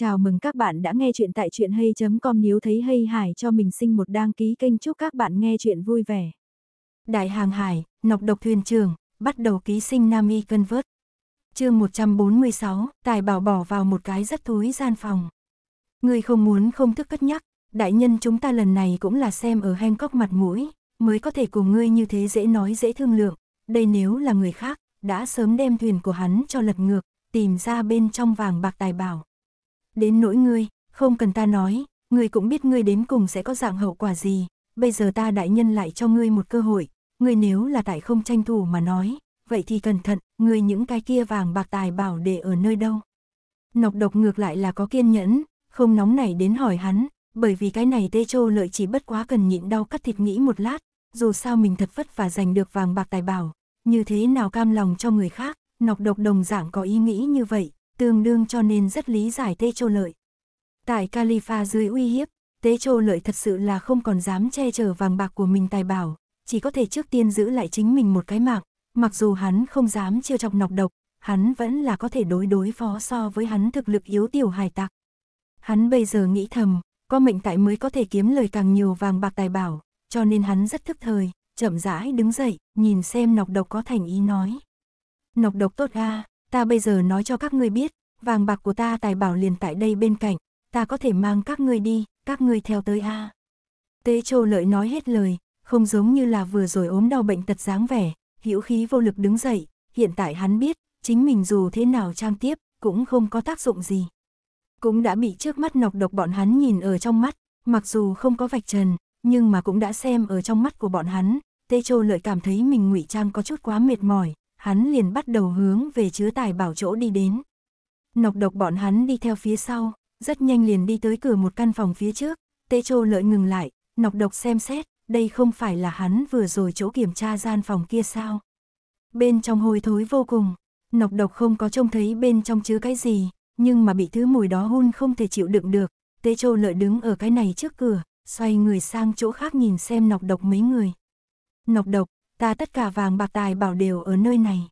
Chào mừng các bạn đã nghe chuyện tại truyện hay.com nếu thấy hay hài cho mình sinh một đăng ký kênh chúc các bạn nghe chuyện vui vẻ. Đại hàng hải, nọc độc thuyền trường, bắt đầu ký sinh Nam Y vớt chương 146, Tài bảo bỏ vào một cái rất thúi gian phòng. Người không muốn không thức cất nhắc, đại nhân chúng ta lần này cũng là xem ở Hancock mặt mũi, mới có thể cùng ngươi như thế dễ nói dễ thương lượng. Đây nếu là người khác, đã sớm đem thuyền của hắn cho lật ngược, tìm ra bên trong vàng bạc tài bảo đến nỗi ngươi, không cần ta nói, ngươi cũng biết ngươi đến cùng sẽ có dạng hậu quả gì, bây giờ ta đại nhân lại cho ngươi một cơ hội, ngươi nếu là tại không tranh thủ mà nói, vậy thì cẩn thận, ngươi những cái kia vàng bạc tài bảo để ở nơi đâu. Nọc độc ngược lại là có kiên nhẫn, không nóng nảy đến hỏi hắn, bởi vì cái này tê Châu lợi chỉ bất quá cần nhịn đau cắt thịt nghĩ một lát, dù sao mình thật vất vả giành được vàng bạc tài bảo, như thế nào cam lòng cho người khác, nọc độc đồng dạng có ý nghĩ như vậy, tương đương cho nên rất lý giải Tê Châu Lợi. Tại Califa dưới uy hiếp, Tế Châu Lợi thật sự là không còn dám che chở vàng bạc của mình tài bảo, chỉ có thể trước tiên giữ lại chính mình một cái mạng, mặc dù hắn không dám trêu chọc nọc độc, hắn vẫn là có thể đối đối phó so với hắn thực lực yếu tiểu hải tặc. Hắn bây giờ nghĩ thầm, có mệnh tại mới có thể kiếm lời càng nhiều vàng bạc tài bảo, cho nên hắn rất thức thời, chậm rãi đứng dậy, nhìn xem nọc độc có thành ý nói. Nọc độc tốt a, à? Ta bây giờ nói cho các ngươi biết, vàng bạc của ta tài bảo liền tại đây bên cạnh, ta có thể mang các ngươi đi, các ngươi theo tới a. À. Tế Trô Lợi nói hết lời, không giống như là vừa rồi ốm đau bệnh tật dáng vẻ, hữu khí vô lực đứng dậy, hiện tại hắn biết, chính mình dù thế nào trang tiếp, cũng không có tác dụng gì. Cũng đã bị trước mắt nọc độc bọn hắn nhìn ở trong mắt, mặc dù không có vạch trần, nhưng mà cũng đã xem ở trong mắt của bọn hắn, Tê Châu Lợi cảm thấy mình ngụy trang có chút quá mệt mỏi, hắn liền bắt đầu hướng về chứa tài bảo chỗ đi đến. Nọc độc bọn hắn đi theo phía sau, rất nhanh liền đi tới cửa một căn phòng phía trước, Tế Trô lợi ngừng lại, nọc độc xem xét, đây không phải là hắn vừa rồi chỗ kiểm tra gian phòng kia sao. Bên trong hôi thối vô cùng, nọc độc không có trông thấy bên trong chứa cái gì, nhưng mà bị thứ mùi đó hun không thể chịu đựng được. Tế Trô lợi đứng ở cái này trước cửa, xoay người sang chỗ khác nhìn xem nọc độc mấy người. Nọc độc, ta tất cả vàng bạc tài bảo đều ở nơi này.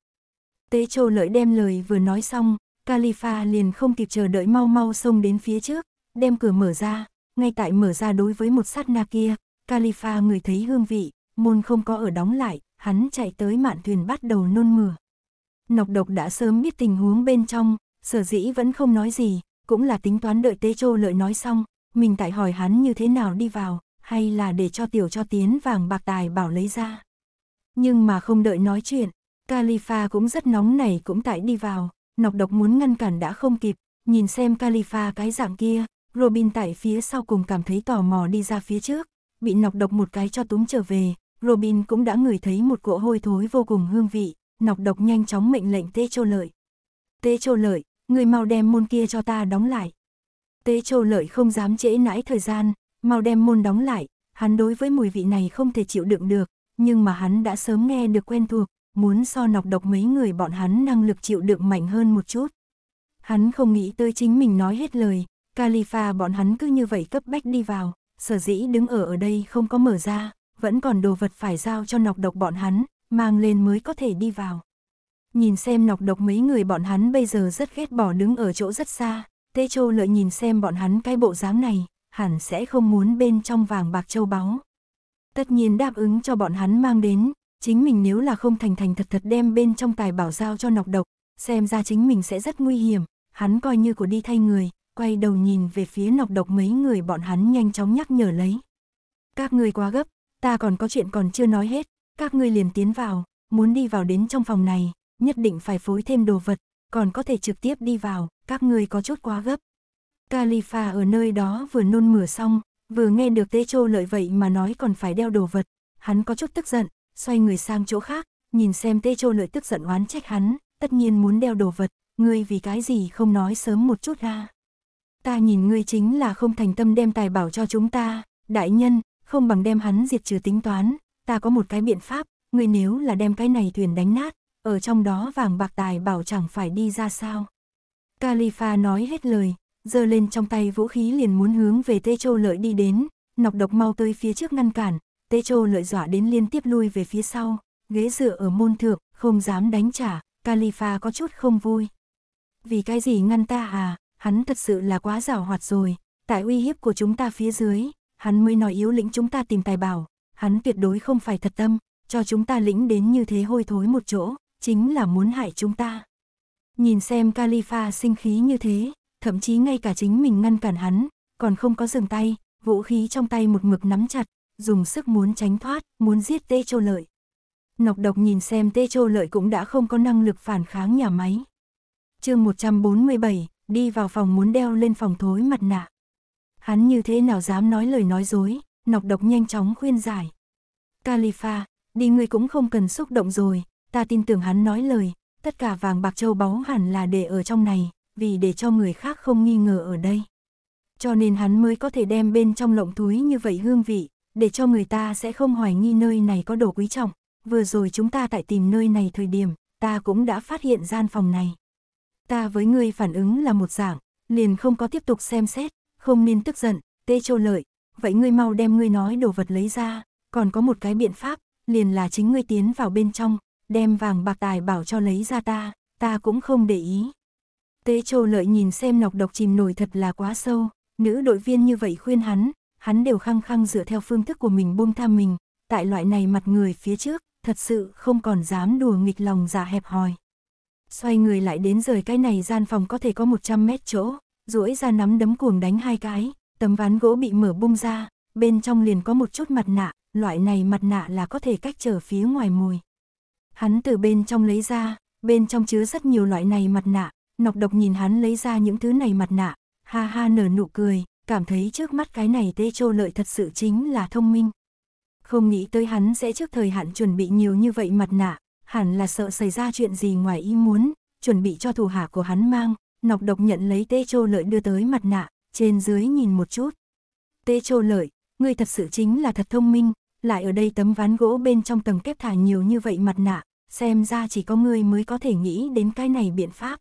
Tế Châu Lợi đem lời vừa nói xong, Califa liền không kịp chờ đợi mau mau xông đến phía trước, đem cửa mở ra, ngay tại mở ra đối với một sát na kia, Califa người thấy hương vị, môn không có ở đóng lại, hắn chạy tới mạn thuyền bắt đầu nôn mửa. Nọc độc đã sớm biết tình huống bên trong, sở dĩ vẫn không nói gì, cũng là tính toán đợi Tế Châu Lợi nói xong, mình tại hỏi hắn như thế nào đi vào, hay là để cho tiểu cho tiến vàng bạc tài bảo lấy ra. Nhưng mà không đợi nói chuyện, Califa cũng rất nóng nảy cũng tại đi vào, nọc độc muốn ngăn cản đã không kịp, nhìn xem Califa cái dạng kia, Robin tại phía sau cùng cảm thấy tò mò đi ra phía trước, bị nọc độc một cái cho túm trở về, Robin cũng đã ngửi thấy một cỗ hôi thối vô cùng hương vị, nọc độc nhanh chóng mệnh lệnh Tê châu Lợi. Tê châu Lợi, người mau đem môn kia cho ta đóng lại. Tê châu Lợi không dám trễ nãi thời gian, mau đem môn đóng lại, hắn đối với mùi vị này không thể chịu đựng được, nhưng mà hắn đã sớm nghe được quen thuộc, muốn so nọc độc mấy người bọn hắn năng lực chịu đựng mạnh hơn một chút. Hắn không nghĩ tới chính mình nói hết lời, Califa bọn hắn cứ như vậy cấp bách đi vào, sở dĩ đứng ở ở đây không có mở ra, vẫn còn đồ vật phải giao cho nọc độc bọn hắn, mang lên mới có thể đi vào. Nhìn xem nọc độc mấy người bọn hắn bây giờ rất ghét bỏ đứng ở chỗ rất xa, Tê Châu lợi nhìn xem bọn hắn cái bộ dáng này, hẳn sẽ không muốn bên trong vàng bạc châu báu, tất nhiên đáp ứng cho bọn hắn mang đến, chính mình nếu là không thành thành thật thật đem bên trong tài bảo giao cho nọc độc, xem ra chính mình sẽ rất nguy hiểm, hắn coi như của đi thay người, quay đầu nhìn về phía nọc độc mấy người bọn hắn nhanh chóng nhắc nhở lấy. Các người quá gấp, ta còn có chuyện còn chưa nói hết, các ngươi liền tiến vào, muốn đi vào đến trong phòng này, nhất định phải phối thêm đồ vật, còn có thể trực tiếp đi vào, các ngươi có chút quá gấp. Califa ở nơi đó vừa nôn mửa xong, vừa nghe được Tê Châu lợi vậy mà nói còn phải đeo đồ vật, hắn có chút tức giận, xoay người sang chỗ khác, nhìn xem Tê Châu lợi tức giận oán trách hắn, tất nhiên muốn đeo đồ vật, ngươi vì cái gì không nói sớm một chút ra. Ta nhìn ngươi chính là không thành tâm đem tài bảo cho chúng ta, đại nhân, không bằng đem hắn diệt trừ tính toán, ta có một cái biện pháp, ngươi nếu là đem cái này thuyền đánh nát, ở trong đó vàng bạc tài bảo chẳng phải đi ra sao. Califa nói hết lời, giơ lên trong tay vũ khí liền muốn hướng về Tê Châu Lợi đi đến, nọc độc mau tới phía trước ngăn cản, Tê Châu Lợi dọa đến liên tiếp lui về phía sau, ghế dựa ở môn thượng, không dám đánh trả, Califa có chút không vui. Vì cái gì ngăn ta à, hắn thật sự là quá giảo hoạt rồi, tại uy hiếp của chúng ta phía dưới, hắn mới nói yếu lĩnh chúng ta tìm tài bảo, hắn tuyệt đối không phải thật tâm, cho chúng ta lĩnh đến như thế hôi thối một chỗ, chính là muốn hại chúng ta. Nhìn xem Califa sinh khí như thế, thậm chí ngay cả chính mình ngăn cản hắn, còn không có dừng tay, vũ khí trong tay một mực nắm chặt, dùng sức muốn tránh thoát, muốn giết Tê Châu Lợi. Nọc độc nhìn xem Tê Châu Lợi cũng đã không có năng lực phản kháng nhà máy. chương 147, đi vào phòng muốn đeo lên phòng thối mặt nạ. Hắn như thế nào dám nói lời nói dối, nọc độc nhanh chóng khuyên giải. Califa, đi ngươi cũng không cần xúc động rồi, ta tin tưởng hắn nói lời, tất cả vàng bạc châu báu hẳn là để ở trong này, vì để cho người khác không nghi ngờ ở đây. Cho nên hắn mới có thể đem bên trong lộng túi như vậy hương vị, để cho người ta sẽ không hoài nghi nơi này có đồ quý trọng. Vừa rồi chúng ta tại tìm nơi này thời điểm, ta cũng đã phát hiện gian phòng này. Ta với ngươi phản ứng là một dạng, liền không có tiếp tục xem xét, không nên tức giận, tê trô lợi, vậy ngươi mau đem ngươi nói đồ vật lấy ra, còn có một cái biện pháp, liền là chính ngươi tiến vào bên trong, đem vàng bạc tài bảo cho lấy ra ta, ta cũng không để ý. Tế Châu lợi nhìn xem nọc độc chìm nổi thật là quá sâu, nữ đội viên như vậy khuyên hắn, hắn đều khăng khăng dựa theo phương thức của mình buông tham mình, tại loại này mặt người phía trước, thật sự không còn dám đùa nghịch lòng giả dạ hẹp hòi. Xoay người lại đến rời cái này gian phòng có thể có 100 mét chỗ, duỗi ra nắm đấm cuồng đánh hai cái, tấm ván gỗ bị mở bung ra, bên trong liền có một chút mặt nạ, loại này mặt nạ là có thể cách trở phía ngoài mùi. Hắn từ bên trong lấy ra, bên trong chứa rất nhiều loại này mặt nạ, Nọc độc nhìn hắn lấy ra những thứ này mặt nạ, ha ha nở nụ cười, cảm thấy trước mắt cái này tê trô lợi thật sự chính là thông minh. Không nghĩ tới hắn sẽ trước thời hạn chuẩn bị nhiều như vậy mặt nạ, hẳn là sợ xảy ra chuyện gì ngoài ý muốn, chuẩn bị cho thủ hạ của hắn mang, nọc độc nhận lấy tê trô lợi đưa tới mặt nạ, trên dưới nhìn một chút. Tê trô lợi, ngươi thật sự chính là thật thông minh, lại ở đây tấm ván gỗ bên trong tầng kép thả nhiều như vậy mặt nạ, xem ra chỉ có ngươi mới có thể nghĩ đến cái này biện pháp.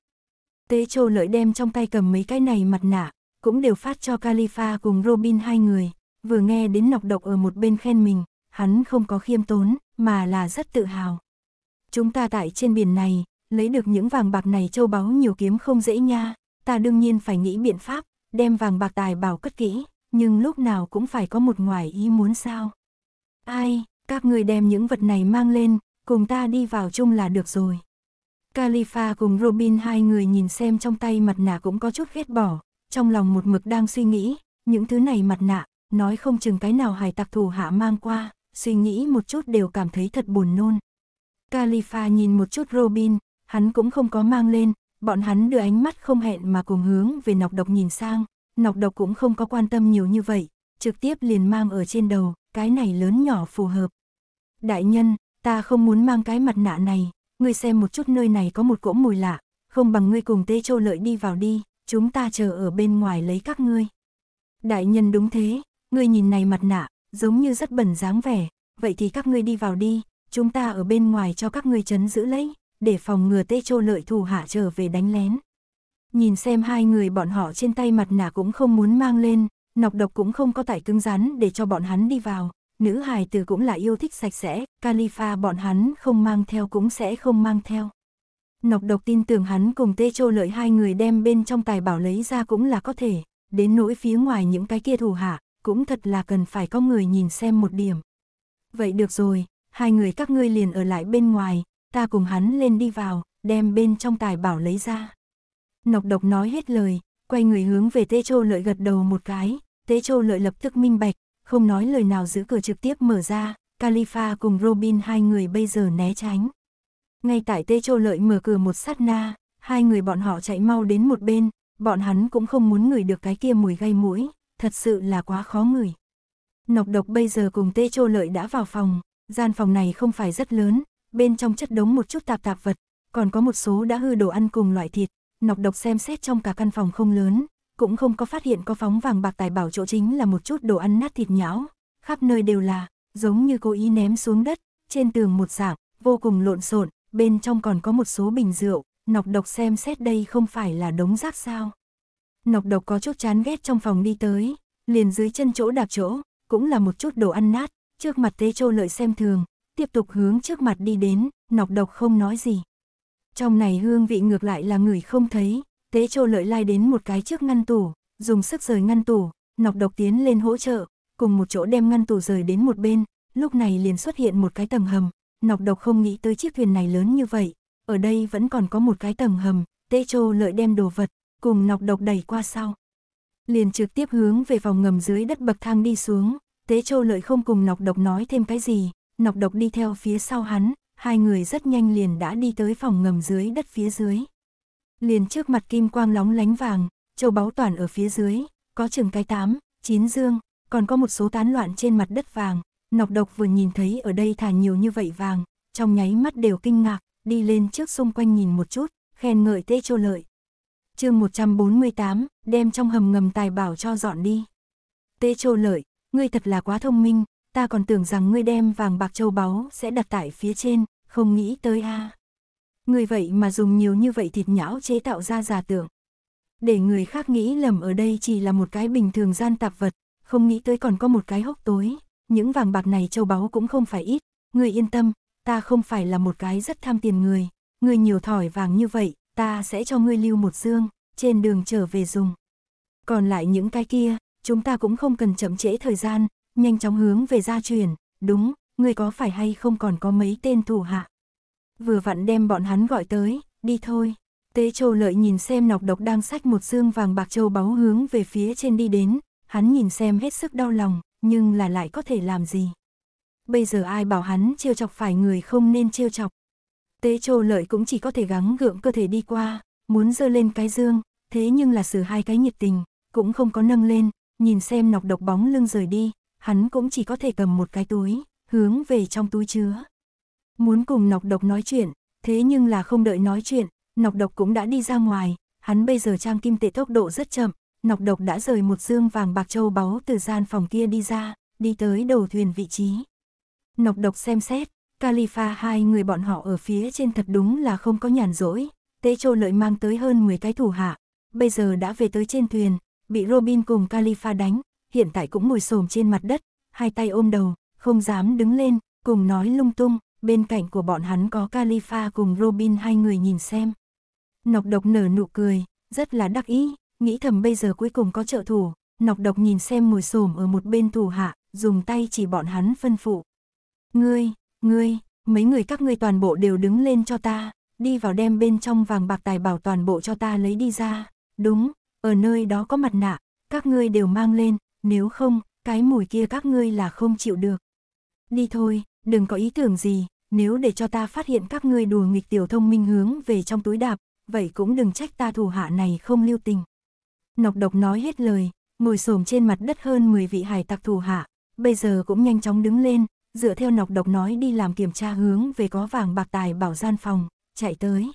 Tế Châu lợi đem trong tay cầm mấy cái này mặt nạ, cũng đều phát cho Califa cùng Robin hai người, vừa nghe đến nọc độc ở một bên khen mình, hắn không có khiêm tốn, mà là rất tự hào. Chúng ta tại trên biển này, lấy được những vàng bạc này châu báu nhiều kiếm không dễ nha, ta đương nhiên phải nghĩ biện pháp, đem vàng bạc tài bảo cất kỹ, nhưng lúc nào cũng phải có một ngoài ý muốn sao. Ai, các người đem những vật này mang lên, cùng ta đi vào chung là được rồi. Khalifa cùng Robin hai người nhìn xem trong tay mặt nạ cũng có chút ghét bỏ, trong lòng một mực đang suy nghĩ, những thứ này mặt nạ, nói không chừng cái nào hải tặc thủ hạ mang qua, suy nghĩ một chút đều cảm thấy thật buồn nôn. Khalifa nhìn một chút Robin, hắn cũng không có mang lên, bọn hắn đưa ánh mắt không hẹn mà cùng hướng về nọc độc nhìn sang, nọc độc cũng không có quan tâm nhiều như vậy, trực tiếp liền mang ở trên đầu, cái này lớn nhỏ phù hợp. Đại nhân, ta không muốn mang cái mặt nạ này, ngươi xem một chút nơi này có một cỗ mùi lạ, không bằng ngươi cùng Tê Châu Lợi đi vào đi, chúng ta chờ ở bên ngoài lấy các ngươi. Đại nhân đúng thế, ngươi nhìn này mặt nạ, giống như rất bẩn dáng vẻ, vậy thì các ngươi đi vào đi, chúng ta ở bên ngoài cho các ngươi chấn giữ lấy, để phòng ngừa Tê Châu Lợi thù hạ trở về đánh lén. Nhìn xem hai người bọn họ trên tay mặt nạ cũng không muốn mang lên, nọc độc cũng không có tải cứng rắn để cho bọn hắn đi vào, nữ hài từ cũng là yêu thích sạch sẽ, Califa bọn hắn không mang theo cũng sẽ không mang theo. Nọc độc tin tưởng hắn cùng Tê Châu lợi hai người đem bên trong tài bảo lấy ra cũng là có thể, đến nỗi phía ngoài những cái kia thù hạ, cũng thật là cần phải có người nhìn xem một điểm. Vậy được rồi, hai người các ngươi liền ở lại bên ngoài, ta cùng hắn lên đi vào, đem bên trong tài bảo lấy ra. Nọc độc nói hết lời, quay người hướng về Tê Châu lợi gật đầu một cái, Tê Châu Lợi lập tức minh bạch, không nói lời nào giữ cửa trực tiếp mở ra, Khalifa cùng Robin hai người bây giờ né tránh. Ngay tại Tê Châu Lợi mở cửa một sát na, hai người bọn họ chạy mau đến một bên, bọn hắn cũng không muốn ngửi được cái kia mùi gây mũi, thật sự là quá khó ngửi. Nọc độc bây giờ cùng Tê Châu Lợi đã vào phòng, gian phòng này không phải rất lớn, bên trong chất đống một chút tạp tạp vật, còn có một số đã hư đồ ăn cùng loại thịt, nọc độc xem xét trong cả căn phòng không lớn, cũng không có phát hiện có phóng vàng bạc tài bảo chỗ chính là một chút đồ ăn nát thịt nhão, khắp nơi đều là, giống như cố ý ném xuống đất, trên tường một sảng, vô cùng lộn xộn, bên trong còn có một số bình rượu, nọc độc xem xét đây không phải là đống rác sao. Nọc độc có chút chán ghét trong phòng đi tới, liền dưới chân chỗ đạp chỗ, cũng là một chút đồ ăn nát, trước mặt tế châu lợi xem thường, tiếp tục hướng trước mặt đi đến, nọc độc không nói gì. Trong này hương vị ngược lại là người không thấy, Tế Châu lợi lai đến một cái trước ngăn tủ, dùng sức rời ngăn tủ, nọc độc tiến lên hỗ trợ, cùng một chỗ đem ngăn tủ rời đến một bên, lúc này liền xuất hiện một cái tầng hầm, nọc độc không nghĩ tới chiếc thuyền này lớn như vậy, ở đây vẫn còn có một cái tầng hầm, Tế Châu lợi đem đồ vật, cùng nọc độc đẩy qua sau. Liền trực tiếp hướng về phòng ngầm dưới đất bậc thang đi xuống, Tế Châu lợi không cùng nọc độc nói thêm cái gì, nọc độc đi theo phía sau hắn, hai người rất nhanh liền đã đi tới phòng ngầm dưới đất phía dưới liền trước mặt kim quang lóng lánh vàng, châu báu toàn ở phía dưới, có chừng cái tám, chín dương, còn có một số tán loạn trên mặt đất vàng, nọc độc vừa nhìn thấy ở đây thả nhiều như vậy vàng, trong nháy mắt đều kinh ngạc, đi lên trước xung quanh nhìn một chút, khen ngợi tê châu lợi. chương 148, đem trong hầm ngầm tài bảo cho dọn đi. Tê châu lợi, ngươi thật là quá thông minh, ta còn tưởng rằng ngươi đem vàng bạc châu báu sẽ đặt tại phía trên, không nghĩ tới ha. Người vậy mà dùng nhiều như vậy thịt nhão chế tạo ra giả tưởng. Để người khác nghĩ lầm ở đây chỉ là một cái bình thường gian tạp vật, không nghĩ tới còn có một cái hốc tối. Những vàng bạc này châu báu cũng không phải ít, người yên tâm, ta không phải là một cái rất tham tiền người. Người nhiều thỏi vàng như vậy, ta sẽ cho ngươi lưu một dương, trên đường trở về dùng. Còn lại những cái kia, chúng ta cũng không cần chậm trễ thời gian, nhanh chóng hướng về gia truyền, đúng, người có phải hay không còn có mấy tên thủ hạ vừa vặn đem bọn hắn gọi tới, đi thôi. Tế Châu lợi nhìn xem nọc độc đang sách một xương vàng bạc châu báu hướng về phía trên đi đến, hắn nhìn xem hết sức đau lòng, nhưng là lại có thể làm gì. Bây giờ ai bảo hắn trêu chọc phải người không nên trêu chọc. Tế Châu lợi cũng chỉ có thể gắng gượng cơ thể đi qua, muốn dơ lên cái dương, thế nhưng là xử hai cái nhiệt tình, cũng không có nâng lên, nhìn xem nọc độc bóng lưng rời đi, hắn cũng chỉ có thể cầm một cái túi, hướng về trong túi chứa. Muốn cùng nọc độc nói chuyện, thế nhưng là không đợi nói chuyện, nọc độc cũng đã đi ra ngoài, hắn bây giờ trang kim tệ tốc độ rất chậm, nọc độc đã rời một dương vàng bạc châu báu từ gian phòng kia đi ra, đi tới đầu thuyền vị trí. Nọc độc xem xét, Califa hai người bọn họ ở phía trên thật đúng là không có nhàn rỗi, tế châu lợi mang tới hơn 10 cái thủ hạ, bây giờ đã về tới trên thuyền, bị Robin cùng Califa đánh, hiện tại cũng ngồi xổm trên mặt đất, hai tay ôm đầu, không dám đứng lên, cùng nói lung tung, bên cạnh của bọn hắn có Califa cùng Robin hai người nhìn xem. Nọc độc nở nụ cười, rất là đắc ý, nghĩ thầm bây giờ cuối cùng có trợ thủ, nọc độc nhìn xem mùi xổm ở một bên thủ hạ, dùng tay chỉ bọn hắn phân phụ. Ngươi, ngươi, mấy người các ngươi toàn bộ đều đứng lên cho ta, đi vào đem bên trong vàng bạc tài bảo toàn bộ cho ta lấy đi ra, đúng, ở nơi đó có mặt nạ, các ngươi đều mang lên, nếu không, cái mùi kia các ngươi là không chịu được. Đi thôi, đừng có ý tưởng gì, nếu để cho ta phát hiện các ngươi đùa nghịch tiểu thông minh hướng về trong túi đạp, vậy cũng đừng trách ta thủ hạ này không lưu tình. Nọc độc nói hết lời, ngồi xổm trên mặt đất hơn 10 vị hải tặc thủ hạ, bây giờ cũng nhanh chóng đứng lên, dựa theo nọc độc nói đi làm kiểm tra hướng về có vàng bạc tài bảo gian phòng, chạy tới.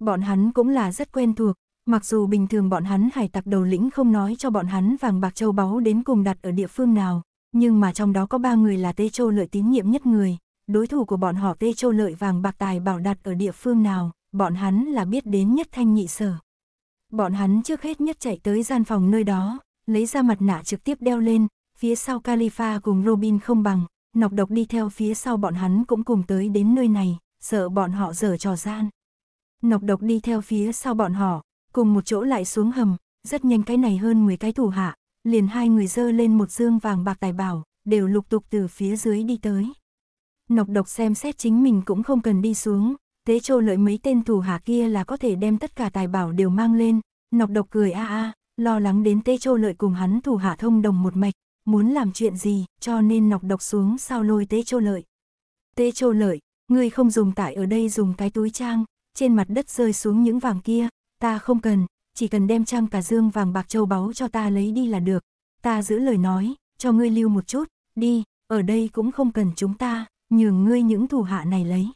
Bọn hắn cũng là rất quen thuộc, mặc dù bình thường bọn hắn hải tặc đầu lĩnh không nói cho bọn hắn vàng bạc châu báu đến cùng đặt ở địa phương nào, nhưng mà trong đó có ba người là Tê Châu lợi tín nhiệm nhất người, đối thủ của bọn họ Tê Châu lợi vàng bạc tài bảo đặt ở địa phương nào, bọn hắn là biết đến nhất thanh nhị sở. Bọn hắn trước hết nhất chạy tới gian phòng nơi đó, lấy ra mặt nạ trực tiếp đeo lên, phía sau Califa cùng Robin không bằng, nọc độc đi theo phía sau bọn hắn cũng cùng tới đến nơi này, sợ bọn họ dở trò gian. Nọc độc đi theo phía sau bọn họ, cùng một chỗ lại xuống hầm, rất nhanh cái này hơn 10 cái thủ hạ, liền hai người dơ lên một dương vàng bạc tài bảo, đều lục tục từ phía dưới đi tới nọc độc xem xét chính mình cũng không cần đi xuống, tế trô lợi mấy tên thủ hạ kia là có thể đem tất cả tài bảo đều mang lên, nọc độc cười a a, lo lắng đến tế trô lợi cùng hắn thủ hạ thông đồng một mạch, muốn làm chuyện gì, cho nên nọc độc xuống sao lôi tế trô lợi. Tế trô lợi, ngươi không dùng tại ở đây dùng cái túi trang, trên mặt đất rơi xuống những vàng kia, ta không cần, chỉ cần đem trang cả dương vàng bạc châu báu cho ta lấy đi là được, ta giữ lời nói, cho ngươi lưu một chút, đi, ở đây cũng không cần chúng ta, nhường ngươi những thủ hạ này lấy.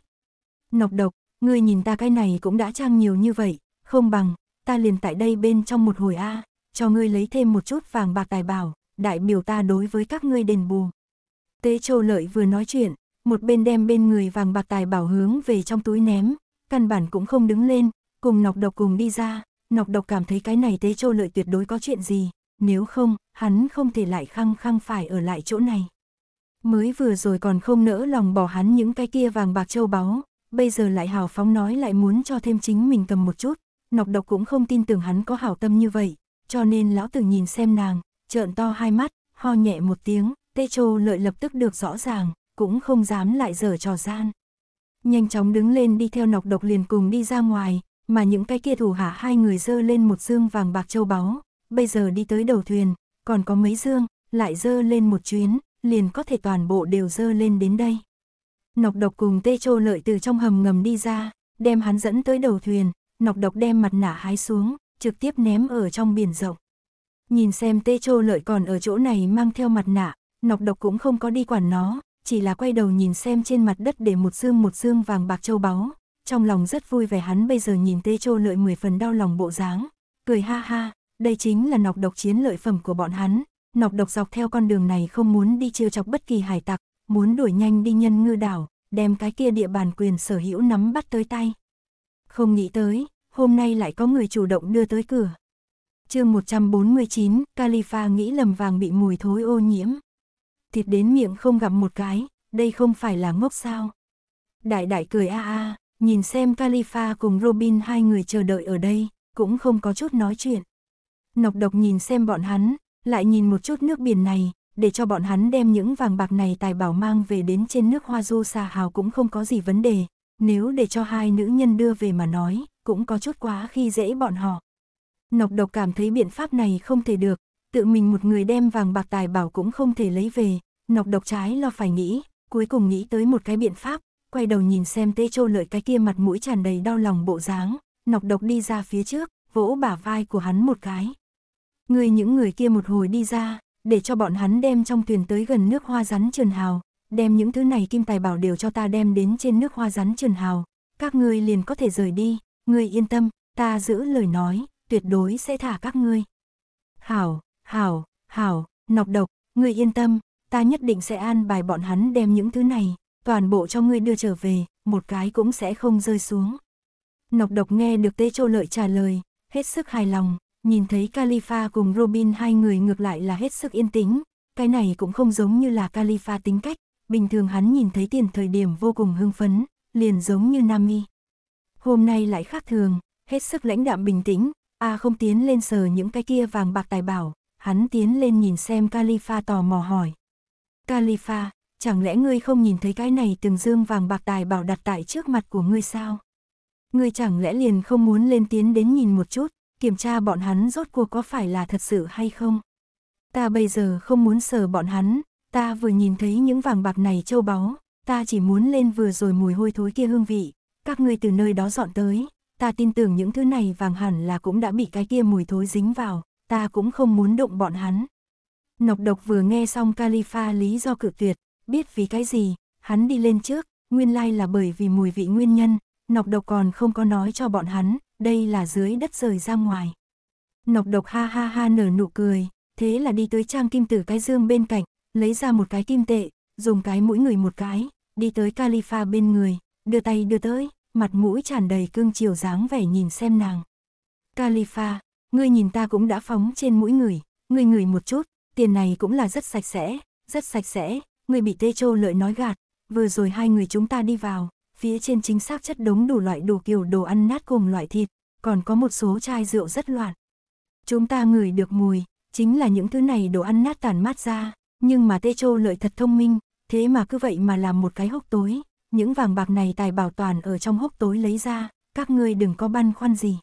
nọc độc, ngươi nhìn ta cái này cũng đã trang nhiều như vậy, không bằng, ta liền tại đây bên trong một hồi A, cho ngươi lấy thêm một chút vàng bạc tài bảo, đại biểu ta đối với các ngươi đền bù. Tế Châu Lợi vừa nói chuyện, một bên đem bên người vàng bạc tài bảo hướng về trong túi ném, căn bản cũng không đứng lên, cùng nọc độc cùng đi ra, nọc độc cảm thấy cái này Tế Châu Lợi tuyệt đối có chuyện gì, nếu không, hắn không thể lại khăng khăng phải ở lại chỗ này. Mới vừa rồi còn không nỡ lòng bỏ hắn những cái kia vàng bạc châu báu, bây giờ lại hào phóng nói lại muốn cho thêm chính mình cầm một chút, nọc độc cũng không tin tưởng hắn có hảo tâm như vậy, cho nên lão tử nhìn xem nàng, trợn to hai mắt, ho nhẹ một tiếng, tê Châu lợi lập tức được rõ ràng, cũng không dám lại dở trò gian. Nhanh chóng đứng lên đi theo nọc độc liền cùng đi ra ngoài, mà những cái kia thủ hạ hai người dơ lên một dương vàng bạc châu báu, bây giờ đi tới đầu thuyền, còn có mấy dương, lại dơ lên một chuyến, liền có thể toàn bộ đều dơ lên đến đây. Nọc độc cùng tê trô lợi từ trong hầm ngầm đi ra, đem hắn dẫn tới đầu thuyền, nọc độc đem mặt nạ hái xuống, trực tiếp ném ở trong biển rộng. Nhìn xem tê trô lợi còn ở chỗ này mang theo mặt nạ, nọc độc cũng không có đi quản nó, chỉ là quay đầu nhìn xem trên mặt đất để một dương một dương vàng bạc châu báu. Trong lòng rất vui vẻ hắn bây giờ nhìn tê trô lợi mười phần đau lòng bộ dáng, cười ha ha, đây chính là nọc độc chiến lợi phẩm của bọn hắn, nọc độc dọc theo con đường này không muốn đi trêu chọc bất kỳ hải tặc, muốn đuổi nhanh đi nhân ngư đảo, đem cái kia địa bàn quyền sở hữu nắm bắt tới tay. Không nghĩ tới, hôm nay lại có người chủ động đưa tới cửa. chương 149, Califa nghĩ lầm vàng bị mùi thối ô nhiễm. Thịt đến miệng không gặp một cái, đây không phải là ngốc sao. Đại đại cười a a, nhìn xem Califa cùng Robin hai người chờ đợi ở đây, cũng không có chút nói chuyện. Nọc độc nhìn xem bọn hắn, lại nhìn một chút nước biển này, để cho bọn hắn đem những vàng bạc này tài bảo mang về đến trên nước hoa du xà hào cũng không có gì vấn đề, nếu để cho hai nữ nhân đưa về mà nói, cũng có chút quá khi dễ bọn họ. Nộc độc cảm thấy biện pháp này không thể được, tự mình một người đem vàng bạc tài bảo cũng không thể lấy về, nọc độc trái lo phải nghĩ, cuối cùng nghĩ tới một cái biện pháp, quay đầu nhìn xem tê trô lợi cái kia mặt mũi tràn đầy đau lòng bộ dáng, nọc độc đi ra phía trước, vỗ bả vai của hắn một cái. Ngươi những người kia một hồi đi ra, để cho bọn hắn đem trong thuyền tới gần nước hoa rắn trườn hào, đem những thứ này kim tài bảo đều cho ta đem đến trên nước hoa rắn trườn hào, các ngươi liền có thể rời đi, ngươi yên tâm, ta giữ lời nói, tuyệt đối sẽ thả các ngươi. Hảo, hảo, hảo, nọc độc, ngươi yên tâm, ta nhất định sẽ an bài bọn hắn đem những thứ này, toàn bộ cho ngươi đưa trở về, một cái cũng sẽ không rơi xuống. Nọc độc nghe được tê Châu lợi trả lời, hết sức hài lòng, nhìn thấy Khalifa cùng Robin hai người ngược lại là hết sức yên tĩnh, cái này cũng không giống như là Khalifa tính cách, bình thường hắn nhìn thấy tiền thời điểm vô cùng hưng phấn, liền giống như Nami. Hôm nay lại khác thường, hết sức lãnh đạm bình tĩnh, A không tiến lên sờ những cái kia vàng bạc tài bảo, hắn tiến lên nhìn xem Khalifa tò mò hỏi. Khalifa, chẳng lẽ ngươi không nhìn thấy cái này từng dương vàng bạc tài bảo đặt tại trước mặt của ngươi sao? Ngươi chẳng lẽ liền không muốn lên tiến đến nhìn một chút? kiểm tra bọn hắn rốt cuộc có phải là thật sự hay không. Ta bây giờ không muốn sờ bọn hắn, ta vừa nhìn thấy những vàng bạc này châu báu, ta chỉ muốn lên vừa rồi mùi hôi thối kia hương vị, các ngươi từ nơi đó dọn tới, ta tin tưởng những thứ này vàng hẳn là cũng đã bị cái kia mùi thối dính vào, ta cũng không muốn động bọn hắn. Nọc độc vừa nghe xong Califa lý do cự tuyệt, biết vì cái gì, hắn đi lên trước, nguyên lai là bởi vì mùi vị nguyên nhân, nọc độc còn không có nói cho bọn hắn, đây là dưới đất rời ra ngoài. Nọc độc ha ha ha nở nụ cười, thế là đi tới trang kim tử cái dương bên cạnh, lấy ra một cái kim tệ, dùng cái mũi người một cái, đi tới Califa bên người, đưa tay đưa tới, mặt mũi tràn đầy cương chiều dáng vẻ nhìn xem nàng. Califa, ngươi nhìn ta cũng đã phóng trên mũi người, ngươi ngửi một chút, tiền này cũng là rất sạch sẽ, rất sạch sẽ, ngươi bị tê trô lợi nói gạt, vừa rồi hai người chúng ta đi vào, phía trên chính xác chất đống đủ loại đủ kiểu đồ ăn nát cùng loại thịt, còn có một số chai rượu rất loạn. Chúng ta ngửi được mùi, chính là những thứ này đồ ăn nát tàn mát ra, nhưng mà Tê Châu lợi thật thông minh, thế mà cứ vậy mà làm một cái hốc tối, những vàng bạc này tài bảo toàn ở trong hốc tối lấy ra, các ngươi đừng có băn khoăn gì.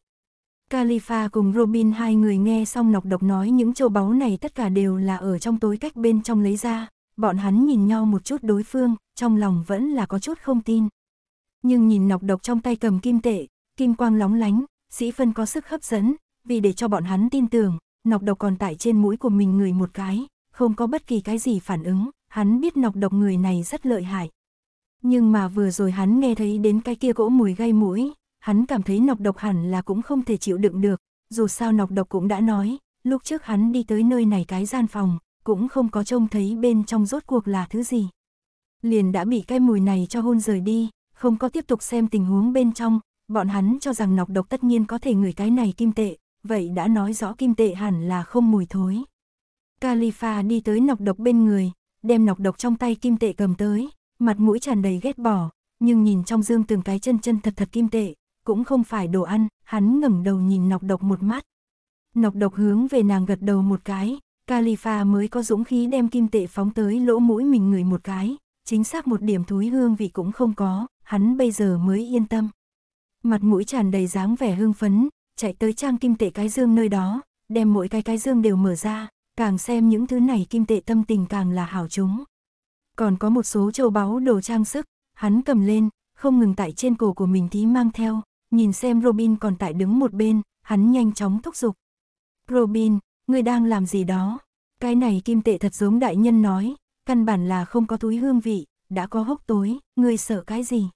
Califa cùng Robin hai người nghe xong nọc độc nói những châu báu này tất cả đều là ở trong tối cách bên trong lấy ra, bọn hắn nhìn nhau một chút đối phương, trong lòng vẫn là có chút không tin nhưng nhìn nọc độc trong tay cầm kim tệ, kim quang lóng lánh, sĩ phân có sức hấp dẫn, vì để cho bọn hắn tin tưởng, nọc độc còn tại trên mũi của mình người một cái, không có bất kỳ cái gì phản ứng, hắn biết nọc độc người này rất lợi hại. Nhưng mà vừa rồi hắn nghe thấy đến cái kia gỗ mùi gây mũi, hắn cảm thấy nọc độc hẳn là cũng không thể chịu đựng được, dù sao nọc độc cũng đã nói, lúc trước hắn đi tới nơi này cái gian phòng, cũng không có trông thấy bên trong rốt cuộc là thứ gì. Liền đã bị cái mùi này cho hôn rời đi, không có tiếp tục xem tình huống bên trong, bọn hắn cho rằng nọc độc tất nhiên có thể ngửi cái này kim tệ, vậy đã nói rõ kim tệ hẳn là không mùi thối. Califa đi tới nọc độc bên người, đem nọc độc trong tay kim tệ cầm tới, mặt mũi tràn đầy ghét bỏ, nhưng nhìn trong dương từng cái chân chân thật thật kim tệ, cũng không phải đồ ăn, hắn ngẩng đầu nhìn nọc độc một mắt. Nọc độc hướng về nàng gật đầu một cái, Califa mới có dũng khí đem kim tệ phóng tới lỗ mũi mình người một cái, chính xác một điểm thúi hương vị cũng không có, hắn bây giờ mới yên tâm. Mặt mũi tràn đầy dáng vẻ hưng phấn, chạy tới trang kim tệ cái dương nơi đó, đem mỗi cái cái dương đều mở ra, càng xem những thứ này kim tệ tâm tình càng là hảo chúng. Còn có một số châu báu đồ trang sức, hắn cầm lên, không ngừng tại trên cổ của mình tí mang theo, nhìn xem Robin còn tại đứng một bên, hắn nhanh chóng thúc giục. Robin, người đang làm gì đó? Cái này kim tệ thật giống đại nhân nói, Căn bản là không có túi hương vị, đã có hốc tối, ngươi sợ cái gì?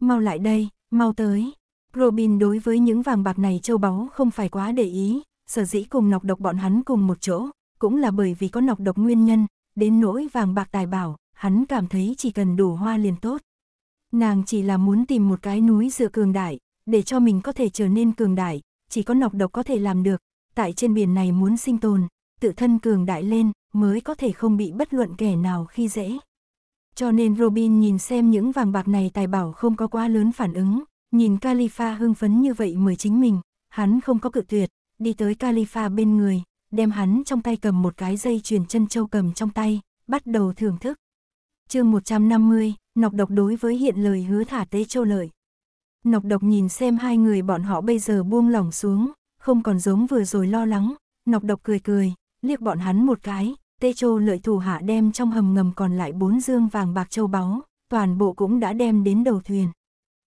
Mau lại đây, mau tới. Robin đối với những vàng bạc này châu báu không phải quá để ý, sở dĩ cùng nọc độc bọn hắn cùng một chỗ, cũng là bởi vì có nọc độc nguyên nhân, đến nỗi vàng bạc tài bảo, hắn cảm thấy chỉ cần đủ hoa liền tốt. Nàng chỉ là muốn tìm một cái núi dựa cường đại, để cho mình có thể trở nên cường đại, chỉ có nọc độc có thể làm được, tại trên biển này muốn sinh tồn, tự thân cường đại lên, mới có thể không bị bất luận kẻ nào khi dễ. Cho nên Robin nhìn xem những vàng bạc này tài bảo không có quá lớn phản ứng, nhìn Califa hưng phấn như vậy mới chính mình, hắn không có cự tuyệt, đi tới Califa bên người, đem hắn trong tay cầm một cái dây chuyền chân châu cầm trong tay, bắt đầu thưởng thức. chương 150, nọc độc đối với hiện lời hứa thả tế châu lợi. Nọc độc nhìn xem hai người bọn họ bây giờ buông lỏng xuống, không còn giống vừa rồi lo lắng, nọc độc cười cười, liếc bọn hắn một cái, Tê Châu lợi thủ hạ đem trong hầm ngầm còn lại bốn dương vàng bạc châu báu, toàn bộ cũng đã đem đến đầu thuyền.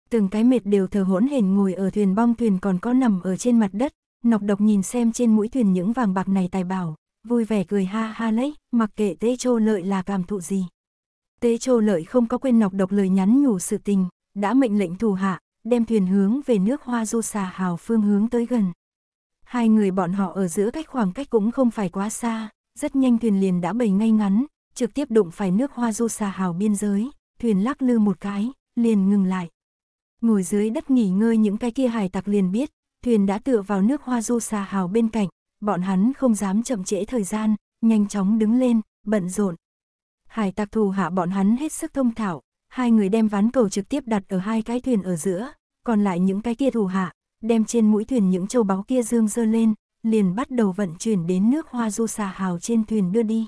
Từng cái mệt đều thờ hỗn hển ngồi ở thuyền bong thuyền còn có nằm ở trên mặt đất, nọc độc nhìn xem trên mũi thuyền những vàng bạc này tài bảo, vui vẻ cười ha ha lấy, mặc kệ Tê Châu lợi là cảm thụ gì. Tê Châu lợi không có quên nọc độc lời nhắn nhủ sự tình, đã mệnh lệnh thủ hạ, đem thuyền hướng về nước hoa du xà hào phương hướng tới gần. Hai người bọn họ ở giữa cách khoảng cách cũng không phải quá xa, rất nhanh thuyền liền đã bầy ngay ngắn, trực tiếp đụng phải nước hoa du xà hào biên giới, thuyền lắc lư một cái, liền ngừng lại. Ngồi dưới đất nghỉ ngơi những cái kia hải tặc liền biết, thuyền đã tựa vào nước hoa du xà hào bên cạnh, bọn hắn không dám chậm trễ thời gian, nhanh chóng đứng lên, bận rộn. Hải tặc thù hạ bọn hắn hết sức thông thảo, hai người đem ván cầu trực tiếp đặt ở hai cái thuyền ở giữa, còn lại những cái kia thù hạ, đem trên mũi thuyền những châu báu kia dương dơ lên, liền bắt đầu vận chuyển đến nước hoa du xà hào trên thuyền đưa đi.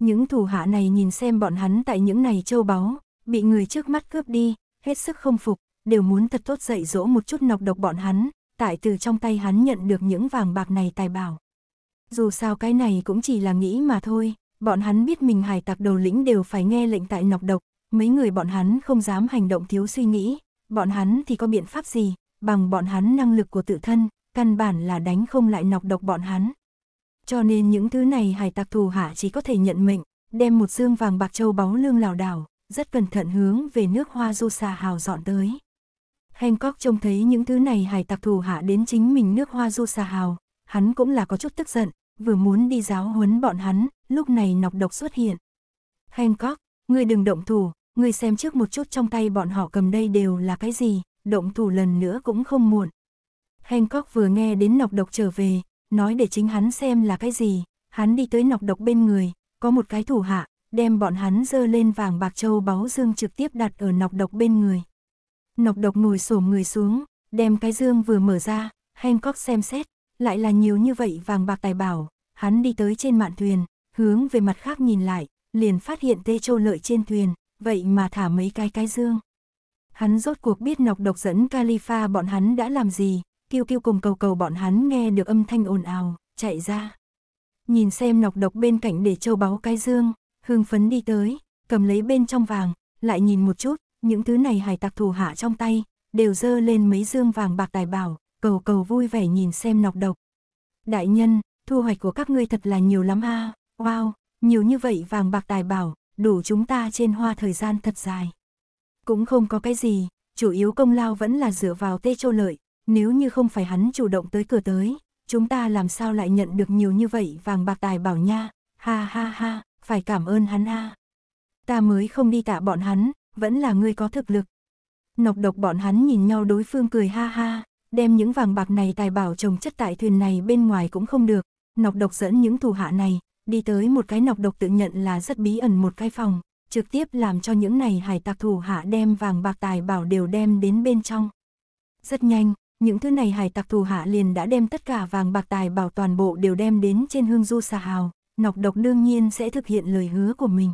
Những thủ hạ này nhìn xem bọn hắn tại những này châu báu, bị người trước mắt cướp đi, hết sức không phục, đều muốn thật tốt dạy dỗ một chút nọc độc bọn hắn, tại từ trong tay hắn nhận được những vàng bạc này tài bảo. Dù sao cái này cũng chỉ là nghĩ mà thôi, bọn hắn biết mình hải tặc đầu lĩnh đều phải nghe lệnh tại nọc độc, mấy người bọn hắn không dám hành động thiếu suy nghĩ, bọn hắn thì có biện pháp gì, bằng bọn hắn năng lực của tự thân, căn bản là đánh không lại nọc độc bọn hắn. Cho nên những thứ này hải tặc thù hạ chỉ có thể nhận mệnh, đem một dương vàng bạc châu báu lương lào đảo, rất cẩn thận hướng về nước hoa du xà hào dọn tới. Hancock trông thấy những thứ này hải tặc thù hạ đến chính mình nước hoa du xà hào, hắn cũng là có chút tức giận, vừa muốn đi giáo huấn bọn hắn, lúc này nọc độc xuất hiện. Hancock, ngươi đừng động thủ, ngươi xem trước một chút trong tay bọn họ cầm đây đều là cái gì, động thủ lần nữa cũng không muộn. Hancock vừa nghe đến nọc độc trở về, nói để chính hắn xem là cái gì, hắn đi tới nọc độc bên người, có một cái thủ hạ, đem bọn hắn dơ lên vàng bạc châu báu dương trực tiếp đặt ở nọc độc bên người. Nọc độc ngồi xổm người xuống, đem cái dương vừa mở ra, Hancock xem xét, lại là nhiều như vậy vàng bạc tài bảo, hắn đi tới trên mạn thuyền, hướng về mặt khác nhìn lại, liền phát hiện tê châu lợi trên thuyền, vậy mà thả mấy cái cái dương. Hắn rốt cuộc biết nọc độc dẫn Califa bọn hắn đã làm gì, Kiêu Kiêu cùng cầu cầu bọn hắn nghe được âm thanh ồn ào, chạy ra. Nhìn xem nọc độc bên cạnh để châu báu cái dương, hương phấn đi tới, cầm lấy bên trong vàng, lại nhìn một chút, những thứ này hải tặc thù hạ trong tay, đều dơ lên mấy dương vàng bạc tài bảo, cầu cầu vui vẻ nhìn xem nọc độc. Đại nhân, thu hoạch của các ngươi thật là nhiều lắm a wow, nhiều như vậy vàng bạc tài bảo, đủ chúng ta trên hoa thời gian thật dài. Cũng không có cái gì, chủ yếu công lao vẫn là dựa vào tê châu lợi, nếu như không phải hắn chủ động tới cửa tới, chúng ta làm sao lại nhận được nhiều như vậy vàng bạc tài bảo nha, ha ha ha, phải cảm ơn hắn ha. Ta mới không đi tạ bọn hắn, vẫn là ngươi có thực lực. Nọc độc bọn hắn nhìn nhau đối phương cười ha ha, đem những vàng bạc này tài bảo trồng chất tại thuyền này bên ngoài cũng không được. Nọc độc dẫn những thủ hạ này, đi tới một cái nọc độc tự nhận là rất bí ẩn một cái phòng, trực tiếp làm cho những này hải tặc thủ hạ đem vàng bạc tài bảo đều đem đến bên trong. Rất nhanh, những thứ này hải tặc thù hạ liền đã đem tất cả vàng bạc tài bảo toàn bộ đều đem đến trên hương du xà hào, nọc độc đương nhiên sẽ thực hiện lời hứa của mình.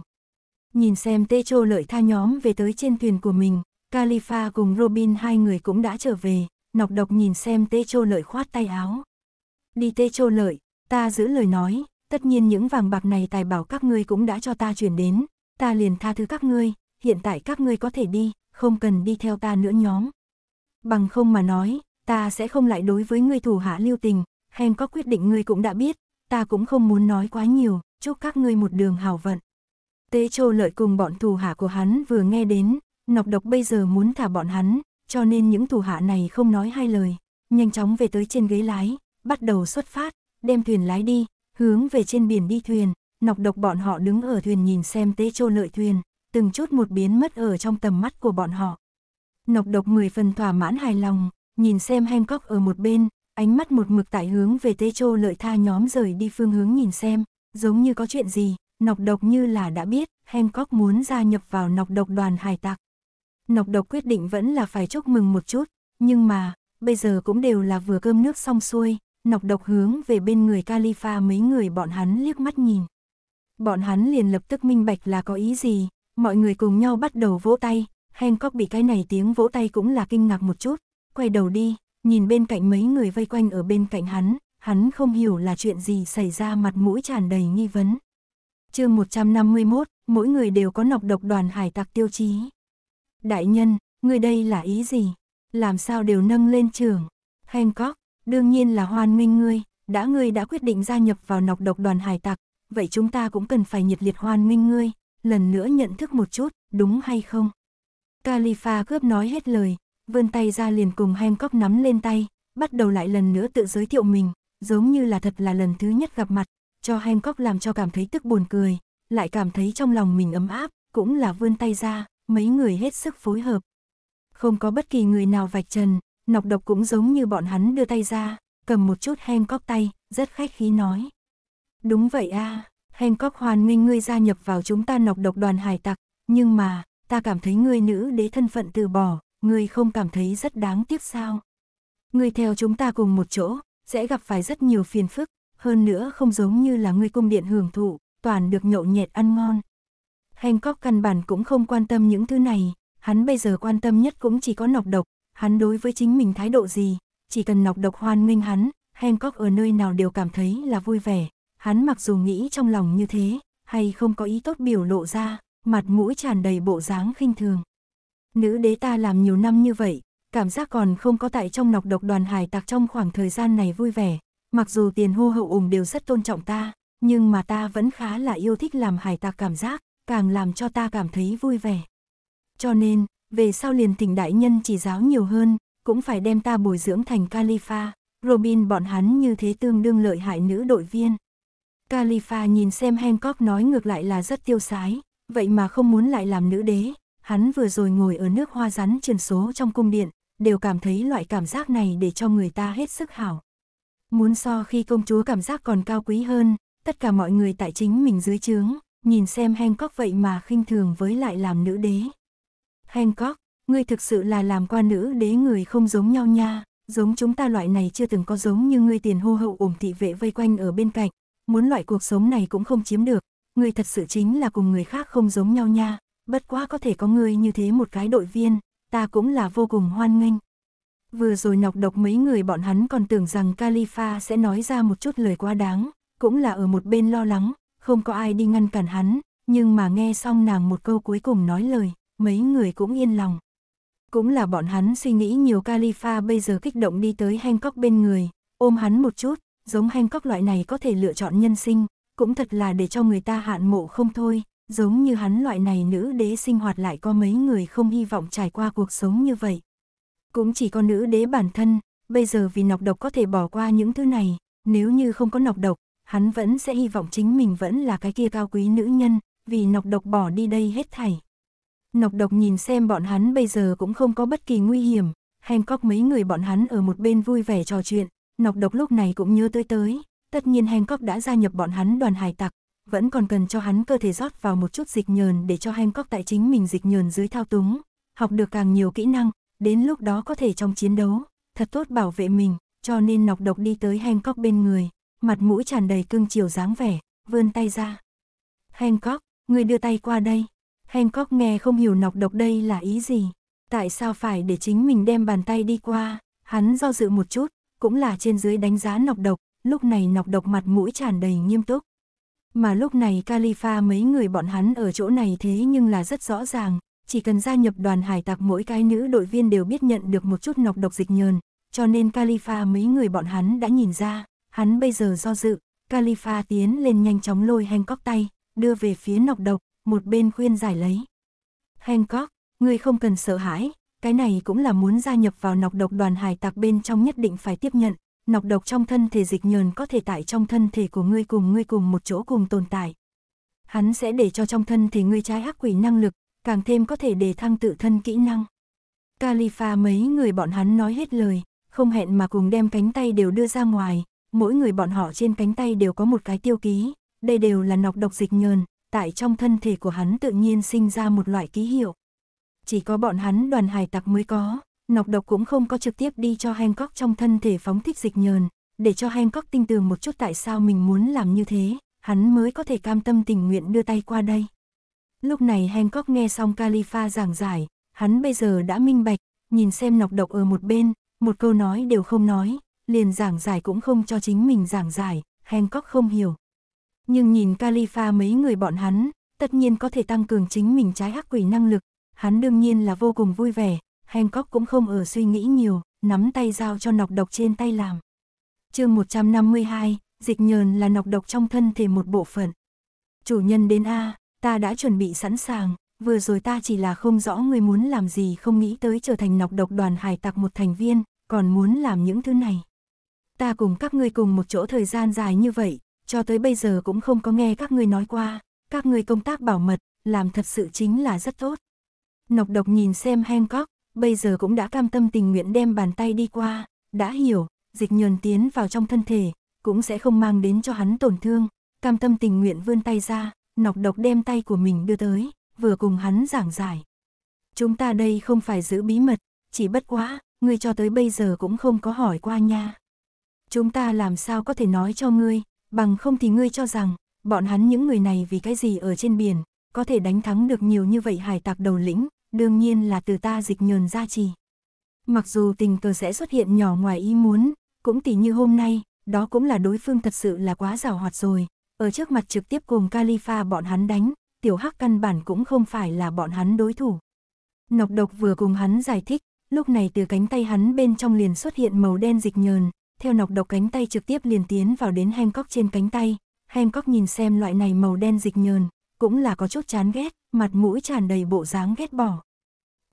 Nhìn xem tê trô lợi tha nhóm về tới trên thuyền của mình, Califa cùng Robin hai người cũng đã trở về, nọc độc nhìn xem tê trô lợi khoát tay áo. Đi tê trô lợi, ta giữ lời nói, tất nhiên những vàng bạc này tài bảo các ngươi cũng đã cho ta chuyển đến, ta liền tha thứ các ngươi, hiện tại các ngươi có thể đi, không cần đi theo ta nữa nhóm. Bằng không mà nói, ta sẽ không lại đối với ngươi thủ hạ lưu tình, hèn có quyết định ngươi cũng đã biết, ta cũng không muốn nói quá nhiều, chúc các ngươi một đường hào vận. Tế Châu lợi cùng bọn thủ hạ của hắn vừa nghe đến, nọc độc bây giờ muốn thả bọn hắn, cho nên những thủ hạ này không nói hai lời, nhanh chóng về tới trên ghế lái, bắt đầu xuất phát, đem thuyền lái đi, hướng về trên biển đi thuyền, nọc độc bọn họ đứng ở thuyền nhìn xem tế Châu lợi thuyền, từng chút một biến mất ở trong tầm mắt của bọn họ. Nọc độc mười phần thỏa mãn hài lòng, nhìn xem Hancock ở một bên, ánh mắt một mực tại hướng về Tê Châu lợi tha nhóm rời đi phương hướng nhìn xem, giống như có chuyện gì, nọc độc như là đã biết, Hancock muốn gia nhập vào nọc độc đoàn hải tặc. Nọc độc quyết định vẫn là phải chúc mừng một chút, nhưng mà, bây giờ cũng đều là vừa cơm nước xong xuôi, nọc độc hướng về bên người Califa mấy người bọn hắn liếc mắt nhìn. Bọn hắn liền lập tức minh bạch là có ý gì, mọi người cùng nhau bắt đầu vỗ tay, Hancock bị cái này tiếng vỗ tay cũng là kinh ngạc một chút, quay đầu đi, nhìn bên cạnh mấy người vây quanh ở bên cạnh hắn, hắn không hiểu là chuyện gì xảy ra mặt mũi tràn đầy nghi vấn. chương 151, mỗi người đều có nọc độc đoàn hải tặc tiêu chí. Đại nhân, người đây là ý gì? Làm sao đều nâng lên trường? Hancock, đương nhiên là hoan nghênh ngươi, đã ngươi đã quyết định gia nhập vào nọc độc đoàn hải tặc, vậy chúng ta cũng cần phải nhiệt liệt hoan nghênh ngươi, lần nữa nhận thức một chút, đúng hay không? Califa cướp nói hết lời, vươn tay ra liền cùng Hancock nắm lên tay, bắt đầu lại lần nữa tự giới thiệu mình, giống như là thật là lần thứ nhất gặp mặt, cho Hancock làm cho cảm thấy tức buồn cười, lại cảm thấy trong lòng mình ấm áp, cũng là vươn tay ra, mấy người hết sức phối hợp. Không có bất kỳ người nào vạch trần, nọc độc cũng giống như bọn hắn đưa tay ra, cầm một chút Hancock tay, rất khách khí nói. Đúng vậy a à, Hancock hoàn nghênh ngươi gia nhập vào chúng ta nọc độc đoàn hải tặc, nhưng mà, ta cảm thấy ngươi nữ đế thân phận từ bỏ, ngươi không cảm thấy rất đáng tiếc sao? Ngươi theo chúng ta cùng một chỗ, sẽ gặp phải rất nhiều phiền phức, hơn nữa không giống như là ngươi cung điện hưởng thụ, toàn được nhậu nhẹt ăn ngon. Hancock căn bản cũng không quan tâm những thứ này, hắn bây giờ quan tâm nhất cũng chỉ có nọc độc, hắn đối với chính mình thái độ gì, chỉ cần nọc độc hoan nghênh hắn, Hancock ở nơi nào đều cảm thấy là vui vẻ, hắn mặc dù nghĩ trong lòng như thế, hay không có ý tốt biểu lộ ra, mặt mũi tràn đầy bộ dáng khinh thường. Nữ đế ta làm nhiều năm như vậy, cảm giác còn không có tại trong nọc độc đoàn hải tạc trong khoảng thời gian này vui vẻ. Mặc dù tiền hô hậu ủng đều rất tôn trọng ta, nhưng mà ta vẫn khá là yêu thích làm hải tạc cảm giác, càng làm cho ta cảm thấy vui vẻ. Cho nên, về sau liền thỉnh đại nhân chỉ giáo nhiều hơn, cũng phải đem ta bồi dưỡng thành Califa, Robin bọn hắn như thế tương đương lợi hại nữ đội viên. Califa nhìn xem Hancock nói ngược lại là rất tiêu sái, vậy mà không muốn lại làm nữ đế, hắn vừa rồi ngồi ở nước hoa rắn trườn số trong cung điện, đều cảm thấy loại cảm giác này để cho người ta hết sức hảo. Muốn so khi công chúa cảm giác còn cao quý hơn, tất cả mọi người tại chính mình dưới trướng, nhìn xem Hancock vậy mà khinh thường với lại làm nữ đế. Hancock, ngươi thực sự là làm qua nữ đế người không giống nhau nha, giống chúng ta loại này chưa từng có giống như ngươi tiền hô hậu ủng thị vệ vây quanh ở bên cạnh, muốn loại cuộc sống này cũng không chiếm được, ngươi thật sự chính là cùng người khác không giống nhau nha, bất quá có thể có người như thế một cái đội viên, ta cũng là vô cùng hoan nghênh. Vừa rồi nọc độc mấy người bọn hắn còn tưởng rằng Khalifa sẽ nói ra một chút lời quá đáng, cũng là ở một bên lo lắng, không có ai đi ngăn cản hắn, nhưng mà nghe xong nàng một câu cuối cùng nói lời, mấy người cũng yên lòng. Cũng là bọn hắn suy nghĩ nhiều Khalifa bây giờ kích động đi tới Hancock bên người, ôm hắn một chút, giống Hancock loại này có thể lựa chọn nhân sinh, cũng thật là để cho người ta hạn mộ không thôi, giống như hắn loại này nữ đế sinh hoạt lại có mấy người không hy vọng trải qua cuộc sống như vậy. Cũng chỉ có nữ đế bản thân, bây giờ vì nọc độc có thể bỏ qua những thứ này, nếu như không có nọc độc, hắn vẫn sẽ hy vọng chính mình vẫn là cái kia cao quý nữ nhân, vì nọc độc bỏ đi đây hết thảy. Nọc độc nhìn xem bọn hắn bây giờ cũng không có bất kỳ nguy hiểm, Hancock mấy người bọn hắn ở một bên vui vẻ trò chuyện, nọc độc lúc này cũng nhớ tới tới, tất nhiên Hancock đã gia nhập bọn hắn đoàn hải tặc, vẫn còn cần cho hắn cơ thể rót vào một chút dịch nhờn để cho Hancock tại chính mình dịch nhờn dưới thao túng, học được càng nhiều kỹ năng, đến lúc đó có thể trong chiến đấu, thật tốt bảo vệ mình, cho nên nọc độc đi tới Hancock bên người, mặt mũi tràn đầy cương chiều dáng vẻ, vươn tay ra. Hancock, người đưa tay qua đây. Hancock nghe không hiểu nọc độc đây là ý gì, tại sao phải để chính mình đem bàn tay đi qua, hắn do dự một chút, cũng là trên dưới đánh giá nọc độc, lúc này nọc độc mặt mũi tràn đầy nghiêm túc, mà lúc này Khalifa mấy người bọn hắn ở chỗ này thế nhưng là rất rõ ràng, chỉ cần gia nhập đoàn hải tặc mỗi cái nữ đội viên đều biết nhận được một chút nọc độc dịch nhờn, cho nên Khalifa mấy người bọn hắn đã nhìn ra, hắn bây giờ do dự, Khalifa tiến lên nhanh chóng lôi Hancock tay, đưa về phía nọc độc, một bên khuyên giải lấy. Hancock, ngươi không cần sợ hãi, cái này cũng là muốn gia nhập vào nọc độc đoàn hải tặc bên trong nhất định phải tiếp nhận, nọc độc trong thân thể dịch nhờn có thể tại trong thân thể của ngươi cùng ngươi cùng một chỗ cùng tồn tại. Hắn sẽ để cho trong thân thể ngươi trái ác quỷ năng lực, càng thêm có thể đề thăng tự thân kỹ năng. Califa mấy người bọn hắn nói hết lời, không hẹn mà cùng đem cánh tay đều đưa ra ngoài, mỗi người bọn họ trên cánh tay đều có một cái tiêu ký, đây đều là nọc độc dịch nhờn, tại trong thân thể của hắn tự nhiên sinh ra một loại ký hiệu. Chỉ có bọn hắn đoàn hải tặc mới có nọc độc cũng không có trực tiếp đi cho Hancock trong thân thể phóng thích dịch nhờn, để cho Hancock tin tưởng một chút tại sao mình muốn làm như thế, hắn mới có thể cam tâm tình nguyện đưa tay qua đây. Lúc này Hancock nghe xong Khalifa giảng giải, hắn bây giờ đã minh bạch, nhìn xem nọc độc ở một bên, một câu nói đều không nói, liền giảng giải cũng không cho chính mình giảng giải, Hancock không hiểu. Nhưng nhìn Khalifa mấy người bọn hắn, tất nhiên có thể tăng cường chính mình trái hắc quỷ năng lực, hắn đương nhiên là vô cùng vui vẻ, Hancock cũng không ở suy nghĩ nhiều, nắm tay dao cho nọc độc trên tay làm. chương 152, dịch nhờn là nọc độc trong thân thể một bộ phận. Chủ nhân đến A, ta đã chuẩn bị sẵn sàng, vừa rồi ta chỉ là không rõ người muốn làm gì không nghĩ tới trở thành nọc độc đoàn hải tặc một thành viên, còn muốn làm những thứ này. Ta cùng các ngươi cùng một chỗ thời gian dài như vậy, cho tới bây giờ cũng không có nghe các ngươi nói qua, các ngươi công tác bảo mật, làm thật sự chính là rất tốt. Nọc độc nhìn xem Hancock, bây giờ cũng đã cam tâm tình nguyện đem bàn tay đi qua, đã hiểu, dịch nhờn tiến vào trong thân thể, cũng sẽ không mang đến cho hắn tổn thương, cam tâm tình nguyện vươn tay ra, nọc độc đem tay của mình đưa tới, vừa cùng hắn giảng giải. Chúng ta đây không phải giữ bí mật, chỉ bất quá, ngươi cho tới bây giờ cũng không có hỏi qua nha. Chúng ta làm sao có thể nói cho ngươi, bằng không thì ngươi cho rằng, bọn hắn những người này vì cái gì ở trên biển, có thể đánh thắng được nhiều như vậy hải tặc đầu lĩnh, đương nhiên là từ ta dịch nhờn ra chỉ. Mặc dù tình cờ sẽ xuất hiện nhỏ ngoài ý muốn, cũng tỉ như hôm nay, đó cũng là đối phương thật sự là quá rào hoạt rồi. Ở trước mặt trực tiếp cùng califa bọn hắn đánh, tiểu hắc căn bản cũng không phải là bọn hắn đối thủ. Nọc độc vừa cùng hắn giải thích, lúc này từ cánh tay hắn bên trong liền xuất hiện màu đen dịch nhờn, theo nọc độc cánh tay trực tiếp liền tiến vào đến Hancock trên cánh tay. Hancock nhìn xem loại này màu đen dịch nhờn, cũng là có chút chán ghét, mặt mũi tràn đầy bộ dáng ghét bỏ.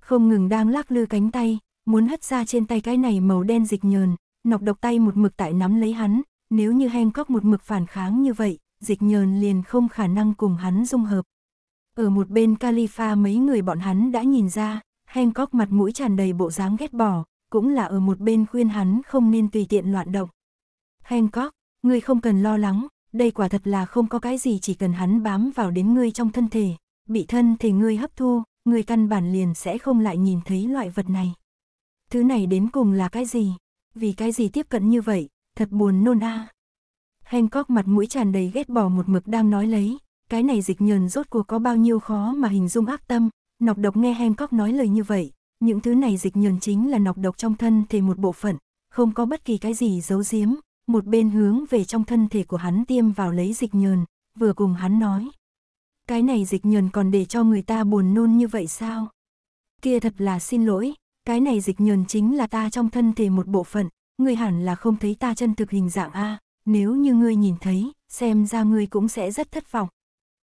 Không ngừng đang lắc lư cánh tay, muốn hất ra trên tay cái này màu đen dịch nhờn, nọc độc tay một mực tại nắm lấy hắn, nếu như hen Hancock một mực phản kháng như vậy, dịch nhờn liền không khả năng cùng hắn dung hợp. Ở một bên Califa mấy người bọn hắn đã nhìn ra, hen Hancock mặt mũi tràn đầy bộ dáng ghét bỏ, cũng là ở một bên khuyên hắn không nên tùy tiện loạn động. hen Hancock, ngươi không cần lo lắng, đây quả thật là không có cái gì chỉ cần hắn bám vào đến ngươi trong thân thể, bị thân thể ngươi hấp thu, ngươi căn bản liền sẽ không lại nhìn thấy loại vật này. Thứ này đến cùng là cái gì? Vì cái gì tiếp cận như vậy? Thật buồn nôn a. À. Hancock mặt mũi tràn đầy ghét bỏ một mực đang nói lấy, cái này dịch nhờn rốt cuộc có bao nhiêu khó mà hình dung ác tâm, nọc độc nghe Hancock nói lời như vậy, những thứ này dịch nhờn chính là nọc độc trong thân thể một bộ phận, không có bất kỳ cái gì giấu giếm, một bên hướng về trong thân thể của hắn tiêm vào lấy dịch nhờn, vừa cùng hắn nói. Cái này dịch nhờn còn để cho người ta buồn nôn như vậy sao? Kia thật là xin lỗi, cái này dịch nhờn chính là ta trong thân thể một bộ phận, người hẳn là không thấy ta chân thực hình dạng A, nếu như ngươi nhìn thấy, xem ra ngươi cũng sẽ rất thất vọng.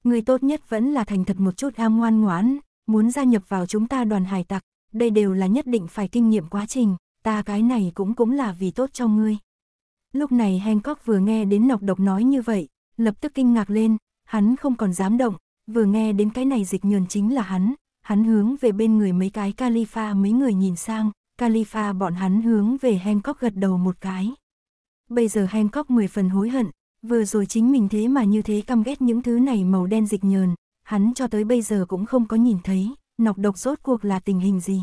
người tốt nhất vẫn là thành thật một chút am ngoan ngoãn, muốn gia nhập vào chúng ta đoàn hải tặc, đây đều là nhất định phải kinh nghiệm quá trình, ta cái này cũng cũng là vì tốt cho ngươi, Lúc này Hancock vừa nghe đến nọc độc nói như vậy, lập tức kinh ngạc lên, hắn không còn dám động, vừa nghe đến cái này dịch nhường chính là hắn, hắn hướng về bên người mấy cái Califa mấy người nhìn sang, Califa bọn hắn hướng về Hancock gật đầu một cái. Bây giờ Hancock mười phần hối hận, vừa rồi chính mình thế mà như thế căm ghét những thứ này màu đen dịch nhờn, hắn cho tới bây giờ cũng không có nhìn thấy, nọc độc rốt cuộc là tình hình gì.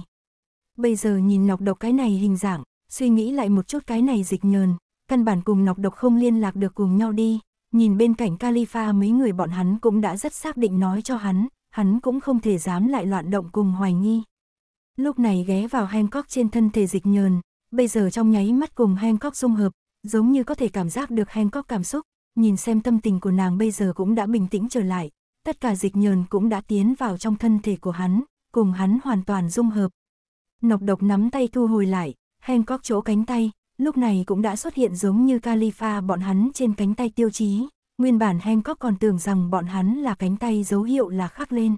Bây giờ nhìn nọc độc cái này hình dạng, suy nghĩ lại một chút cái này dịch nhờn, căn bản cùng nọc độc không liên lạc được cùng nhau đi, nhìn bên cạnh Califa mấy người bọn hắn cũng đã rất xác định nói cho hắn, hắn cũng không thể dám lại loạn động cùng hoài nghi. Lúc này ghé vào Hancock trên thân thể dịch nhờn, bây giờ trong nháy mắt cùng Hancock dung hợp, giống như có thể cảm giác được Hancock cảm xúc, nhìn xem tâm tình của nàng bây giờ cũng đã bình tĩnh trở lại, tất cả dịch nhờn cũng đã tiến vào trong thân thể của hắn, cùng hắn hoàn toàn dung hợp. Nọc độc nắm tay thu hồi lại, Hancock chỗ cánh tay, lúc này cũng đã xuất hiện giống như Califa bọn hắn trên cánh tay tiêu chí. Nguyên bản Hancock còn tưởng rằng bọn hắn là cánh tay dấu hiệu là khắc lên.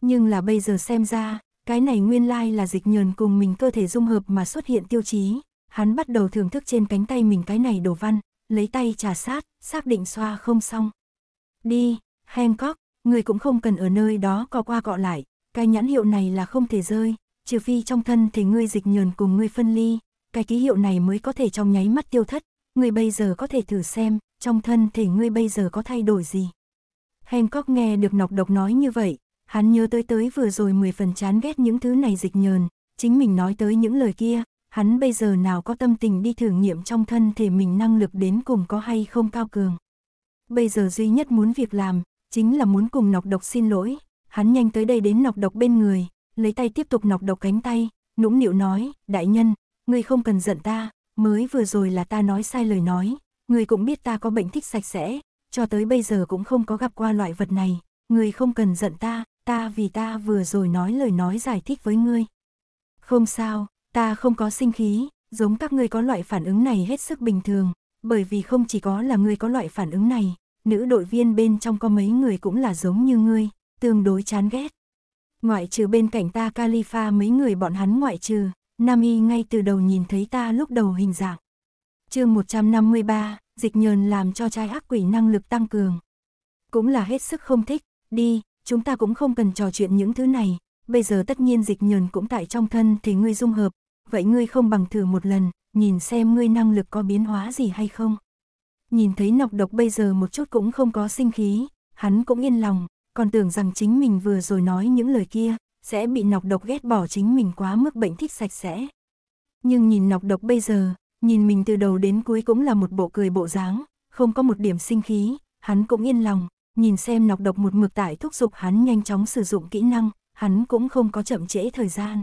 Nhưng là bây giờ xem ra, cái này nguyên lai là dịch nhờn cùng mình cơ thể dung hợp mà xuất hiện tiêu chí. Hắn bắt đầu thưởng thức trên cánh tay mình cái này đồ văn, lấy tay trà sát, xác định xoa không xong. Đi, Hancock, người cũng không cần ở nơi đó cò qua cọ lại, cái nhãn hiệu này là không thể rơi, trừ phi trong thân thì ngươi dịch nhờn cùng ngươi phân ly, cái ký hiệu này mới có thể trong nháy mắt tiêu thất, ngươi bây giờ có thể thử xem, trong thân thể ngươi bây giờ có thay đổi gì. Hancock nghe được nọc độc nói như vậy, hắn nhớ tới tới vừa rồi 10 phần chán ghét những thứ này dịch nhờn, chính mình nói tới những lời kia, hắn bây giờ nào có tâm tình đi thử nghiệm trong thân thể mình năng lực đến cùng có hay không cao cường. Bây giờ duy nhất muốn việc làm, chính là muốn cùng nọc độc xin lỗi, hắn nhanh tới đây đến nọc độc bên người, lấy tay tiếp tục nọc độc cánh tay, nũng nịu nói, đại nhân, ngươi không cần giận ta, mới vừa rồi là ta nói sai lời nói, ngươi cũng biết ta có bệnh thích sạch sẽ, cho tới bây giờ cũng không có gặp qua loại vật này, ngươi không cần giận ta, ta vì ta vừa rồi nói lời nói giải thích với ngươi. Không sao, ta không có sinh khí, giống các ngươi có loại phản ứng này hết sức bình thường, bởi vì không chỉ có là ngươi có loại phản ứng này, nữ đội viên bên trong có mấy người cũng là giống như ngươi, tương đối chán ghét. Ngoại trừ bên cạnh ta Califa mấy người bọn hắn ngoại trừ, Nam Y ngay từ đầu nhìn thấy ta lúc đầu hình dạng. chương 153, dịch nhờn làm cho trai ác quỷ năng lực tăng cường. Cũng là hết sức không thích, đi, chúng ta cũng không cần trò chuyện những thứ này. Bây giờ tất nhiên dịch nhờn cũng tại trong thân thì ngươi dung hợp, vậy ngươi không bằng thử một lần, nhìn xem ngươi năng lực có biến hóa gì hay không. Nhìn thấy nọc độc bây giờ một chút cũng không có sinh khí, hắn cũng yên lòng, còn tưởng rằng chính mình vừa rồi nói những lời kia, sẽ bị nọc độc ghét bỏ chính mình quá mức bệnh thích sạch sẽ. Nhưng nhìn nọc độc bây giờ, nhìn mình từ đầu đến cuối cũng là một bộ cười bộ dáng, không có một điểm sinh khí, hắn cũng yên lòng, nhìn xem nọc độc một mực tại thúc giục hắn nhanh chóng sử dụng kỹ năng, hắn cũng không có chậm trễ thời gian.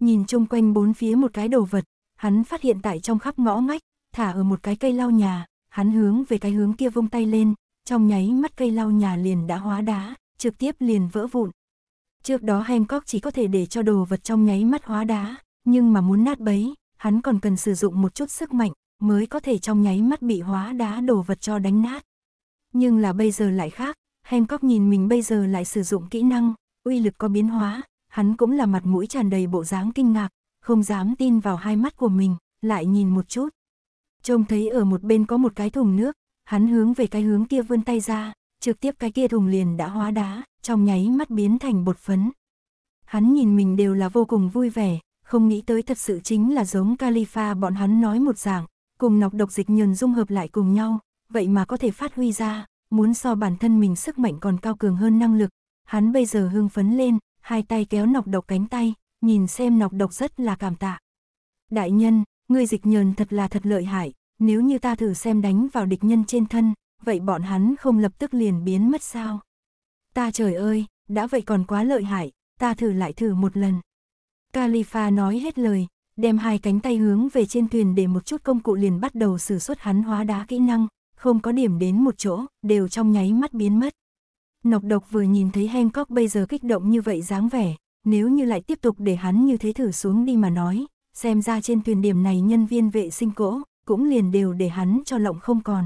Nhìn chung quanh bốn phía một cái đồ vật, hắn phát hiện tại trong khắp ngõ ngách, thả ở một cái cây lau nhà, hắn hướng về cái hướng kia vung tay lên, trong nháy mắt cây lau nhà liền đã hóa đá, trực tiếp liền vỡ vụn, Trước đó Hancock chỉ có thể để cho đồ vật trong nháy mắt hóa đá, nhưng mà muốn nát bấy, hắn còn cần sử dụng một chút sức mạnh, mới có thể trong nháy mắt bị hóa đá đồ vật cho đánh nát. Nhưng là bây giờ lại khác, Hancock nhìn mình bây giờ lại sử dụng kỹ năng, uy lực có biến hóa, hắn cũng là mặt mũi tràn đầy bộ dáng kinh ngạc, không dám tin vào hai mắt của mình, lại nhìn một chút. Trông thấy ở một bên có một cái thùng nước, hắn hướng về cái hướng kia vươn tay ra, trực tiếp cái kia thùng liền đã hóa đá, trong nháy mắt biến thành bột phấn. Hắn nhìn mình đều là vô cùng vui vẻ, không nghĩ tới thật sự chính là giống Califa bọn hắn nói một dạng, cùng nọc độc dịch nhường dung hợp lại cùng nhau, vậy mà có thể phát huy ra, muốn so bản thân mình sức mạnh còn cao cường hơn năng lực. Hắn bây giờ hưng phấn lên, hai tay kéo nọc độc cánh tay, nhìn xem nọc độc rất là cảm tạ. Đại nhân, ngươi dịch nhờn thật là thật lợi hại, nếu như ta thử xem đánh vào địch nhân trên thân, vậy bọn hắn không lập tức liền biến mất sao? Ta trời ơi, đã vậy còn quá lợi hại, ta thử lại thử một lần. Khalifa nói hết lời, đem hai cánh tay hướng về trên thuyền để một chút công cụ liền bắt đầu sử xuất hắn hóa đá kỹ năng, không có điểm đến một chỗ, đều trong nháy mắt biến mất. Nọc độc vừa nhìn thấy Hancock bây giờ kích động như vậy dáng vẻ, nếu như lại tiếp tục để hắn như thế thử xuống đi mà nói, xem ra trên thuyền điểm này nhân viên vệ sinh cỗ, cũng liền đều để hắn cho lộng không còn.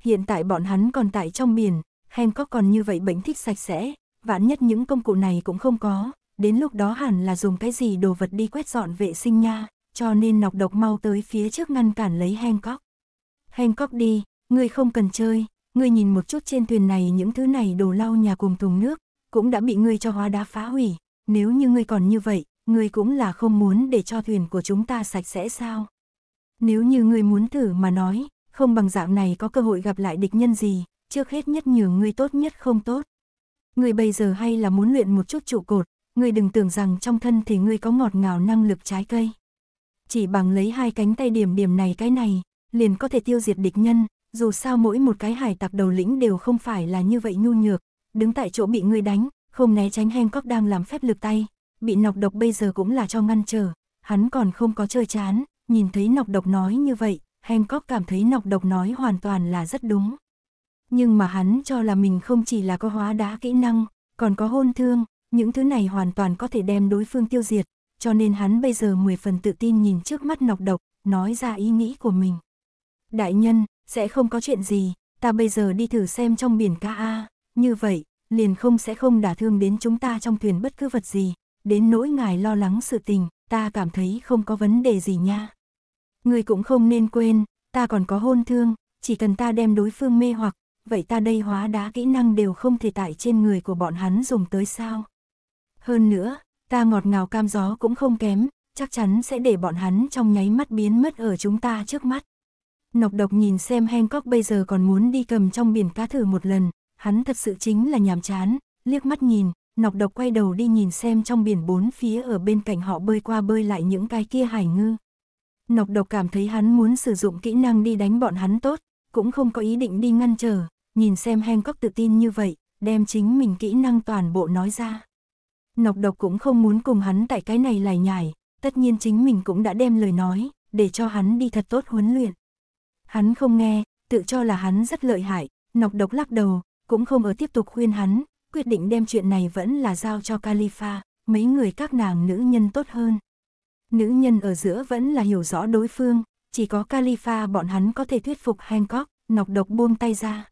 Hiện tại bọn hắn còn tại trong biển, Hen có còn như vậy bệnh thích sạch sẽ, vạn nhất những công cụ này cũng không có, đến lúc đó hẳn là dùng cái gì đồ vật đi quét dọn vệ sinh nha, cho nên nọc độc mau tới phía trước ngăn cản lấy cóc. Hancock. cóc đi, ngươi không cần chơi, ngươi nhìn một chút trên thuyền này những thứ này đồ lau nhà cùng thùng nước, cũng đã bị ngươi cho hóa đá phá hủy, nếu như ngươi còn như vậy, ngươi cũng là không muốn để cho thuyền của chúng ta sạch sẽ sao. Nếu như ngươi muốn thử mà nói, không bằng dạng này có cơ hội gặp lại địch nhân gì, trước hết nhất nhử ngươi tốt nhất không tốt. Ngươi bây giờ hay là muốn luyện một chút trụ cột, ngươi đừng tưởng rằng trong thân thì ngươi có ngọt ngào năng lực trái cây. Chỉ bằng lấy hai cánh tay điểm điểm này cái này, liền có thể tiêu diệt địch nhân, dù sao mỗi một cái hải tặc đầu lĩnh đều không phải là như vậy nhu nhược, đứng tại chỗ bị ngươi đánh, không né tránh cóc đang làm phép lực tay, bị nọc độc bây giờ cũng là cho ngăn trở, hắn còn không có chơi chán, nhìn thấy nọc độc nói như vậy, cóc cảm thấy nọc độc nói hoàn toàn là rất đúng nhưng mà hắn cho là mình không chỉ là có hóa đá kỹ năng, còn có hôn thương, những thứ này hoàn toàn có thể đem đối phương tiêu diệt, cho nên hắn bây giờ mười phần tự tin nhìn trước mắt nọc độc, nói ra ý nghĩ của mình. Đại nhân, sẽ không có chuyện gì, ta bây giờ đi thử xem trong biển ca A, như vậy, liền không sẽ không đả thương đến chúng ta trong thuyền bất cứ vật gì, đến nỗi ngài lo lắng sự tình, ta cảm thấy không có vấn đề gì nha. Người cũng không nên quên, ta còn có hôn thương, chỉ cần ta đem đối phương mê hoặc, vậy ta đây hóa đá kỹ năng đều không thể tại trên người của bọn hắn dùng tới sao. Hơn nữa, ta ngọt ngào cam gió cũng không kém, chắc chắn sẽ để bọn hắn trong nháy mắt biến mất ở chúng ta trước mắt. Nọc độc nhìn xem Hancock bây giờ còn muốn đi cầm trong biển cá thử một lần, hắn thật sự chính là nhàm chán, liếc mắt nhìn, nọc độc quay đầu đi nhìn xem trong biển bốn phía ở bên cạnh họ bơi qua bơi lại những cái kia hải ngư. Nọc độc cảm thấy hắn muốn sử dụng kỹ năng đi đánh bọn hắn tốt, cũng không có ý định đi ngăn trở, nhìn xem Hancock tự tin như vậy, đem chính mình kỹ năng toàn bộ nói ra. Nọc độc cũng không muốn cùng hắn tại cái này lải nhải, tất nhiên chính mình cũng đã đem lời nói, để cho hắn đi thật tốt huấn luyện. Hắn không nghe, tự cho là hắn rất lợi hại, nọc độc lắc đầu, cũng không ở tiếp tục khuyên hắn, quyết định đem chuyện này vẫn là giao cho Khalifa, mấy người các nàng nữ nhân tốt hơn. Nữ nhân ở giữa vẫn là hiểu rõ đối phương, chỉ có Khalifa bọn hắn có thể thuyết phục Hancock, nọc độc buông tay ra.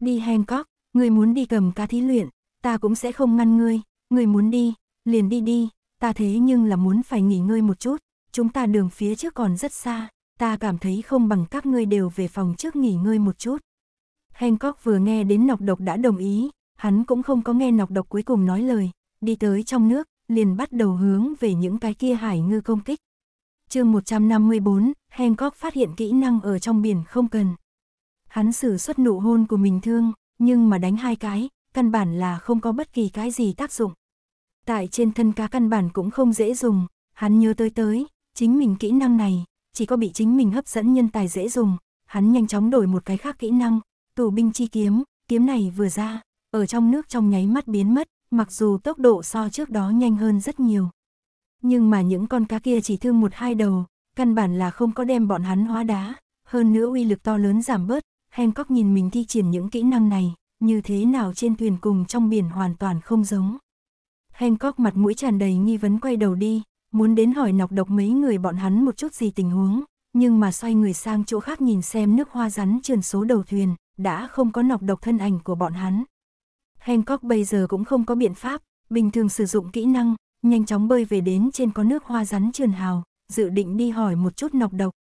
Đi Hancock, người muốn đi cầm cá thí luyện, ta cũng sẽ không ngăn ngươi, người muốn đi, liền đi đi, ta thế nhưng là muốn phải nghỉ ngơi một chút, chúng ta đường phía trước còn rất xa, ta cảm thấy không bằng các ngươi đều về phòng trước nghỉ ngơi một chút. Hancock vừa nghe đến nọc độc đã đồng ý, hắn cũng không có nghe nọc độc cuối cùng nói lời, đi tới trong nước, liền bắt đầu hướng về những cái kia hải ngư công kích. chương 154, Hancock phát hiện kỹ năng ở trong biển không cần. Hắn sử xuất nụ hôn của mình thương, nhưng mà đánh hai cái, căn bản là không có bất kỳ cái gì tác dụng. Tại trên thân cá căn bản cũng không dễ dùng, hắn nhớ tới tới, chính mình kỹ năng này, chỉ có bị chính mình hấp dẫn nhân tài dễ dùng, hắn nhanh chóng đổi một cái khác kỹ năng, tù binh chi kiếm, kiếm này vừa ra, ở trong nước trong nháy mắt biến mất, mặc dù tốc độ so trước đó nhanh hơn rất nhiều. Nhưng mà những con cá kia chỉ thương một hai đầu, căn bản là không có đem bọn hắn hóa đá, hơn nữa uy lực to lớn giảm bớt, Hancock nhìn mình thi triển những kỹ năng này, như thế nào trên thuyền cùng trong biển hoàn toàn không giống. Hancock mặt mũi tràn đầy nghi vấn quay đầu đi, muốn đến hỏi nọc độc mấy người bọn hắn một chút gì tình huống, nhưng mà xoay người sang chỗ khác nhìn xem nước hoa rắn trườn số đầu thuyền, đã không có nọc độc thân ảnh của bọn hắn. Hancock bây giờ cũng không có biện pháp, bình thường sử dụng kỹ năng, nhanh chóng bơi về đến trên có nước hoa rắn trườn hào, dự định đi hỏi một chút nọc độc,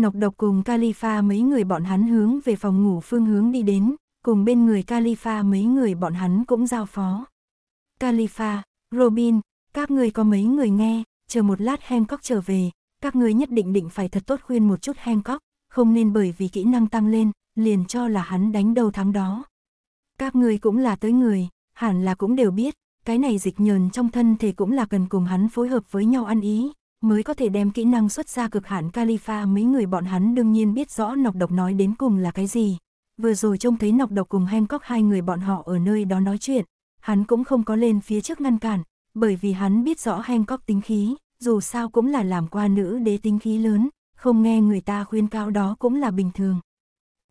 Nọc độc cùng Califa mấy người bọn hắn hướng về phòng ngủ phương hướng đi đến, cùng bên người Califa mấy người bọn hắn cũng giao phó. Califa, Robin, các người có mấy người nghe, chờ một lát Hancock trở về, các người nhất định định phải thật tốt khuyên một chút Hancock, không nên bởi vì kỹ năng tăng lên, liền cho là hắn đánh đầu thắng đó. Các người cũng là tới người, hẳn là cũng đều biết, cái này dịch nhờn trong thân thể cũng là cần cùng hắn phối hợp với nhau ăn ý, mới có thể đem kỹ năng xuất ra cực hạn Califa mấy người bọn hắn đương nhiên biết rõ nọc độc nói đến cùng là cái gì. Vừa rồi trông thấy nọc độc cùng Hancock hai người bọn họ ở nơi đó nói chuyện, hắn cũng không có lên phía trước ngăn cản, bởi vì hắn biết rõ Hancock tính khí, dù sao cũng là làm qua nữ đế tính khí lớn, không nghe người ta khuyên cáo đó cũng là bình thường.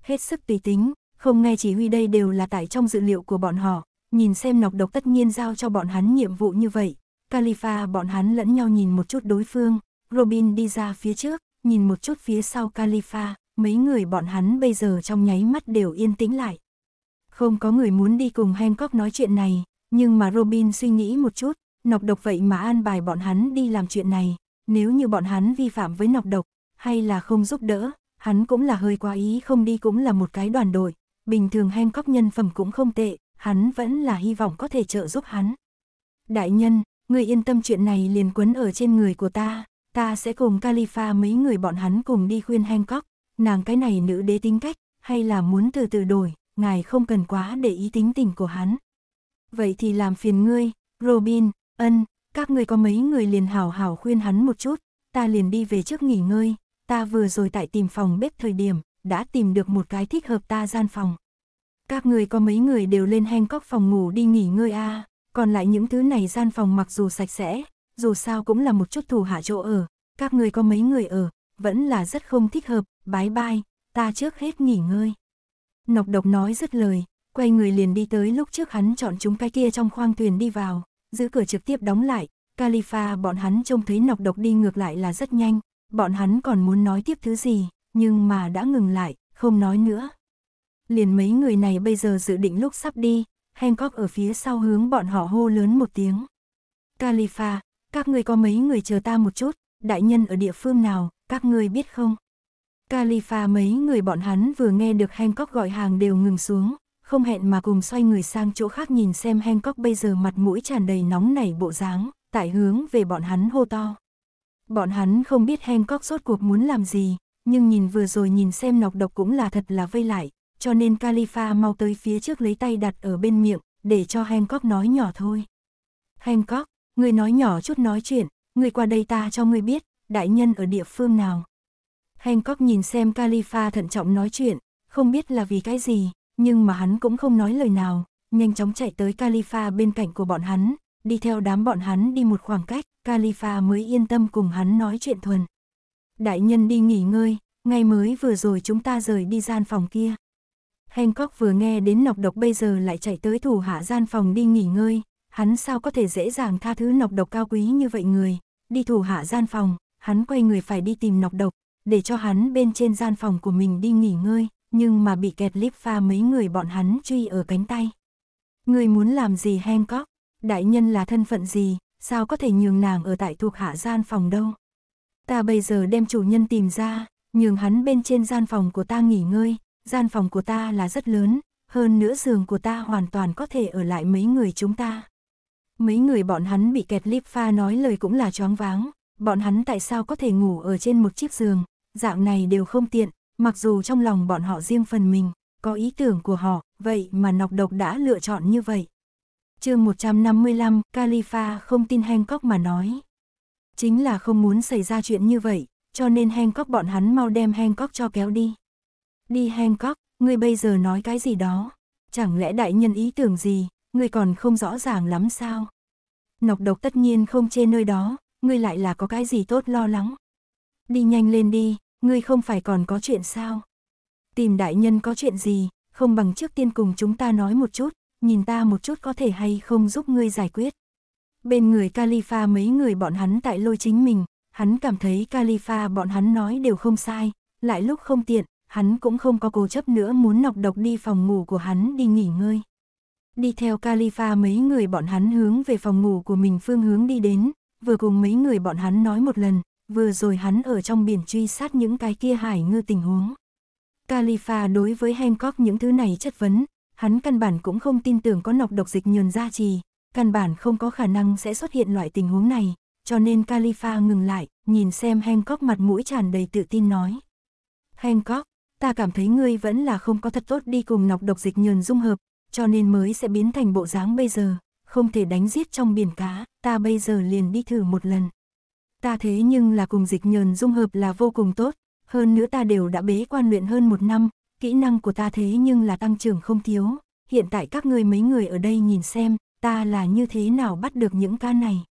Hết sức tùy tính, không nghe chỉ huy đây đều là tại trong dự liệu của bọn họ, nhìn xem nọc độc tất nhiên giao cho bọn hắn nhiệm vụ như vậy, Califa bọn hắn lẫn nhau nhìn một chút đối phương, Robin đi ra phía trước, nhìn một chút phía sau Califa, mấy người bọn hắn bây giờ trong nháy mắt đều yên tĩnh lại. Không có người muốn đi cùng Hancock nói chuyện này, nhưng mà Robin suy nghĩ một chút, nọc độc vậy mà an bài bọn hắn đi làm chuyện này, nếu như bọn hắn vi phạm với nọc độc, hay là không giúp đỡ, hắn cũng là hơi quá ý không đi cũng là một cái đoàn đội, bình thường Hancock nhân phẩm cũng không tệ, hắn vẫn là hy vọng có thể trợ giúp hắn. Đại nhân, người yên tâm chuyện này liền quấn ở trên người của ta, ta sẽ cùng Califa mấy người bọn hắn cùng đi khuyên Hancock, nàng cái này nữ đế tính cách, hay là muốn từ từ đổi, ngài không cần quá để ý tính tình của hắn. Vậy thì làm phiền ngươi, Robin, ân, các ngươi có mấy người liền hảo hảo khuyên hắn một chút, ta liền đi về trước nghỉ ngơi, ta vừa rồi tại tìm phòng bếp thời điểm, đã tìm được một cái thích hợp ta gian phòng. Các ngươi có mấy người đều lên Hancock phòng ngủ đi nghỉ ngơi a à còn lại những thứ này gian phòng mặc dù sạch sẽ, dù sao cũng là một chút thủ hạ chỗ ở, các người có mấy người ở, vẫn là rất không thích hợp, bái bai, ta trước hết nghỉ ngơi. Nọc độc nói dứt lời, quay người liền đi tới lúc trước hắn chọn chúng cái kia trong khoang thuyền đi vào, giữ cửa trực tiếp đóng lại, Califa bọn hắn trông thấy nọc độc đi ngược lại là rất nhanh, bọn hắn còn muốn nói tiếp thứ gì, nhưng mà đã ngừng lại, không nói nữa. Liền mấy người này bây giờ dự định lúc sắp đi, Hancock ở phía sau hướng bọn họ hô lớn một tiếng. Khalifa, các người có mấy người chờ ta một chút, đại nhân ở địa phương nào, các người biết không? Khalifa mấy người bọn hắn vừa nghe được Hancock gọi hàng đều ngừng xuống, không hẹn mà cùng xoay người sang chỗ khác nhìn xem Hancock bây giờ mặt mũi tràn đầy nóng nảy bộ dáng, tại hướng về bọn hắn hô to. Bọn hắn không biết Hancock rốt cuộc muốn làm gì, nhưng nhìn vừa rồi nhìn xem nọc độc cũng là thật là vây lại, cho nên Khalifa mau tới phía trước lấy tay đặt ở bên miệng, để cho Hancock nói nhỏ thôi. Hancock, người nói nhỏ chút nói chuyện, người qua đây ta cho người biết, đại nhân ở địa phương nào. Hancock nhìn xem Khalifa thận trọng nói chuyện, không biết là vì cái gì, nhưng mà hắn cũng không nói lời nào, nhanh chóng chạy tới Khalifa bên cạnh của bọn hắn, đi theo đám bọn hắn đi một khoảng cách, Khalifa mới yên tâm cùng hắn nói chuyện thuần. Đại nhân đi nghỉ ngơi, ngay mới vừa rồi chúng ta rời đi gian phòng kia, Hancock vừa nghe đến nọc độc bây giờ lại chạy tới thủ hạ gian phòng đi nghỉ ngơi, hắn sao có thể dễ dàng tha thứ nọc độc cao quý như vậy người, đi thủ hạ gian phòng, hắn quay người phải đi tìm nọc độc, để cho hắn bên trên gian phòng của mình đi nghỉ ngơi, nhưng mà bị kẹt líp pha mấy người bọn hắn truy ở cánh tay. Người muốn làm gì Hancock? Đại nhân là thân phận gì? Sao có thể nhường nàng ở tại thuộc hạ gian phòng đâu? Ta bây giờ đem chủ nhân tìm ra, nhường hắn bên trên gian phòng của ta nghỉ ngơi, gian phòng của ta là rất lớn, hơn nữa giường của ta hoàn toàn có thể ở lại mấy người chúng ta. Mấy người bọn hắn bị kẹt líp pha nói lời cũng là choáng váng, bọn hắn tại sao có thể ngủ ở trên một chiếc giường, dạng này đều không tiện, mặc dù trong lòng bọn họ riêng phần mình, có ý tưởng của họ, vậy mà nọc độc đã lựa chọn như vậy. chương 155, Khalifa không tin Hancock mà nói. Chính là không muốn xảy ra chuyện như vậy, cho nên Hancock bọn hắn mau đem Hancock cho kéo đi. Đi Hancock, ngươi bây giờ nói cái gì đó? Chẳng lẽ đại nhân ý tưởng gì, ngươi còn không rõ ràng lắm sao? Nọc độc tất nhiên không chê nơi đó, ngươi lại là có cái gì tốt lo lắng. Đi nhanh lên đi, ngươi không phải còn có chuyện sao? Tìm đại nhân có chuyện gì, không bằng trước tiên cùng chúng ta nói một chút, nhìn ta một chút có thể hay không giúp ngươi giải quyết. Bên người Califa mấy người bọn hắn tại lôi chính mình, hắn cảm thấy Califa bọn hắn nói đều không sai, lại lúc không tiện, hắn cũng không có cố chấp nữa muốn nọc độc đi phòng ngủ của hắn đi nghỉ ngơi. Đi theo Califa mấy người bọn hắn hướng về phòng ngủ của mình phương hướng đi đến, vừa cùng mấy người bọn hắn nói một lần, vừa rồi hắn ở trong biển truy sát những cái kia hải ngư tình huống. Califa đối với Hancock những thứ này chất vấn, hắn căn bản cũng không tin tưởng có nọc độc dịch nhường ra trì, căn bản không có khả năng sẽ xuất hiện loại tình huống này, cho nên Califa ngừng lại, nhìn xem Hancock mặt mũi tràn đầy tự tin nói. Hancock, ta cảm thấy ngươi vẫn là không có thật tốt đi cùng nọc độc dịch nhờn dung hợp, cho nên mới sẽ biến thành bộ dáng bây giờ, không thể đánh giết trong biển cá, ta bây giờ liền đi thử một lần. Ta thế nhưng là cùng dịch nhờn dung hợp là vô cùng tốt, hơn nữa ta đều đã bế quan luyện hơn một năm, kỹ năng của ta thế nhưng là tăng trưởng không thiếu, hiện tại các ngươi mấy người ở đây nhìn xem, ta là như thế nào bắt được những ca này.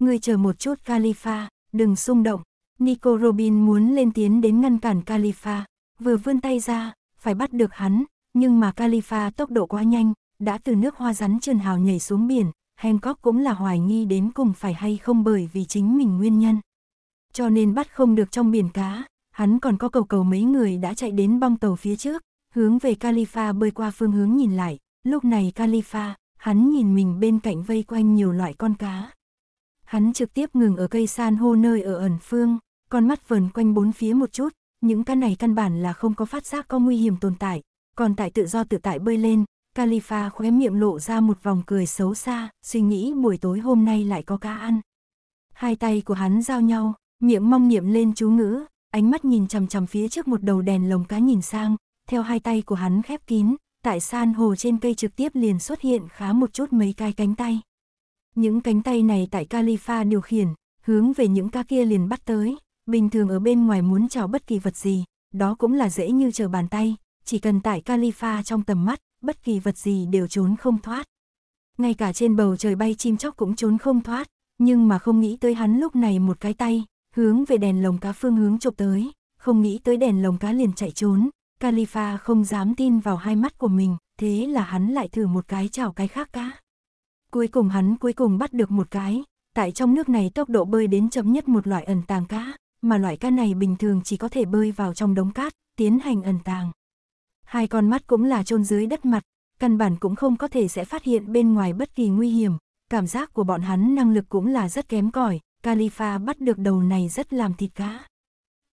Ngươi chờ một chút Khalifa, đừng xung động, Nico Robin muốn lên tiến đến ngăn cản Khalifa, vừa vươn tay ra, phải bắt được hắn, nhưng mà Khalifa tốc độ quá nhanh, đã từ nước hoa rắn trần hào nhảy xuống biển, Hancock cũng là hoài nghi đến cùng phải hay không bởi vì chính mình nguyên nhân. Cho nên bắt không được trong biển cá, hắn còn có cầu cầu mấy người đã chạy đến bong tàu phía trước, hướng về Khalifa bơi qua phương hướng nhìn lại, lúc này Khalifa, hắn nhìn mình bên cạnh vây quanh nhiều loại con cá. Hắn trực tiếp ngừng ở cây san hô nơi ở ẩn phương, con mắt vờn quanh bốn phía một chút, những cá này căn bản là không có phát giác có nguy hiểm tồn tại, còn tại tự do tự tại bơi lên, Califa khóe miệng lộ ra một vòng cười xấu xa, suy nghĩ buổi tối hôm nay lại có cá ăn. Hai tay của hắn giao nhau, miệng mong niệm lên chú ngữ, ánh mắt nhìn chằm chằm phía trước một đầu đèn lồng cá nhìn sang, theo hai tay của hắn khép kín, tại san hồ trên cây trực tiếp liền xuất hiện khá một chút mấy cái cánh tay. Những cánh tay này tại Califa điều khiển, hướng về những cá kia liền bắt tới, Bình thường ở bên ngoài muốn chào bất kỳ vật gì, đó cũng là dễ như trở bàn tay, chỉ cần tại Califa trong tầm mắt, bất kỳ vật gì đều trốn không thoát. Ngay cả trên bầu trời bay chim chóc cũng trốn không thoát, nhưng mà không nghĩ tới hắn lúc này một cái tay, hướng về đèn lồng cá phương hướng chụp tới, không nghĩ tới đèn lồng cá liền chạy trốn, Califa không dám tin vào hai mắt của mình, thế là hắn lại thử một cái chảo cái khác cá. Cuối cùng hắn cuối cùng bắt được một cái, tại trong nước này tốc độ bơi đến chậm nhất một loại ẩn tàng cá, mà loại cá này bình thường chỉ có thể bơi vào trong đống cát, tiến hành ẩn tàng. Hai con mắt cũng là chôn dưới đất mặt, căn bản cũng không có thể sẽ phát hiện bên ngoài bất kỳ nguy hiểm, cảm giác của bọn hắn năng lực cũng là rất kém cỏi, Califa bắt được đầu này rất làm thịt cá.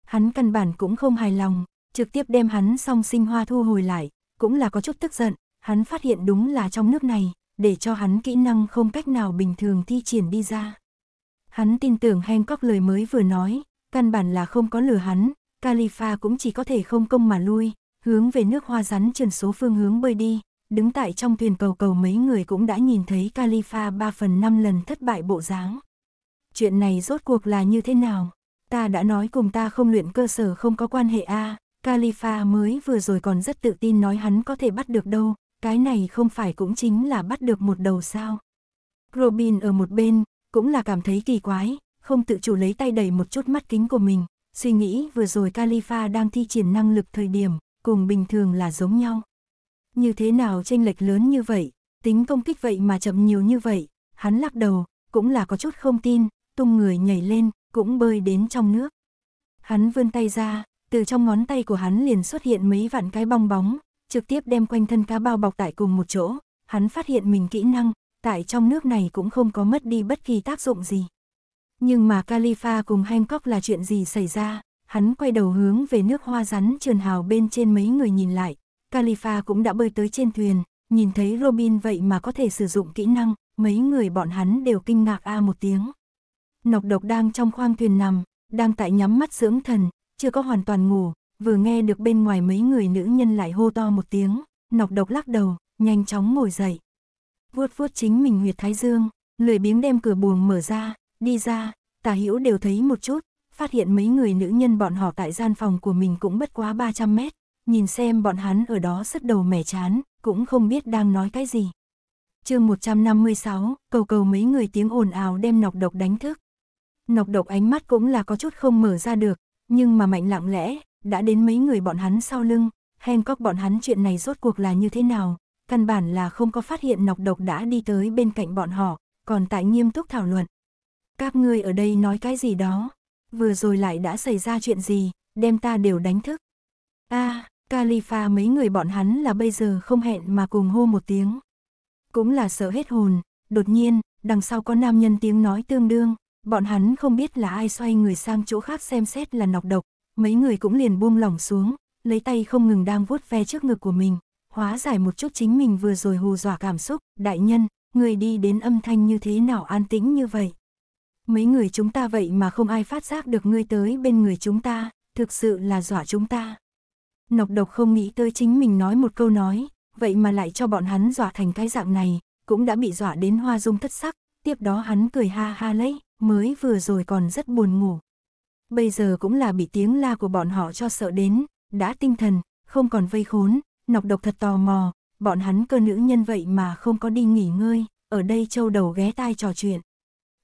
Hắn căn bản cũng không hài lòng, trực tiếp đem hắn song sinh hoa thu hồi lại, cũng là có chút tức giận, hắn phát hiện đúng là trong nước này, để cho hắn kỹ năng không cách nào bình thường thi triển đi ra. Hắn tin tưởng Hancock lời mới vừa nói, căn bản là không có lừa hắn, Califa cũng chỉ có thể không công mà lui, hướng về nước hoa rắn trần số phương hướng bơi đi, đứng tại trong thuyền cầu cầu mấy người cũng đã nhìn thấy Califa 3 phần 5 lần thất bại bộ dáng. Chuyện này rốt cuộc là như thế nào? Ta đã nói cùng ta không luyện cơ sở không có quan hệ a à, Califa mới vừa rồi còn rất tự tin nói hắn có thể bắt được đâu, cái này không phải cũng chính là bắt được một đầu sao. Robin ở một bên, cũng là cảm thấy kỳ quái, không tự chủ lấy tay đẩy một chút mắt kính của mình, suy nghĩ vừa rồi Khalifa đang thi triển năng lực thời điểm, cùng bình thường là giống nhau. Như thế nào tranh lệch lớn như vậy, tính công kích vậy mà chậm nhiều như vậy, hắn lắc đầu, cũng là có chút không tin, tung người nhảy lên, cũng bơi đến trong nước. Hắn vươn tay ra, từ trong ngón tay của hắn liền xuất hiện mấy vạn cái bong bóng, trực tiếp đem quanh thân cá bao bọc tại cùng một chỗ, hắn phát hiện mình kỹ năng, tại trong nước này cũng không có mất đi bất kỳ tác dụng gì. Nhưng mà Khalifa cùng Hancock là chuyện gì xảy ra? Hắn quay đầu hướng về nước hoa rắn trườn hào bên trên mấy người nhìn lại. Khalifa cũng đã bơi tới trên thuyền, nhìn thấy Robin vậy mà có thể sử dụng kỹ năng, mấy người bọn hắn đều kinh ngạc a một tiếng. Nọc độc đang trong khoang thuyền nằm, đang tại nhắm mắt dưỡng thần, chưa có hoàn toàn ngủ, vừa nghe được bên ngoài mấy người nữ nhân lại hô to một tiếng, nọc độc lắc đầu, nhanh chóng ngồi dậy. Vuốt vuốt chính mình huyệt thái dương, lười biếng đem cửa buồng mở ra, Đi ra, tà hữu đều thấy một chút, phát hiện mấy người nữ nhân bọn họ tại gian phòng của mình cũng bất quá 300 mét, nhìn xem bọn hắn ở đó sứt đầu mẻ chán, cũng không biết đang nói cái gì. chương 156, cầu cầu mấy người tiếng ồn ào đem nọc độc đánh thức. Nọc độc ánh mắt cũng là có chút không mở ra được, nhưng mà mạnh lặng lẽ, đã đến mấy người bọn hắn sau lưng, Hancock bọn hắn chuyện này rốt cuộc là như thế nào, căn bản là không có phát hiện nọc độc đã đi tới bên cạnh bọn họ, còn tại nghiêm túc thảo luận. Các ngươi ở đây nói cái gì đó? Vừa rồi lại đã xảy ra chuyện gì, đem ta đều đánh thức. a à, Califa mấy người bọn hắn là bây giờ không hẹn mà cùng hô một tiếng. Cũng là sợ hết hồn, đột nhiên, đằng sau có nam nhân tiếng nói tương đương, bọn hắn không biết là ai xoay người sang chỗ khác xem xét là nọc độc, mấy người cũng liền buông lỏng xuống, lấy tay không ngừng đang vuốt ve trước ngực của mình, hóa giải một chút chính mình vừa rồi hù dọa cảm xúc, đại nhân, người đi đến âm thanh như thế nào an tĩnh như vậy mấy người chúng ta vậy mà không ai phát giác được ngươi tới bên người chúng ta, thực sự là dọa chúng ta. Nọc độc không nghĩ tới chính mình nói một câu nói, vậy mà lại cho bọn hắn dọa thành cái dạng này, cũng đã bị dọa đến hoa dung thất sắc, tiếp đó hắn cười ha ha lấy, mới vừa rồi còn rất buồn ngủ. Bây giờ cũng là bị tiếng la của bọn họ cho sợ đến, đã tinh thần, không còn vây khốn, nọc độc thật tò mò, bọn hắn cơ nữ nhân vậy mà không có đi nghỉ ngơi, ở đây châu đầu ghé tai trò chuyện.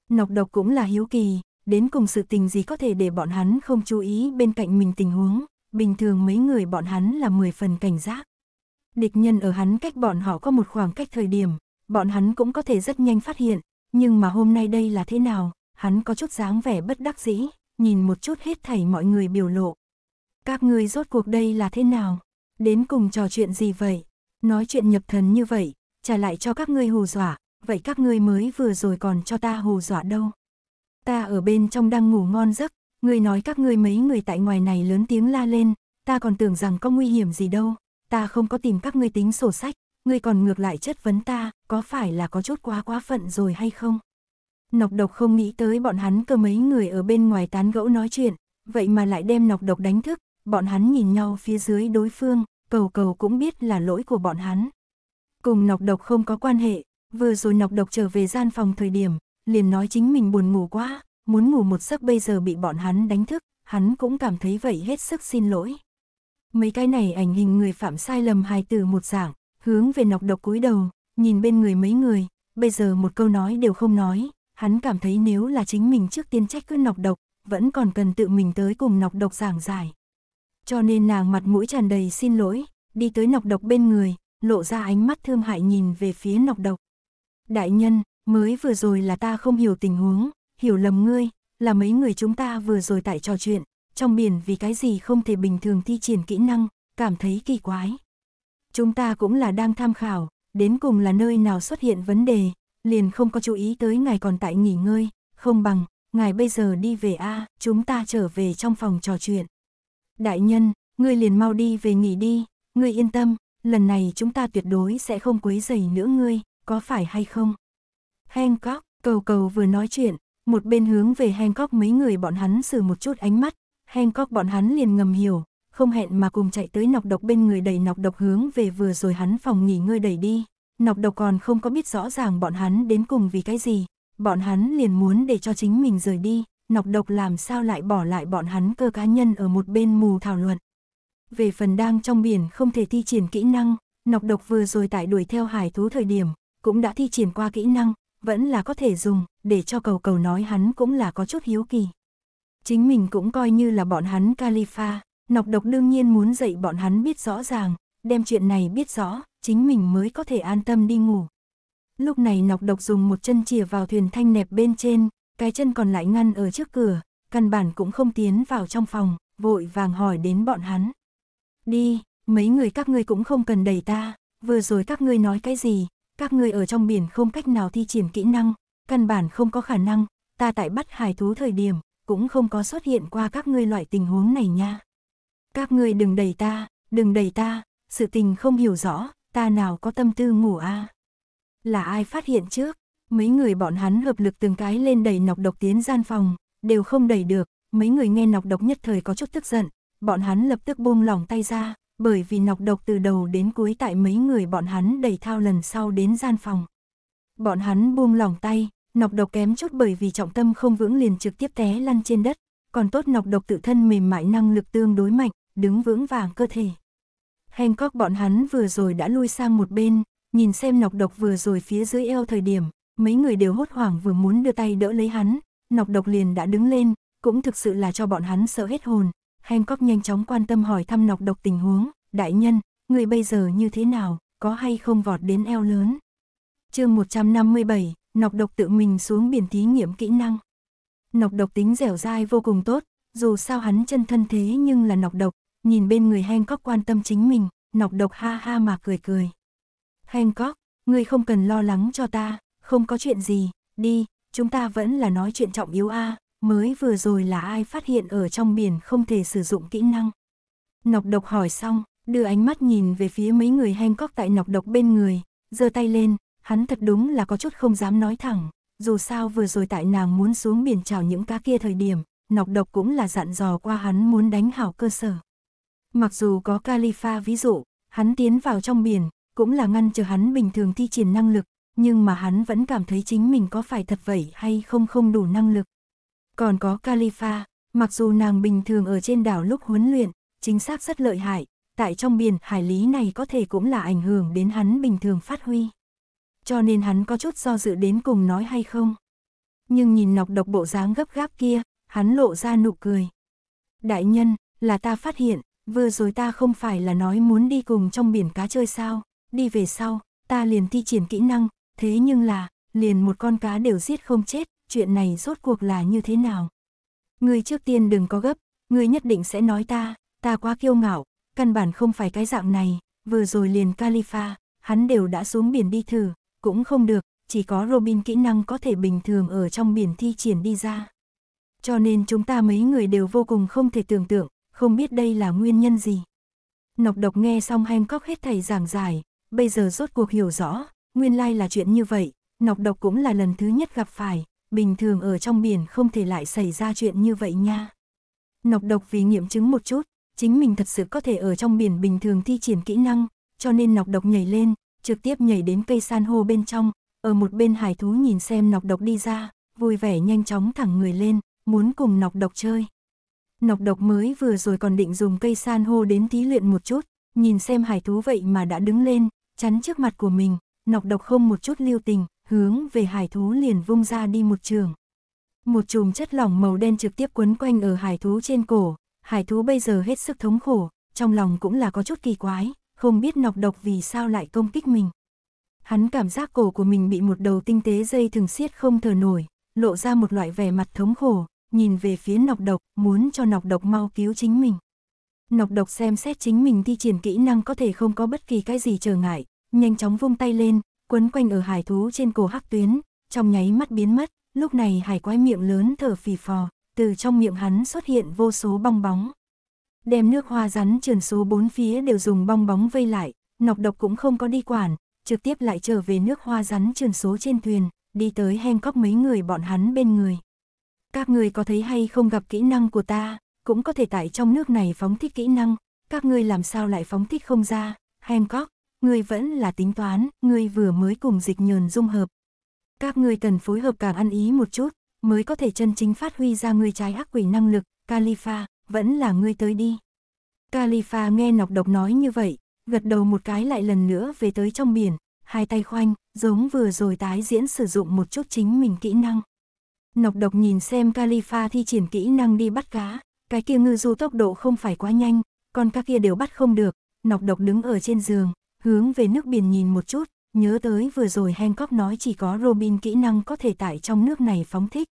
Nọc độc cũng là hiếu kỳ, đến cùng sự tình gì có thể để bọn hắn không chú ý bên cạnh mình tình huống, bình thường mấy người bọn hắn là 10 phần cảnh giác. Địch nhân ở hắn cách bọn họ có một khoảng cách thời điểm, bọn hắn cũng có thể rất nhanh phát hiện, nhưng mà hôm nay đây là thế nào, hắn có chút dáng vẻ bất đắc dĩ, nhìn một chút hết thảy mọi người biểu lộ. Các ngươi rốt cuộc đây là thế nào? Đến cùng trò chuyện gì vậy? Nói chuyện nhập thần như vậy, trả lại cho các ngươi hù dọa, vậy các ngươi mới vừa rồi còn cho ta hù dọa đâu. Ta ở bên trong đang ngủ ngon giấc, ngươi nói các ngươi mấy người tại ngoài này lớn tiếng la lên, ta còn tưởng rằng có nguy hiểm gì đâu, ta không có tìm các ngươi tính sổ sách, ngươi còn ngược lại chất vấn ta, có phải là có chút quá quá phận rồi hay không? Nọc độc không nghĩ tới bọn hắn cơ mấy người ở bên ngoài tán gẫu nói chuyện, vậy mà lại đem nọc độc đánh thức, bọn hắn nhìn nhau phía dưới đối phương, cầu cầu cũng biết là lỗi của bọn hắn. Cùng nọc độc không có quan hệ, vừa rồi nọc độc trở về gian phòng thời điểm, liền nói chính mình buồn ngủ quá, muốn ngủ một giấc bây giờ bị bọn hắn đánh thức, hắn cũng cảm thấy vậy hết sức xin lỗi. Mấy cái này ảnh hình người phạm sai lầm hài từ một dạng, hướng về nọc độc cúi đầu, nhìn bên người mấy người, bây giờ một câu nói đều không nói, hắn cảm thấy nếu là chính mình trước tiên trách cứ nọc độc, vẫn còn cần tự mình tới cùng nọc độc giảng giải. Cho nên nàng mặt mũi tràn đầy xin lỗi, đi tới nọc độc bên người, lộ ra ánh mắt thương hại nhìn về phía nọc độc. Đại nhân, mới vừa rồi là ta không hiểu tình huống, hiểu lầm ngươi, là mấy người chúng ta vừa rồi tại trò chuyện, trong biển vì cái gì không thể bình thường thi triển kỹ năng, cảm thấy kỳ quái. Chúng ta cũng là đang tham khảo, đến cùng là nơi nào xuất hiện vấn đề, liền không có chú ý tới ngài còn tại nghỉ ngơi, không bằng, ngài bây giờ đi về a, chúng ta trở về trong phòng trò chuyện. Đại nhân, ngươi liền mau đi về nghỉ đi, ngươi yên tâm, lần này chúng ta tuyệt đối sẽ không quấy rầy nữa ngươi, có phải hay không? Hancock, cầu cầu vừa nói chuyện, một bên hướng về Hancock mấy người bọn hắn sử một chút ánh mắt, Hancock bọn hắn liền ngầm hiểu, không hẹn mà cùng chạy tới nọc độc bên người đẩy nọc độc hướng về vừa rồi hắn phòng nghỉ ngơi đẩy đi. Nọc độc còn không có biết rõ ràng bọn hắn đến cùng vì cái gì, bọn hắn liền muốn để cho chính mình rời đi, nọc độc làm sao lại bỏ lại bọn hắn cơ cá nhân ở một bên mù thảo luận. Về phần đang trong biển không thể thi triển kỹ năng, nọc độc vừa rồi tại đuổi theo hải thú thời điểm, cũng đã thi triển qua kỹ năng, vẫn là có thể dùng, để cho cầu cầu nói hắn cũng là có chút hiếu kỳ. Chính mình cũng coi như là bọn hắn Califa, nọc độc đương nhiên muốn dạy bọn hắn biết rõ ràng, đem chuyện này biết rõ, chính mình mới có thể an tâm đi ngủ. Lúc này nọc độc dùng một chân chìa vào thuyền thanh nẹp bên trên, cái chân còn lại ngăn ở trước cửa, căn bản cũng không tiến vào trong phòng, vội vàng hỏi đến bọn hắn. Đi, mấy người các ngươi cũng không cần đẩy ta, vừa rồi các ngươi nói cái gì, các ngươi ở trong biển không cách nào thi triển kỹ năng, căn bản không có khả năng, ta tại bắt hải thú thời điểm, cũng không có xuất hiện qua các ngươi loại tình huống này nha. Các ngươi đừng đẩy ta, đừng đẩy ta, sự tình không hiểu rõ, ta nào có tâm tư ngủ a Là ai phát hiện trước, mấy người bọn hắn hợp lực từng cái lên đẩy nọc độc tiến gian phòng, đều không đẩy được, mấy người nghe nọc độc nhất thời có chút tức giận, bọn hắn lập tức buông lỏng tay ra, bởi vì nọc độc từ đầu đến cuối tại mấy người bọn hắn đầy thao lần sau đến gian phòng. Bọn hắn buông lỏng tay, nọc độc kém chút bởi vì trọng tâm không vững liền trực tiếp té lăn trên đất, còn tốt nọc độc tự thân mềm mại năng lực tương đối mạnh, đứng vững vàng cơ thể. Hancock bọn hắn vừa rồi đã lui sang một bên, nhìn xem nọc độc vừa rồi phía dưới eo thời điểm, mấy người đều hốt hoảng vừa muốn đưa tay đỡ lấy hắn, nọc độc liền đã đứng lên, cũng thực sự là cho bọn hắn sợ hết hồn, Hancock nhanh chóng quan tâm hỏi thăm nọc độc tình huống, đại nhân, người bây giờ như thế nào, có hay không vọt đến eo lớn. chương 157, nọc độc tự mình xuống biển thí nghiệm kỹ năng. Nọc độc tính dẻo dai vô cùng tốt, dù sao hắn chân thân thế nhưng là nọc độc, nhìn bên người Hancock quan tâm chính mình, nọc độc ha ha mà cười cười. Hancock, ngươi không cần lo lắng cho ta, không có chuyện gì, đi, chúng ta vẫn là nói chuyện trọng yếu a à mới vừa rồi là ai phát hiện ở trong biển không thể sử dụng kỹ năng. Nọc độc hỏi xong, đưa ánh mắt nhìn về phía mấy người Hancock tại nọc độc bên người, giơ tay lên, hắn thật đúng là có chút không dám nói thẳng, dù sao vừa rồi tại nàng muốn xuống biển chào những cá kia thời điểm, nọc độc cũng là dặn dò qua hắn muốn đánh hảo cơ sở. Mặc dù có Califa ví dụ, hắn tiến vào trong biển, cũng là ngăn chờ hắn bình thường thi triển năng lực, nhưng mà hắn vẫn cảm thấy chính mình có phải thật vậy hay không không đủ năng lực. Còn có Khalifa, mặc dù nàng bình thường ở trên đảo lúc huấn luyện, chính xác rất lợi hại, tại trong biển hải lý này có thể cũng là ảnh hưởng đến hắn bình thường phát huy. Cho nên hắn có chút do dự đến cùng nói hay không. Nhưng nhìn nọc độc bộ dáng gấp gáp kia, hắn lộ ra nụ cười. Đại nhân, là ta phát hiện, vừa rồi ta không phải là nói muốn đi cùng trong biển cá chơi sao, đi về sau, ta liền thi triển kỹ năng, thế nhưng là, liền một con cá đều giết không chết, chuyện này rốt cuộc là như thế nào? Ngươi trước tiên đừng có gấp, ngươi nhất định sẽ nói ta, ta quá kiêu ngạo, căn bản không phải cái dạng này, vừa rồi liền Califa, hắn đều đã xuống biển đi thử, cũng không được, chỉ có Robin kỹ năng có thể bình thường ở trong biển thi triển đi ra. Cho nên chúng ta mấy người đều vô cùng không thể tưởng tượng, không biết đây là nguyên nhân gì. Nọc độc nghe xong Hancock hết thầy giảng giải, bây giờ rốt cuộc hiểu rõ, nguyên lai là chuyện như vậy, nọc độc cũng là lần thứ nhất gặp phải, bình thường ở trong biển không thể lại xảy ra chuyện như vậy nha. Nọc độc vì nghiệm chứng một chút, chính mình thật sự có thể ở trong biển bình thường thi triển kỹ năng, cho nên nọc độc nhảy lên, trực tiếp nhảy đến cây san hô bên trong, ở một bên hải thú nhìn xem nọc độc đi ra, vui vẻ nhanh chóng thẳng người lên, muốn cùng nọc độc chơi. Nọc độc mới vừa rồi còn định dùng cây san hô đến tí luyện một chút, nhìn xem hải thú vậy mà đã đứng lên, chắn trước mặt của mình, nọc độc không một chút lưu tình, hướng về hải thú liền vung ra đi một trường. Một chùm chất lỏng màu đen trực tiếp quấn quanh ở hải thú trên cổ, hải thú bây giờ hết sức thống khổ, trong lòng cũng là có chút kỳ quái, không biết nọc độc vì sao lại công kích mình. Hắn cảm giác cổ của mình bị một đầu tinh tế dây thường siết không thở nổi, lộ ra một loại vẻ mặt thống khổ, nhìn về phía nọc độc, muốn cho nọc độc mau cứu chính mình. Nọc độc xem xét chính mình thi triển kỹ năng có thể không có bất kỳ cái gì trở ngại, nhanh chóng vung tay lên, quấn quanh ở hải thú trên cổ hắc tuyến, trong nháy mắt biến mất, lúc này hải quái miệng lớn thở phì phò, từ trong miệng hắn xuất hiện vô số bong bóng. Đem nước hoa rắn trườn số bốn phía đều dùng bong bóng vây lại, nọc độc cũng không có đi quản, trực tiếp lại trở về nước hoa rắn trườn số trên thuyền, đi tới Hancock mấy người bọn hắn bên người. Các người có thấy hay không gặp kỹ năng của ta, cũng có thể tại trong nước này phóng thích kỹ năng, các ngươi làm sao lại phóng thích không ra, Hancock, ngươi vẫn là tính toán, ngươi vừa mới cùng dịch nhờn dung hợp. Các ngươi cần phối hợp càng ăn ý một chút, mới có thể chân chính phát huy ra ngươi trái ác quỷ năng lực, Califa, vẫn là ngươi tới đi. Califa nghe nọc độc nói như vậy, gật đầu một cái lại lần nữa về tới trong biển, hai tay khoanh, giống vừa rồi tái diễn sử dụng một chút chính mình kỹ năng. Nọc độc nhìn xem Califa thi triển kỹ năng đi bắt cá, cái kia ngư du tốc độ không phải quá nhanh, còn các kia đều bắt không được, nọc độc đứng ở trên giường, hướng về nước biển nhìn một chút, nhớ tới vừa rồi Hancock nói chỉ có Robin kỹ năng có thể tại trong nước này phóng thích.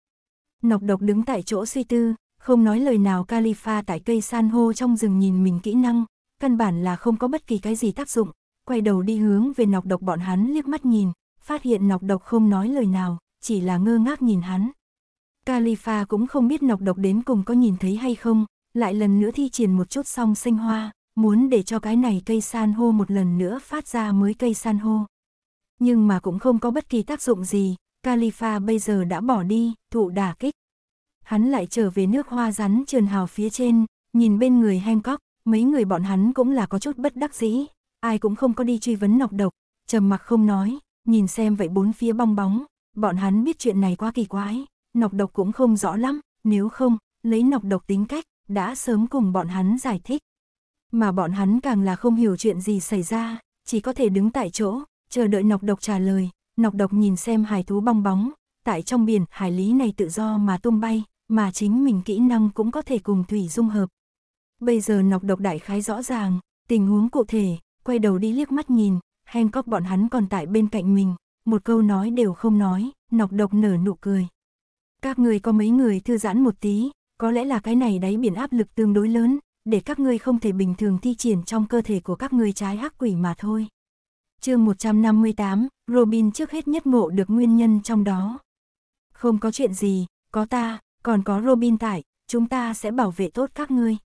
Nọc độc đứng tại chỗ suy tư, không nói lời nào Califa tại cây san hô trong rừng nhìn mình kỹ năng, căn bản là không có bất kỳ cái gì tác dụng, quay đầu đi hướng về nọc độc bọn hắn liếc mắt nhìn, phát hiện nọc độc không nói lời nào, chỉ là ngơ ngác nhìn hắn. Califa cũng không biết nọc độc đến cùng có nhìn thấy hay không, lại lần nữa thi triển một chút song sinh hoa, muốn để cho cái này cây san hô một lần nữa phát ra mới cây san hô. Nhưng mà cũng không có bất kỳ tác dụng gì, Khalifa bây giờ đã bỏ đi, thụ đả kích. Hắn lại trở về nước hoa rắn trườn hào phía trên, nhìn bên người Hancock, mấy người bọn hắn cũng là có chút bất đắc dĩ, ai cũng không có đi truy vấn nọc độc, trầm mặc không nói, nhìn xem vậy bốn phía bong bóng, bọn hắn biết chuyện này quá kỳ quái, nọc độc cũng không rõ lắm, nếu không, lấy nọc độc tính cách, đã sớm cùng bọn hắn giải thích. Mà bọn hắn càng là không hiểu chuyện gì xảy ra, chỉ có thể đứng tại chỗ, chờ đợi nọc độc trả lời, nọc độc nhìn xem hải thú bong bóng, tại trong biển hải lý này tự do mà tung bay, mà chính mình kỹ năng cũng có thể cùng thủy dung hợp. Bây giờ nọc độc đại khái rõ ràng, tình huống cụ thể, quay đầu đi liếc mắt nhìn, Hancock bọn hắn còn tại bên cạnh mình, một câu nói đều không nói, nọc độc nở nụ cười. Các người có mấy người thư giãn một tí, có lẽ là cái này đáy biển áp lực tương đối lớn, để các ngươi không thể bình thường thi triển trong cơ thể của các ngươi trái hắc quỷ mà thôi. Chương 158, Robin trước hết nhất ngộ được nguyên nhân trong đó. Không có chuyện gì, có ta, còn có Robin tại, chúng ta sẽ bảo vệ tốt các ngươi.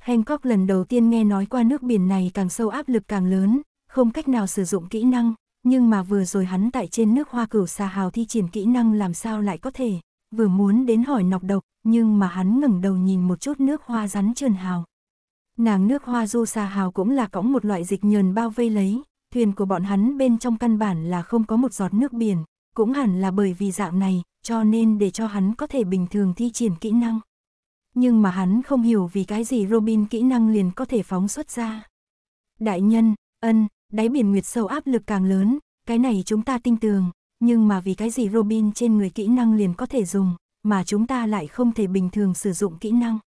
Hancock lần đầu tiên nghe nói qua nước biển này càng sâu áp lực càng lớn, không cách nào sử dụng kỹ năng, nhưng mà vừa rồi hắn tại trên nước hoa cửu xà hào thi triển kỹ năng làm sao lại có thể, vừa muốn đến hỏi nọc độc, nhưng mà hắn ngẩng đầu nhìn một chút nước hoa rắn trườn hào. Nàng nước hoa du xà hào cũng là cõng một loại dịch nhờn bao vây lấy, thuyền của bọn hắn bên trong căn bản là không có một giọt nước biển, cũng hẳn là bởi vì dạng này, cho nên để cho hắn có thể bình thường thi triển kỹ năng. Nhưng mà hắn không hiểu vì cái gì Robin kỹ năng liền có thể phóng xuất ra. Đại nhân, ân, đáy biển nguyệt sâu áp lực càng lớn, cái này chúng ta tin tưởng, nhưng mà vì cái gì Robin trên người kỹ năng liền có thể dùng, mà chúng ta lại không thể bình thường sử dụng kỹ năng.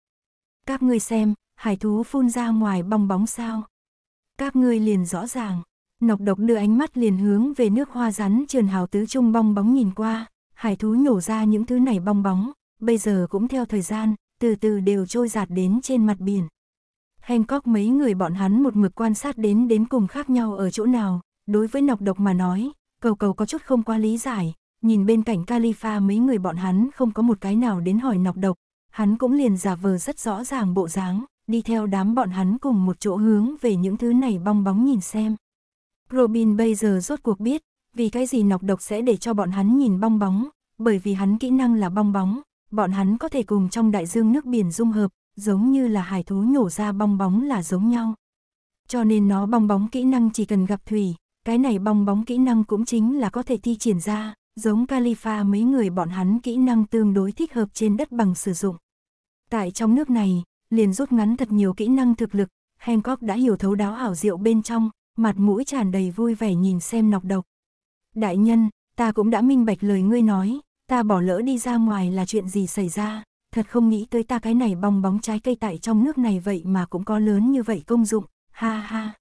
Các ngươi xem, hải thú phun ra ngoài bong bóng sao. Các ngươi liền rõ ràng, nọc độc đưa ánh mắt liền hướng về nước hoa rắn trườn hào tứ trung bong bóng nhìn qua, hải thú nhổ ra những thứ này bong bóng, bây giờ cũng theo thời gian, từ từ đều trôi giạt đến trên mặt biển. Hancock mấy người bọn hắn một mực quan sát đến đến cùng khác nhau ở chỗ nào, đối với nọc độc mà nói, cầu cầu có chút không quá lý giải, nhìn bên cạnh Califa mấy người bọn hắn không có một cái nào đến hỏi nọc độc, hắn cũng liền giả vờ rất rõ ràng bộ dáng, đi theo đám bọn hắn cùng một chỗ hướng về những thứ này bong bóng nhìn xem. Robin bây giờ rốt cuộc biết, vì cái gì nọc độc sẽ để cho bọn hắn nhìn bong bóng, bởi vì hắn kỹ năng là bong bóng, bọn hắn có thể cùng trong đại dương nước biển dung hợp, giống như là hải thú nhổ ra bong bóng là giống nhau. Cho nên nó bong bóng kỹ năng chỉ cần gặp thủy, cái này bong bóng kỹ năng cũng chính là có thể thi triển ra, giống Califa mấy người bọn hắn kỹ năng tương đối thích hợp trên đất bằng sử dụng. Tại trong nước này, liền rút ngắn thật nhiều kỹ năng thực lực, Hancock đã hiểu thấu đáo ảo diệu bên trong, mặt mũi tràn đầy vui vẻ nhìn xem nọc độc. Đại nhân, ta cũng đã minh bạch lời ngươi nói, ta bỏ lỡ đi ra ngoài là chuyện gì xảy ra, thật không nghĩ tới ta cái này bong bóng trái cây tại trong nước này vậy mà cũng có lớn như vậy công dụng, ha ha.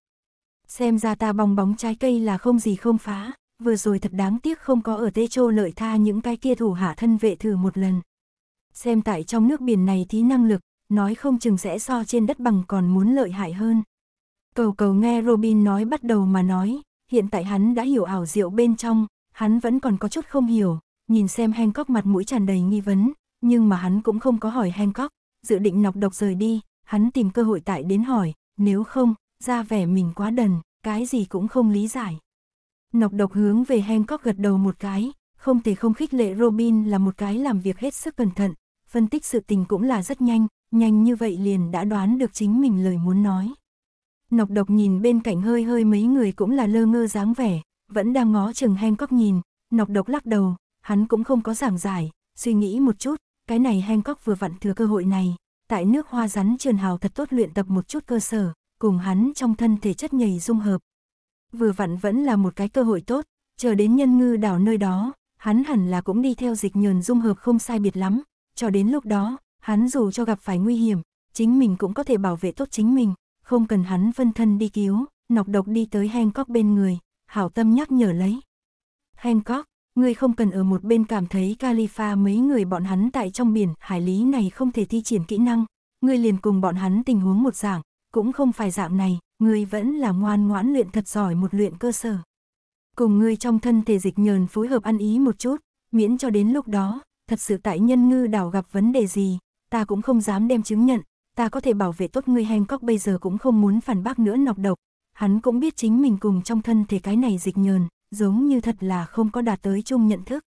Xem ra ta bong bóng trái cây là không gì không phá, vừa rồi thật đáng tiếc không có ở Tê châu lợi tha những cái kia thủ hạ thân vệ thử một lần. Xem tại trong nước biển này thí năng lực, nói không chừng sẽ so trên đất bằng còn muốn lợi hại hơn. Cầu cầu nghe Robin nói bắt đầu mà nói, hiện tại hắn đã hiểu ảo diệu bên trong, hắn vẫn còn có chút không hiểu, nhìn xem Hancock mặt mũi tràn đầy nghi vấn, nhưng mà hắn cũng không có hỏi Hancock, dự định nọc độc rời đi, hắn tìm cơ hội tại đến hỏi, nếu không, ra vẻ mình quá đần, cái gì cũng không lý giải. Nọc độc hướng về Hancock gật đầu một cái, không thể không khích lệ Robin là một cái làm việc hết sức cẩn thận, phân tích sự tình cũng là rất nhanh, nhanh như vậy liền đã đoán được chính mình lời muốn nói. Nọc độc nhìn bên cạnh hơi hơi mấy người cũng là lơ ngơ dáng vẻ, vẫn đang ngó chừng Hancock nhìn, nọc độc lắc đầu, hắn cũng không có giảng giải, suy nghĩ một chút, cái này Hancock vừa vặn thừa cơ hội này, tại nước hoa rắn trường hào thật tốt luyện tập một chút cơ sở, cùng hắn trong thân thể chất nhầy dung hợp. Vừa vặn vẫn là một cái cơ hội tốt, chờ đến nhân ngư đảo nơi đó, hắn hẳn là cũng đi theo dịch nhờn dung hợp không sai biệt lắm, cho đến lúc đó, hắn dù cho gặp phải nguy hiểm, chính mình cũng có thể bảo vệ tốt chính mình, không cần hắn phân thân đi cứu, nọc độc đi tới Hancock bên người, hảo tâm nhắc nhở lấy. Hancock, ngươi không cần ở một bên cảm thấy Califa mấy người bọn hắn tại trong biển hải lý này không thể thi triển kỹ năng, ngươi liền cùng bọn hắn tình huống một dạng, cũng không phải dạng này, ngươi vẫn là ngoan ngoãn luyện thật giỏi một luyện cơ sở. Cùng ngươi trong thân thể dịch nhờn phối hợp ăn ý một chút, miễn cho đến lúc đó, thật sự tại nhân ngư đảo gặp vấn đề gì, ta cũng không dám đem chứng nhận, ta có thể bảo vệ tốt ngươi Hancock bây giờ cũng không muốn phản bác nữa nọc độc, hắn cũng biết chính mình cùng trong thân thể cái này dịch nhờn, giống như thật là không có đạt tới chung nhận thức.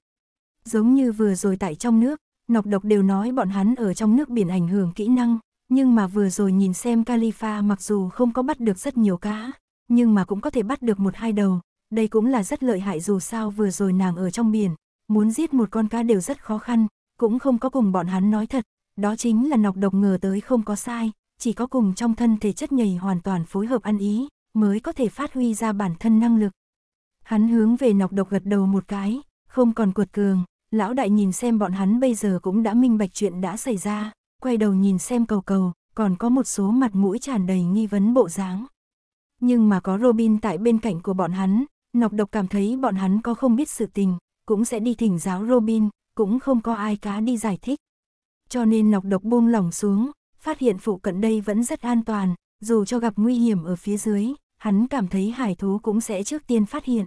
Giống như vừa rồi tại trong nước, nọc độc đều nói bọn hắn ở trong nước biển ảnh hưởng kỹ năng, nhưng mà vừa rồi nhìn xem Califa mặc dù không có bắt được rất nhiều cá, nhưng mà cũng có thể bắt được một hai đầu, đây cũng là rất lợi hại dù sao vừa rồi nàng ở trong biển, muốn giết một con cá đều rất khó khăn, cũng không có cùng bọn hắn nói thật, đó chính là nọc độc ngờ tới không có sai, chỉ có cùng trong thân thể chất nhầy hoàn toàn phối hợp ăn ý, mới có thể phát huy ra bản thân năng lực. Hắn hướng về nọc độc gật đầu một cái, không còn cuột cường, lão đại nhìn xem bọn hắn bây giờ cũng đã minh bạch chuyện đã xảy ra, quay đầu nhìn xem cầu cầu, còn có một số mặt mũi tràn đầy nghi vấn bộ dáng. Nhưng mà có Robin tại bên cạnh của bọn hắn, nọc độc cảm thấy bọn hắn có không biết sự tình, cũng sẽ đi thỉnh giáo Robin, cũng không có ai cá đi giải thích. Cho nên nọc độc buông lỏng xuống, phát hiện phụ cận đây vẫn rất an toàn, dù cho gặp nguy hiểm ở phía dưới, hắn cảm thấy hải thú cũng sẽ trước tiên phát hiện.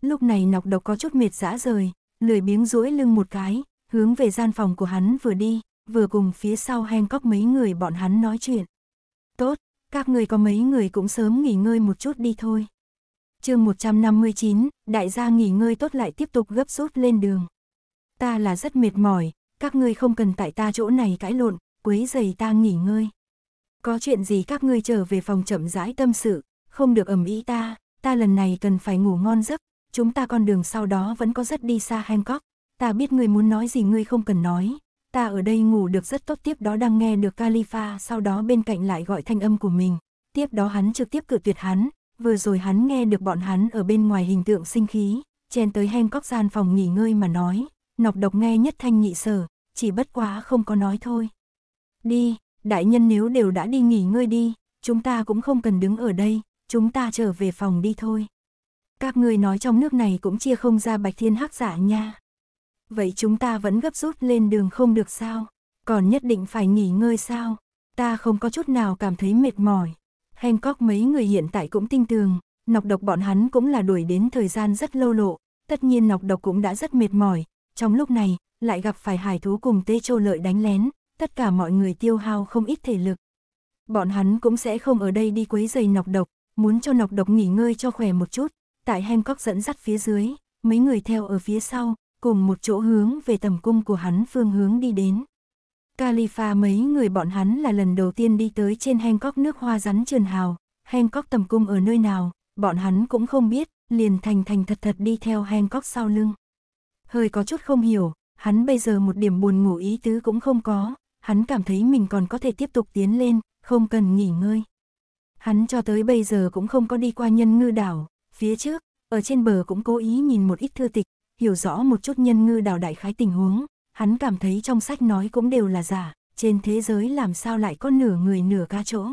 Lúc này nọc độc có chút mệt dã rời, lười biếng duỗi lưng một cái, hướng về gian phòng của hắn vừa đi, vừa cùng phía sau Hancock mấy người bọn hắn nói chuyện. Tốt, các người có mấy người cũng sớm nghỉ ngơi một chút đi thôi. chương 159, đại gia nghỉ ngơi tốt lại tiếp tục gấp rút lên đường. Ta là rất mệt mỏi, các ngươi không cần tại ta chỗ này cãi lộn, quấy giày ta nghỉ ngơi. Có chuyện gì các ngươi trở về phòng chậm rãi tâm sự, không được ẩm ý ta, ta lần này cần phải ngủ ngon giấc, chúng ta con đường sau đó vẫn có rất đi xa Hancock, ta biết ngươi muốn nói gì ngươi không cần nói, ta ở đây ngủ được rất tốt tiếp đó đang nghe được Khalifa sau đó bên cạnh lại gọi thanh âm của mình. Tiếp đó hắn trực tiếp cử tuyệt hắn, vừa rồi hắn nghe được bọn hắn ở bên ngoài hình tượng sinh khí, chen tới Hancock gian phòng nghỉ ngơi mà nói, nọc độc nghe nhất thanh nhị sở, chỉ bất quá không có nói thôi. Đi, đại nhân nếu đều đã đi nghỉ ngơi đi, chúng ta cũng không cần đứng ở đây, chúng ta trở về phòng đi thôi. Các người nói trong nước này cũng chia không ra bạch thiên hắc giả nha vậy chúng ta vẫn gấp rút lên đường không được sao? Còn nhất định phải nghỉ ngơi sao? Ta không có chút nào cảm thấy mệt mỏi. Hancock mấy người hiện tại cũng tin tường, nọc độc bọn hắn cũng là đuổi đến thời gian rất lâu lộ, tất nhiên nọc độc cũng đã rất mệt mỏi, trong lúc này, lại gặp phải hải thú cùng tê châu lợi đánh lén, tất cả mọi người tiêu hao không ít thể lực. Bọn hắn cũng sẽ không ở đây đi quấy giày nọc độc, muốn cho nọc độc nghỉ ngơi cho khỏe một chút, tại Hancock dẫn dắt phía dưới, mấy người theo ở phía sau, cùng một chỗ hướng về tầm cung của hắn phương hướng đi đến. Califa mấy người bọn hắn là lần đầu tiên đi tới trên hang Hancock nước hoa rắn trườn hào, hang Hancock tầm cung ở nơi nào, bọn hắn cũng không biết, liền thành thành thật thật đi theo hang Hancock sau lưng. Hơi có chút không hiểu, hắn bây giờ một điểm buồn ngủ ý tứ cũng không có, hắn cảm thấy mình còn có thể tiếp tục tiến lên, không cần nghỉ ngơi. Hắn cho tới bây giờ cũng không có đi qua nhân ngư đảo, phía trước, ở trên bờ cũng cố ý nhìn một ít thư tịch, hiểu rõ một chút nhân ngư đào đại khái tình huống, hắn cảm thấy trong sách nói cũng đều là giả, trên thế giới làm sao lại có nửa người nửa ca chỗ.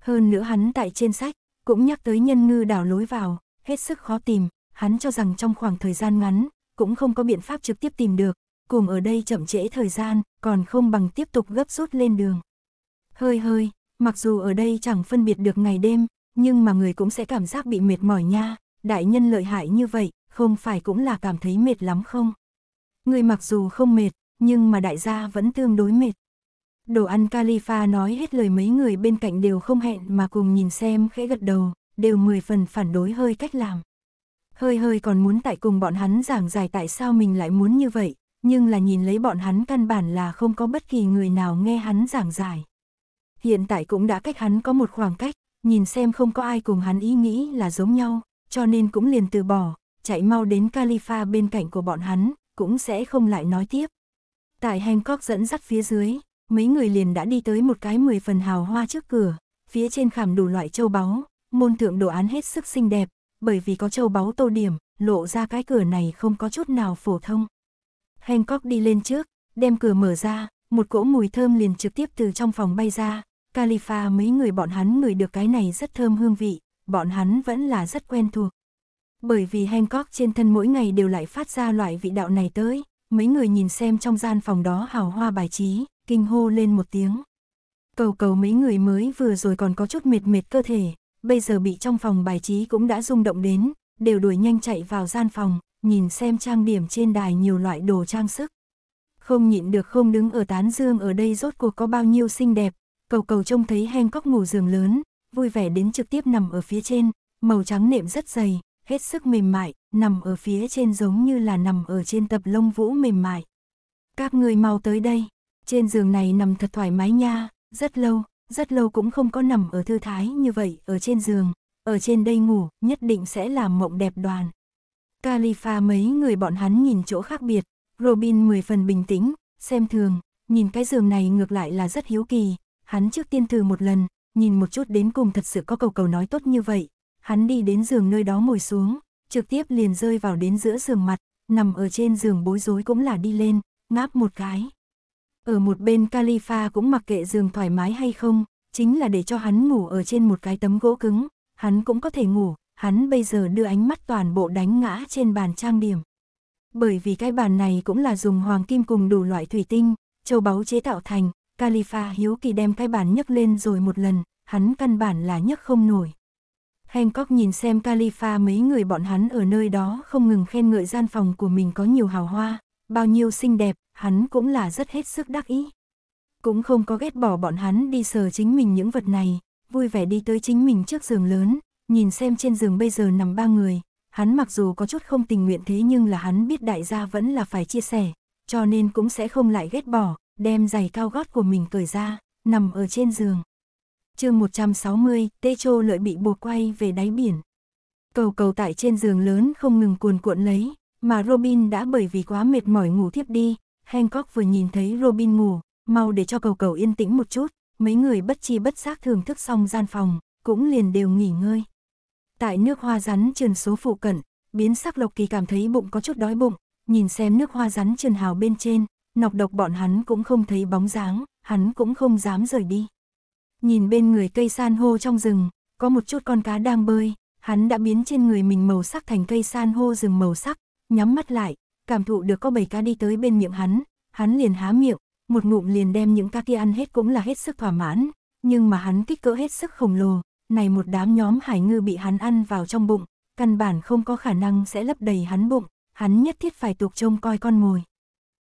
Hơn nữa hắn tại trên sách, cũng nhắc tới nhân ngư đào lối vào, hết sức khó tìm, hắn cho rằng trong khoảng thời gian ngắn, cũng không có biện pháp trực tiếp tìm được, cùng ở đây chậm trễ thời gian, còn không bằng tiếp tục gấp rút lên đường. Hơi hơi, mặc dù ở đây chẳng phân biệt được ngày đêm, nhưng mà người cũng sẽ cảm giác bị mệt mỏi nha, đại nhân lợi hại như vậy, không phải cũng là cảm thấy mệt lắm không? Người mặc dù không mệt, nhưng mà đại gia vẫn tương đối mệt. Đồ ăn Khalifa nói hết lời mấy người bên cạnh đều không hẹn mà cùng nhìn xem khẽ gật đầu, đều mười phần phản đối hơi cách làm. Hơi hơi còn muốn tại cùng bọn hắn giảng giải tại sao mình lại muốn như vậy, nhưng là nhìn lấy bọn hắn căn bản là không có bất kỳ người nào nghe hắn giảng giải. Hiện tại cũng đã cách hắn có một khoảng cách, nhìn xem không có ai cùng hắn ý nghĩ là giống nhau, cho nên cũng liền từ bỏ, chạy mau đến Khalifa bên cạnh của bọn hắn, cũng sẽ không lại nói tiếp. Tại Hancock dẫn dắt phía dưới, mấy người liền đã đi tới một cái mười phần hào hoa trước cửa, phía trên khảm đủ loại châu báu, môn thượng đồ án hết sức xinh đẹp, bởi vì có châu báu tô điểm, lộ ra cái cửa này không có chút nào phổ thông. Hancock đi lên trước, đem cửa mở ra, một cỗ mùi thơm liền trực tiếp từ trong phòng bay ra, Califa mấy người bọn hắn ngửi được cái này rất thơm hương vị, bọn hắn vẫn là rất quen thuộc, bởi vì Hancock trên thân mỗi ngày đều lại phát ra loại vị đạo này tới, mấy người nhìn xem trong gian phòng đó hào hoa bài trí, kinh hô lên một tiếng. Cầu cầu mấy người mới vừa rồi còn có chút mệt mệt cơ thể, bây giờ bị trong phòng bài trí cũng đã rung động đến, đều đuổi nhanh chạy vào gian phòng, nhìn xem trang điểm trên đài nhiều loại đồ trang sức. Không nhịn được không đứng ở tán dương ở đây rốt cuộc có bao nhiêu xinh đẹp, cầu cầu trông thấy Hancock ngủ giường lớn, vui vẻ đến trực tiếp nằm ở phía trên, màu trắng nệm rất dày, hết sức mềm mại, nằm ở phía trên giống như là nằm ở trên tập lông vũ mềm mại. Các người mau tới đây, trên giường này nằm thật thoải mái nha, rất lâu, rất lâu cũng không có nằm ở thư thái như vậy ở trên giường, ở trên đây ngủ nhất định sẽ là mộng đẹp đoàn. Califa mấy người bọn hắn nhìn chỗ khác biệt, Robin mười phần bình tĩnh, xem thường, nhìn cái giường này ngược lại là rất hiếu kỳ, hắn trước tiên thử một lần, nhìn một chút đến cùng thật sự có cầu cầu nói tốt như vậy, Hắn đi đến giường nơi đó ngồi xuống, trực tiếp liền rơi vào đến giữa giường mặt, nằm ở trên giường bối rối cũng là đi lên, ngáp một cái. Ở một bên Khalifa cũng mặc kệ giường thoải mái hay không, chính là để cho hắn ngủ ở trên một cái tấm gỗ cứng, hắn cũng có thể ngủ, hắn bây giờ đưa ánh mắt toàn bộ đánh ngã trên bàn trang điểm. Bởi vì cái bàn này cũng là dùng hoàng kim cùng đủ loại thủy tinh, châu báu chế tạo thành, Khalifa hiếu kỳ đem cái bàn nhấc lên rồi một lần, hắn căn bản là nhấc không nổi. Hancock nhìn xem Khalifa mấy người bọn hắn ở nơi đó không ngừng khen ngợi gian phòng của mình có nhiều hào hoa, bao nhiêu xinh đẹp, hắn cũng là rất hết sức đắc ý. Cũng không có ghét bỏ bọn hắn đi sờ chính mình những vật này, vui vẻ đi tới chính mình trước giường lớn, nhìn xem trên giường bây giờ nằm ba người, hắn mặc dù có chút không tình nguyện thế nhưng là hắn biết đại gia vẫn là phải chia sẻ, cho nên cũng sẽ không lại ghét bỏ, đem giày cao gót của mình cởi ra, nằm ở trên giường chương 160, Tê Chô lợi bị buộc quay về đáy biển. Cầu cầu tại trên giường lớn không ngừng cuồn cuộn lấy, mà Robin đã bởi vì quá mệt mỏi ngủ thiếp đi. Hancock vừa nhìn thấy Robin ngủ, mau để cho cầu cầu yên tĩnh một chút, mấy người bất chi bất giác thưởng thức xong gian phòng, cũng liền đều nghỉ ngơi. Tại nước hoa rắn trườn số phụ cận, biến sắc lộc kỳ cảm thấy bụng có chút đói bụng, nhìn xem nước hoa rắn trườn hào bên trên, nọc độc bọn hắn cũng không thấy bóng dáng, hắn cũng không dám rời đi nhìn bên người cây san hô trong rừng, có một chút con cá đang bơi, hắn đã biến trên người mình màu sắc thành cây san hô rừng màu sắc, nhắm mắt lại, cảm thụ được có bầy cá đi tới bên miệng hắn, hắn liền há miệng, một ngụm liền đem những cá kia ăn hết cũng là hết sức thỏa mãn, nhưng mà hắn kích cỡ hết sức khổng lồ, này một đám nhóm hải ngư bị hắn ăn vào trong bụng, căn bản không có khả năng sẽ lấp đầy hắn bụng, hắn nhất thiết phải tục trông coi con mồi.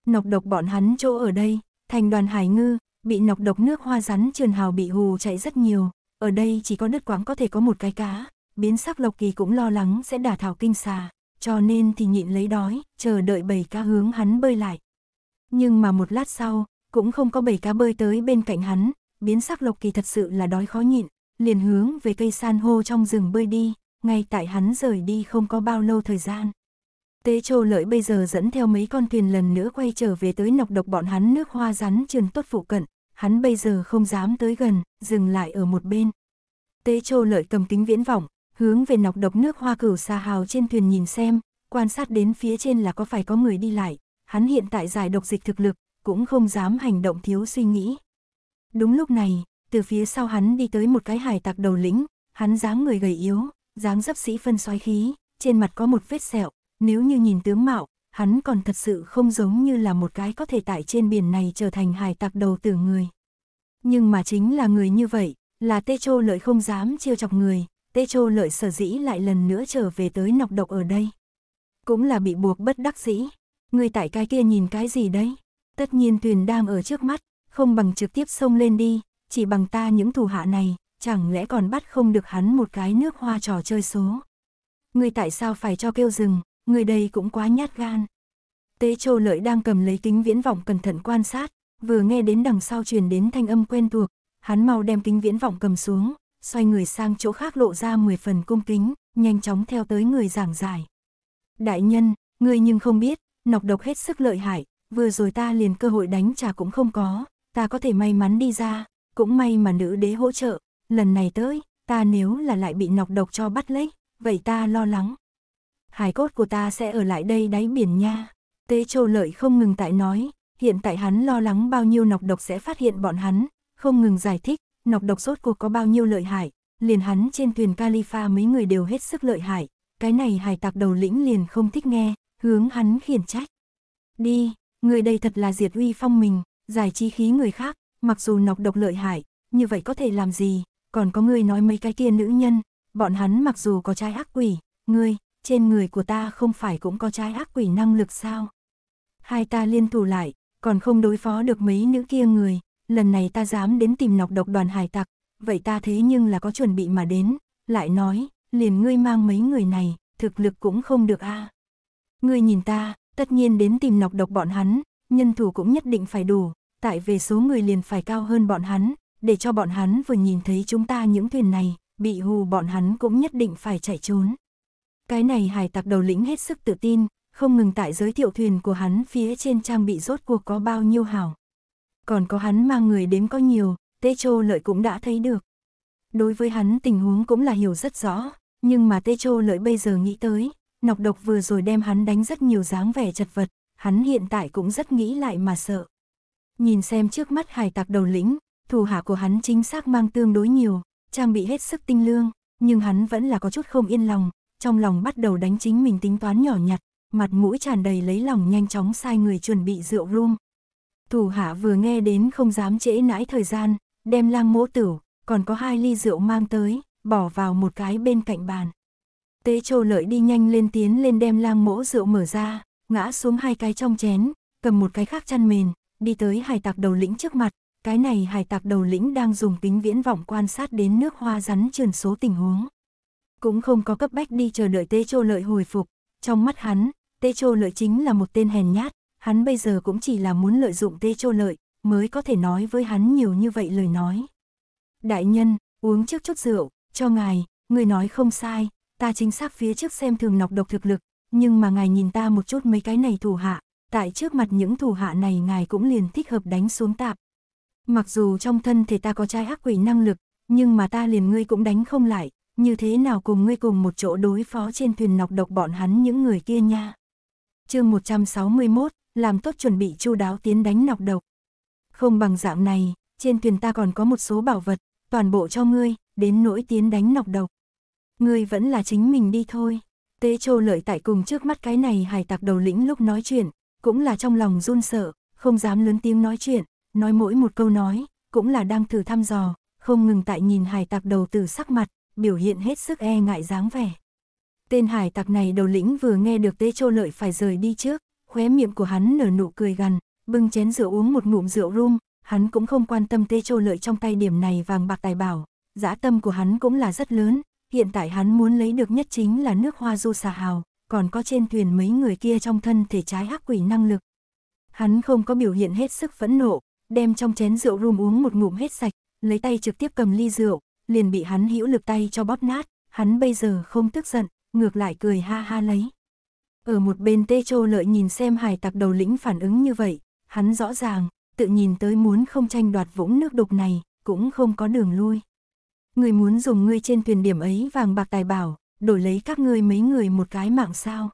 Nọc độc bọn hắn chỗ ở đây, thành đoàn hải ngư, bị nọc độc nước hoa rắn trườn hào bị hù chạy rất nhiều, ở đây chỉ có đất quáng có thể có một cái cá, biến sắc Lộc Kỳ cũng lo lắng sẽ đả thảo kinh xà, cho nên thì nhịn lấy đói, chờ đợi bầy cá hướng hắn bơi lại. Nhưng mà một lát sau, cũng không có bầy cá bơi tới bên cạnh hắn, biến sắc Lộc Kỳ thật sự là đói khó nhịn, liền hướng về cây san hô trong rừng bơi đi, ngay tại hắn rời đi không có bao lâu thời gian. Tế Châu Lợi bây giờ dẫn theo mấy con thuyền lần nữa quay trở về tới nọc độc bọn hắn nước hoa rắn trườn tốt phụ cận, hắn bây giờ không dám tới gần, dừng lại ở một bên. Tế Châu lợi cầm kính viễn vọng, hướng về nọc độc nước hoa cửu xà hào trên thuyền nhìn xem, quan sát đến phía trên là có phải có người đi lại, hắn hiện tại giải độc dịch thực lực, cũng không dám hành động thiếu suy nghĩ. Đúng lúc này, từ phía sau hắn đi tới một cái hải tặc đầu lĩnh, hắn dáng người gầy yếu, dáng dấp sĩ phân xoáy khí, trên mặt có một vết sẹo, nếu như nhìn tướng mạo, hắn còn thật sự không giống như là một cái có thể tại trên biển này trở thành hải tặc đầu tử người. Nhưng mà chính là người như vậy, là Tê Chô Lợi không dám chiêu chọc người, Tê Chô Lợi sở dĩ lại lần nữa trở về tới nọc độc ở đây. Cũng là bị buộc bất đắc dĩ, người tại cái kia nhìn cái gì đấy? Tất nhiên Tuyền đang ở trước mắt, không bằng trực tiếp xông lên đi, chỉ bằng ta những thủ hạ này, chẳng lẽ còn bắt không được hắn một cái nước hoa trò chơi số. Người tại sao phải cho kêu rừng, người đây cũng quá nhát gan. Tế Châu lợi đang cầm lấy kính viễn vọng cẩn thận quan sát, vừa nghe đến đằng sau truyền đến thanh âm quen thuộc, hắn mau đem kính viễn vọng cầm xuống, xoay người sang chỗ khác lộ ra 10 phần cung kính, nhanh chóng theo tới người giảng giải. Đại nhân, người nhưng không biết, nọc độc hết sức lợi hại, vừa rồi ta liền cơ hội đánh trả cũng không có, ta có thể may mắn đi ra, cũng may mà nữ đế hỗ trợ, lần này tới, ta nếu là lại bị nọc độc cho bắt lấy, vậy ta lo lắng, hài cốt của ta sẽ ở lại đây đáy biển nha. Tế Châu Lợi không ngừng tại nói, hiện tại hắn lo lắng bao nhiêu nọc độc sẽ phát hiện bọn hắn, không ngừng giải thích, nọc độc sốt cuộc có bao nhiêu lợi hại, liền hắn trên thuyền Califa mấy người đều hết sức lợi hại, cái này hải tặc đầu lĩnh liền không thích nghe, hướng hắn khiển trách. Đi, người đây thật là diệt uy phong mình, giải trí khí người khác, mặc dù nọc độc lợi hại, như vậy có thể làm gì, còn có người nói mấy cái kia nữ nhân, bọn hắn mặc dù có trai ác quỷ, ngươi, trên người của ta không phải cũng có trái ác quỷ năng lực sao? Hai ta liên thủ lại, còn không đối phó được mấy nữ kia người, lần này ta dám đến tìm nọc độc đoàn hải tặc, vậy ta thế nhưng là có chuẩn bị mà đến, lại nói, liền ngươi mang mấy người này, thực lực cũng không được a. Ngươi nhìn ta, tất nhiên đến tìm nọc độc bọn hắn, nhân thủ cũng nhất định phải đủ, tại về số người liền phải cao hơn bọn hắn, để cho bọn hắn vừa nhìn thấy chúng ta những thuyền này, bị hù bọn hắn cũng nhất định phải chạy trốn. Cái này hải tặc đầu lĩnh hết sức tự tin, không ngừng tại giới thiệu thuyền của hắn phía trên trang bị rốt cuộc có bao nhiêu hảo. Còn có hắn mang người đếm có nhiều, Tê châu Lợi cũng đã thấy được. Đối với hắn tình huống cũng là hiểu rất rõ, nhưng mà Tê châu Lợi bây giờ nghĩ tới, nọc độc vừa rồi đem hắn đánh rất nhiều dáng vẻ chật vật, hắn hiện tại cũng rất nghĩ lại mà sợ. Nhìn xem trước mắt hải tặc đầu lĩnh, thủ hạ của hắn chính xác mang tương đối nhiều, trang bị hết sức tinh lương, nhưng hắn vẫn là có chút không yên lòng, trong lòng bắt đầu đánh chính mình tính toán nhỏ nhặt, mặt mũi tràn đầy lấy lòng nhanh chóng sai người chuẩn bị rượu rum. Thủ hạ vừa nghe đến không dám trễ nãi thời gian, đem lang mỗ tửu, còn có hai ly rượu mang tới, bỏ vào một cái bên cạnh bàn. Tế châu lợi đi nhanh lên tiến lên đem lang mỗ rượu mở ra, ngã xuống hai cái trong chén, cầm một cái khác chăn mền, đi tới hải tạc đầu lĩnh trước mặt, cái này hải tạc đầu lĩnh đang dùng kính viễn vọng quan sát đến nước hoa rắn trườn số tình huống cũng không có cấp bách đi chờ đợi Tế Châu Lợi hồi phục. Trong mắt hắn, Tế Châu Lợi chính là một tên hèn nhát, hắn bây giờ cũng chỉ là muốn lợi dụng Tế Châu Lợi, mới có thể nói với hắn nhiều như vậy lời nói. Đại nhân, uống trước chút rượu, cho ngài, người nói không sai, ta chính xác phía trước xem thường nọc độc thực lực, nhưng mà ngài nhìn ta một chút mấy cái này thủ hạ, tại trước mặt những thủ hạ này ngài cũng liền thích hợp đánh xuống tạp. Mặc dù trong thân thể ta có trai ác quỷ năng lực, nhưng mà ta liền ngươi cũng đánh không lại, như thế nào cùng ngươi cùng một chỗ đối phó trên thuyền nọc độc bọn hắn những người kia nha. chương 161, làm tốt chuẩn bị chu đáo tiến đánh nọc độc. Không bằng dạng này, trên thuyền ta còn có một số bảo vật, toàn bộ cho ngươi, đến nỗi tiến đánh nọc độc. Ngươi vẫn là chính mình đi thôi. Tế châu lợi tại cùng trước mắt cái này hải tặc đầu lĩnh lúc nói chuyện, cũng là trong lòng run sợ, không dám lớn tiếng nói chuyện, nói mỗi một câu nói, cũng là đang thử thăm dò, không ngừng tại nhìn hải tặc đầu tử sắc mặt, biểu hiện hết sức e ngại dáng vẻ. Tên hải tặc này đầu lĩnh vừa nghe được Tê châu Lợi phải rời đi trước, khóe miệng của hắn nở nụ cười gằn, bưng chén rượu uống một ngụm rượu rum, hắn cũng không quan tâm Tê châu Lợi trong tay điểm này vàng bạc tài bảo, dã tâm của hắn cũng là rất lớn, hiện tại hắn muốn lấy được nhất chính là nước hoa du xà hào, còn có trên thuyền mấy người kia trong thân thể trái hắc quỷ năng lực. Hắn không có biểu hiện hết sức phẫn nộ, đem trong chén rượu rum uống một ngụm hết sạch, lấy tay trực tiếp cầm ly rượu, liền bị hắn hữu lực tay cho bóp nát, hắn bây giờ không tức giận, ngược lại cười ha ha lấy. Ở một bên Tê Châu Lợi nhìn xem hải tặc đầu lĩnh phản ứng như vậy, hắn rõ ràng, tự nhìn tới muốn không tranh đoạt vũng nước đục này, cũng không có đường lui. Người muốn dùng ngươi trên thuyền điểm ấy vàng bạc tài bảo, đổi lấy các ngươi mấy người một cái mạng sao.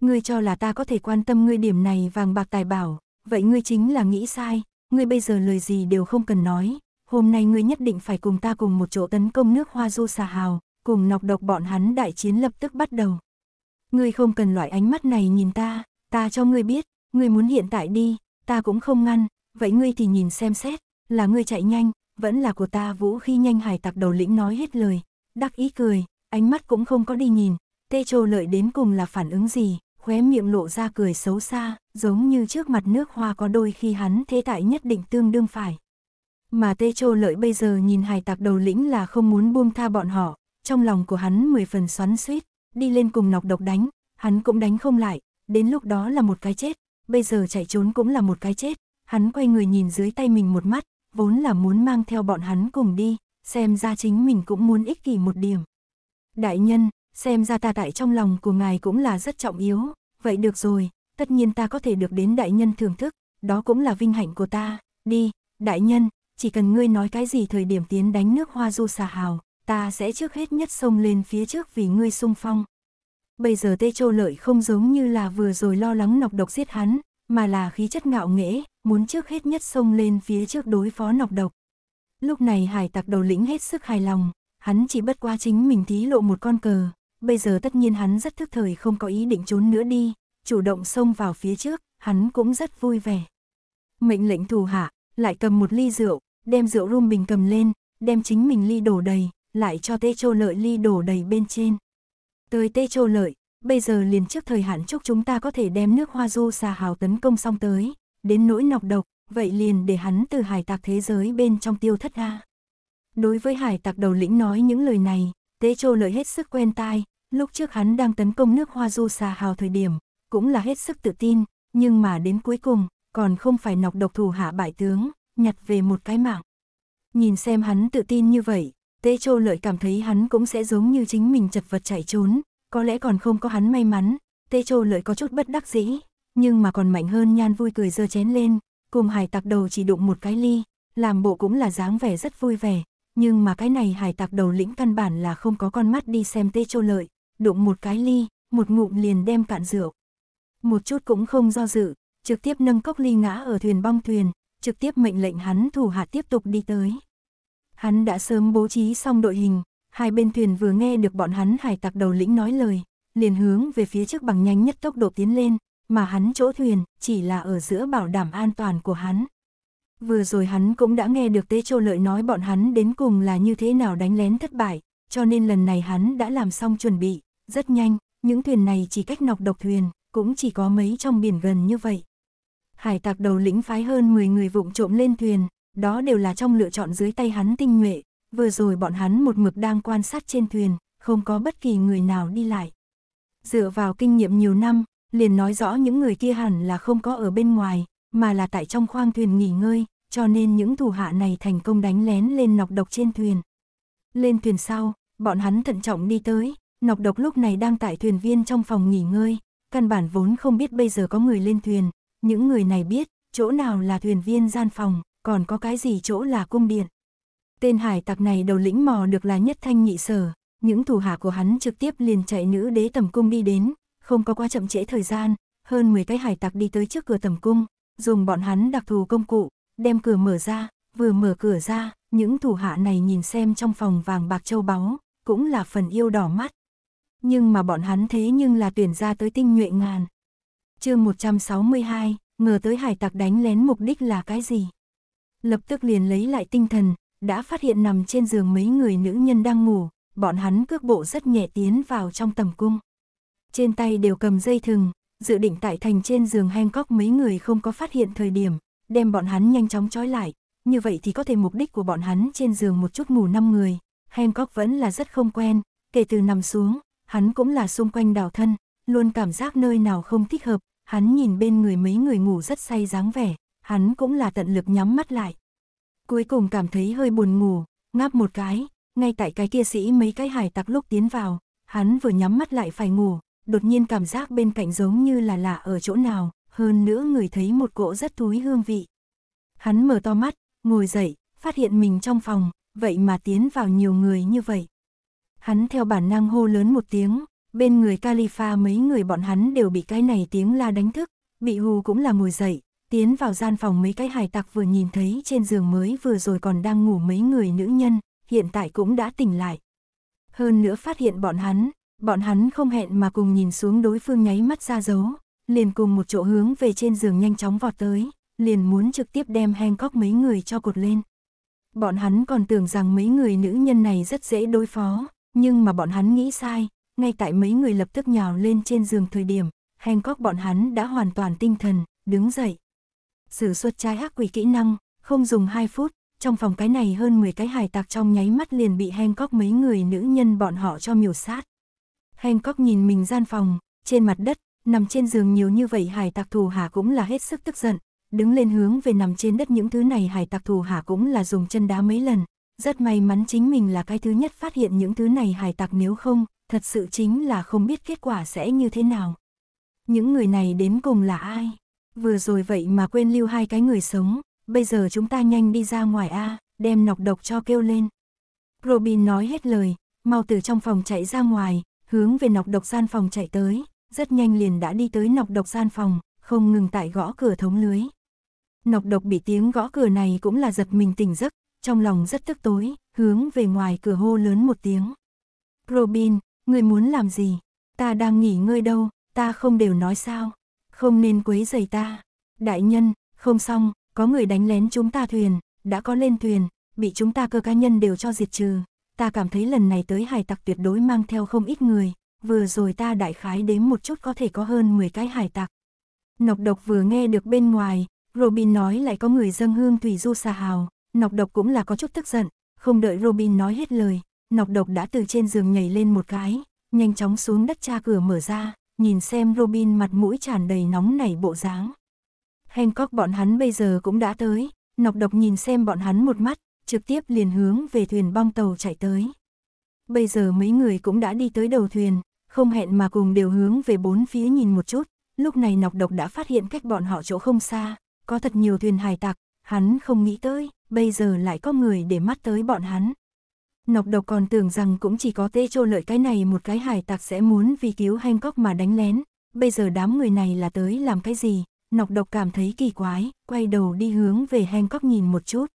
Ngươi cho là ta có thể quan tâm ngươi điểm này vàng bạc tài bảo, vậy ngươi chính là nghĩ sai, ngươi bây giờ lời gì đều không cần nói, hôm nay ngươi nhất định phải cùng ta cùng một chỗ tấn công nước hoa du xà hào, cùng nọc độc bọn hắn đại chiến lập tức bắt đầu. Ngươi không cần loại ánh mắt này nhìn ta, ta cho ngươi biết, ngươi muốn hiện tại đi, ta cũng không ngăn, vậy ngươi thì nhìn xem xét, là ngươi chạy nhanh, vẫn là của ta vũ khi nhanh hải tặc đầu lĩnh nói hết lời, đắc ý cười, ánh mắt cũng không có đi nhìn, tê trô lợi đến cùng là phản ứng gì, khóe miệng lộ ra cười xấu xa, giống như trước mặt nước hoa có đôi khi hắn thế tại nhất định tương đương phải mà Tê Châu Lợi bây giờ nhìn hải tạc đầu lĩnh là không muốn buông tha bọn họ, trong lòng của hắn mười phần xoắn suýt, đi lên cùng nọc độc đánh, hắn cũng đánh không lại, đến lúc đó là một cái chết, bây giờ chạy trốn cũng là một cái chết, hắn quay người nhìn dưới tay mình một mắt, vốn là muốn mang theo bọn hắn cùng đi, xem ra chính mình cũng muốn ích kỷ một điểm. Đại nhân, xem ra ta tại trong lòng của ngài cũng là rất trọng yếu, vậy được rồi, tất nhiên ta có thể được đến đại nhân thưởng thức, đó cũng là vinh hạnh của ta, đi, đại nhân, chỉ cần ngươi nói cái gì thời điểm tiến đánh nước hoa du xà hào, ta sẽ trước hết nhất xông lên phía trước vì ngươi sung phong. Bây giờ Tê Châu Lợi không giống như là vừa rồi lo lắng nọc độc giết hắn, mà là khí chất ngạo nghễ, muốn trước hết nhất xông lên phía trước đối phó nọc độc. Lúc này hải tặc đầu lĩnh hết sức hài lòng, hắn chỉ bất qua chính mình thí lộ một con cờ, bây giờ tất nhiên hắn rất thức thời không có ý định trốn nữa đi, chủ động xông vào phía trước, hắn cũng rất vui vẻ. Mệnh lệnh thù hạ, lại cầm một ly rượu, đem rượu rum mình cầm lên, đem chính mình ly đổ đầy, lại cho tê Châu lợi ly đổ đầy bên trên. Tới tê Châu lợi, bây giờ liền trước thời hạn chúc chúng ta có thể đem nước hoa du xà hào tấn công xong tới, đến nỗi nọc độc, vậy liền để hắn từ hải tạc thế giới bên trong tiêu thất ra. Đối với hải tạc đầu lĩnh nói những lời này, Tê Châu lợi hết sức quen tai, lúc trước hắn đang tấn công nước hoa du xà hào thời điểm, cũng là hết sức tự tin, nhưng mà đến cuối cùng, còn không phải nọc độc thủ hạ bại tướng, nhặt về một cái mạng. Nhìn xem hắn tự tin như vậy, Tế Châu Lợi cảm thấy hắn cũng sẽ giống như chính mình chật vật chạy trốn, có lẽ còn không có hắn may mắn, Tế Châu Lợi có chút bất đắc dĩ, nhưng mà còn mạnh hơn Nhan vui cười giơ chén lên, cùng hải tặc đầu chỉ đụng một cái ly, làm bộ cũng là dáng vẻ rất vui vẻ, nhưng mà cái này hải tặc đầu lĩnh căn bản là không có con mắt đi xem Tế Châu Lợi, đụng một cái ly, một ngụm liền đem cạn rượu. Một chút cũng không do dự, trực tiếp nâng cốc ly ngã ở thuyền bong thuyền, trực tiếp mệnh lệnh hắn thủ hạ tiếp tục đi tới. Hắn đã sớm bố trí xong đội hình, hai bên thuyền vừa nghe được bọn hắn hải tặc đầu lĩnh nói lời, liền hướng về phía trước bằng nhanh nhất tốc độ tiến lên, mà hắn chỗ thuyền chỉ là ở giữa bảo đảm an toàn của hắn. Vừa rồi hắn cũng đã nghe được Tế Châu Lợi nói bọn hắn đến cùng là như thế nào đánh lén thất bại, cho nên lần này hắn đã làm xong chuẩn bị, rất nhanh, những thuyền này chỉ cách nọc độc thuyền, cũng chỉ có mấy trong biển gần như vậy hải tạc đầu lĩnh phái hơn 10 người vụng trộm lên thuyền, đó đều là trong lựa chọn dưới tay hắn tinh nhuệ, vừa rồi bọn hắn một mực đang quan sát trên thuyền, không có bất kỳ người nào đi lại. Dựa vào kinh nghiệm nhiều năm, liền nói rõ những người kia hẳn là không có ở bên ngoài, mà là tại trong khoang thuyền nghỉ ngơi, cho nên những thủ hạ này thành công đánh lén lên nọc độc trên thuyền. Lên thuyền sau, bọn hắn thận trọng đi tới, nọc độc lúc này đang tại thuyền viên trong phòng nghỉ ngơi, căn bản vốn không biết bây giờ có người lên thuyền, những người này biết, chỗ nào là thuyền viên gian phòng, còn có cái gì chỗ là cung điện. Tên hải tặc này đầu lĩnh mò được là nhất thanh nhị sở, những thủ hạ của hắn trực tiếp liền chạy nữ đế tầm cung đi đến, không có quá chậm trễ thời gian, hơn 10 cái hải tặc đi tới trước cửa tầm cung, dùng bọn hắn đặc thù công cụ, đem cửa mở ra, vừa mở cửa ra, những thủ hạ này nhìn xem trong phòng vàng bạc châu báu, cũng là phần yêu đỏ mắt. Nhưng mà bọn hắn thế nhưng là tuyển ra tới tinh nhuệ ngàn, chương 162, ngờ tới hải tặc đánh lén mục đích là cái gì. Lập tức liền lấy lại tinh thần, đã phát hiện nằm trên giường mấy người nữ nhân đang ngủ, bọn hắn cước bộ rất nhẹ tiến vào trong tầm cung. Trên tay đều cầm dây thừng, dự định tại thành trên giường Hancock mấy người không có phát hiện thời điểm, đem bọn hắn nhanh chóng trói lại, như vậy thì có thể mục đích của bọn hắn trên giường một chút ngủ năm người. Hancock vẫn là rất không quen, kể từ nằm xuống, hắn cũng là xung quanh đảo thân, luôn cảm giác nơi nào không thích hợp, hắn nhìn bên người mấy người ngủ rất say dáng vẻ, hắn cũng là tận lực nhắm mắt lại. Cuối cùng cảm thấy hơi buồn ngủ, ngáp một cái, ngay tại cái kia sĩ mấy cái hải tặc lúc tiến vào, hắn vừa nhắm mắt lại phải ngủ, đột nhiên cảm giác bên cạnh giống như là lạ ở chỗ nào, hơn nữa người thấy một cỗ rất thúi hương vị. Hắn mở to mắt, ngồi dậy, phát hiện mình trong phòng, vậy mà tiến vào nhiều người như vậy. Hắn theo bản năng hô lớn một tiếng, bên người Califa mấy người bọn hắn đều bị cái này tiếng la đánh thức, bị hù cũng là ngồi dậy, tiến vào gian phòng mấy cái hài tặc vừa nhìn thấy trên giường mới vừa rồi còn đang ngủ mấy người nữ nhân, hiện tại cũng đã tỉnh lại. Hơn nữa phát hiện bọn hắn, bọn hắn không hẹn mà cùng nhìn xuống đối phương nháy mắt ra dấu, liền cùng một chỗ hướng về trên giường nhanh chóng vọt tới, liền muốn trực tiếp đem Hancock mấy người cho cột lên. Bọn hắn còn tưởng rằng mấy người nữ nhân này rất dễ đối phó, nhưng mà bọn hắn nghĩ sai, ngay tại mấy người lập tức nhào lên trên giường thời điểm, Hancock bọn hắn đã hoàn toàn tinh thần, đứng dậy. Sử xuất trái ác quỷ kỹ năng, không dùng 2 phút, trong phòng cái này hơn 10 cái hài tạc trong nháy mắt liền bị Hancock mấy người nữ nhân bọn họ cho miểu sát. Hancock nhìn mình gian phòng, trên mặt đất, nằm trên giường nhiều như vậy hài tạc thù hạ cũng là hết sức tức giận, đứng lên hướng về nằm trên đất những thứ này hài tạc thù hả cũng là dùng chân đá mấy lần, rất may mắn chính mình là cái thứ nhất phát hiện những thứ này hải tặc nếu không, thật sự chính là không biết kết quả sẽ như thế nào. Những người này đến cùng là ai? Vừa rồi vậy mà quên lưu hai cái người sống, bây giờ chúng ta nhanh đi ra ngoài A, đem nọc độc cho kêu lên. Robin nói hết lời, mau từ trong phòng chạy ra ngoài, hướng về nọc độc gian phòng chạy tới, rất nhanh liền đã đi tới nọc độc gian phòng, không ngừng tại gõ cửa thống lưới. Nọc độc bị tiếng gõ cửa này cũng là giật mình tỉnh giấc, trong lòng rất tức tối, hướng về ngoài cửa hô lớn một tiếng. Robin, người muốn làm gì? Ta đang nghỉ ngơi đâu, ta không đều nói sao? Không nên quấy rầy ta. Đại nhân, không xong, có người đánh lén chúng ta thuyền, đã có lên thuyền, bị chúng ta cơ cá nhân đều cho diệt trừ. Ta cảm thấy lần này tới hải tặc tuyệt đối mang theo không ít người, vừa rồi ta đại khái đếm một chút có thể có hơn 10 cái hải tặc. Nọc độc vừa nghe được bên ngoài, Robin nói lại có người dâng hương thủy du xà hào, Nọc độc cũng là có chút tức giận, không đợi Robin nói hết lời, nọc độc đã từ trên giường nhảy lên một cái, nhanh chóng xuống đất cha cửa mở ra, nhìn xem Robin mặt mũi tràn đầy nóng nảy bộ dáng. Hancock bọn hắn bây giờ cũng đã tới, nọc độc nhìn xem bọn hắn một mắt, trực tiếp liền hướng về thuyền bong tàu chạy tới. Bây giờ mấy người cũng đã đi tới đầu thuyền, không hẹn mà cùng đều hướng về bốn phía nhìn một chút, lúc này nọc độc đã phát hiện cách bọn họ chỗ không xa, có thật nhiều thuyền hải tặc, hắn không nghĩ tới, bây giờ lại có người để mắt tới bọn hắn. Nọc độc còn tưởng rằng cũng chỉ có tê trô lợi cái này một cái hải tặc sẽ muốn vì cứu Hancock mà đánh lén, bây giờ đám người này là tới làm cái gì, nọc độc cảm thấy kỳ quái, quay đầu đi hướng về Hancock nhìn một chút.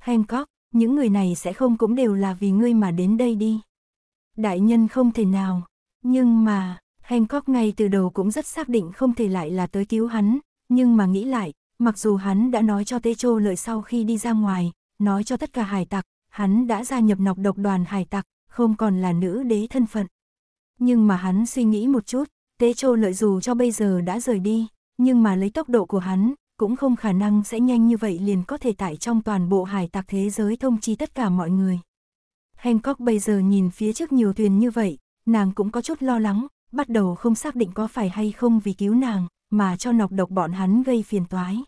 Hancock, những người này sẽ không cũng đều là vì ngươi mà đến đây đi. Đại nhân không thể nào, nhưng mà, Hancock ngay từ đầu cũng rất xác định không thể lại là tới cứu hắn, nhưng mà nghĩ lại, Mặc dù hắn đã nói cho Tế Châu lợi sau khi đi ra ngoài, nói cho tất cả hải tặc, hắn đã gia nhập nọc độc đoàn hải tặc, không còn là nữ đế thân phận. Nhưng mà hắn suy nghĩ một chút, Tế Châu lợi dù cho bây giờ đã rời đi, nhưng mà lấy tốc độ của hắn, cũng không khả năng sẽ nhanh như vậy liền có thể tải trong toàn bộ hải tặc thế giới thông chi tất cả mọi người. Hancock bây giờ nhìn phía trước nhiều thuyền như vậy, nàng cũng có chút lo lắng, bắt đầu không xác định có phải hay không vì cứu nàng, mà cho nọc độc bọn hắn gây phiền toái.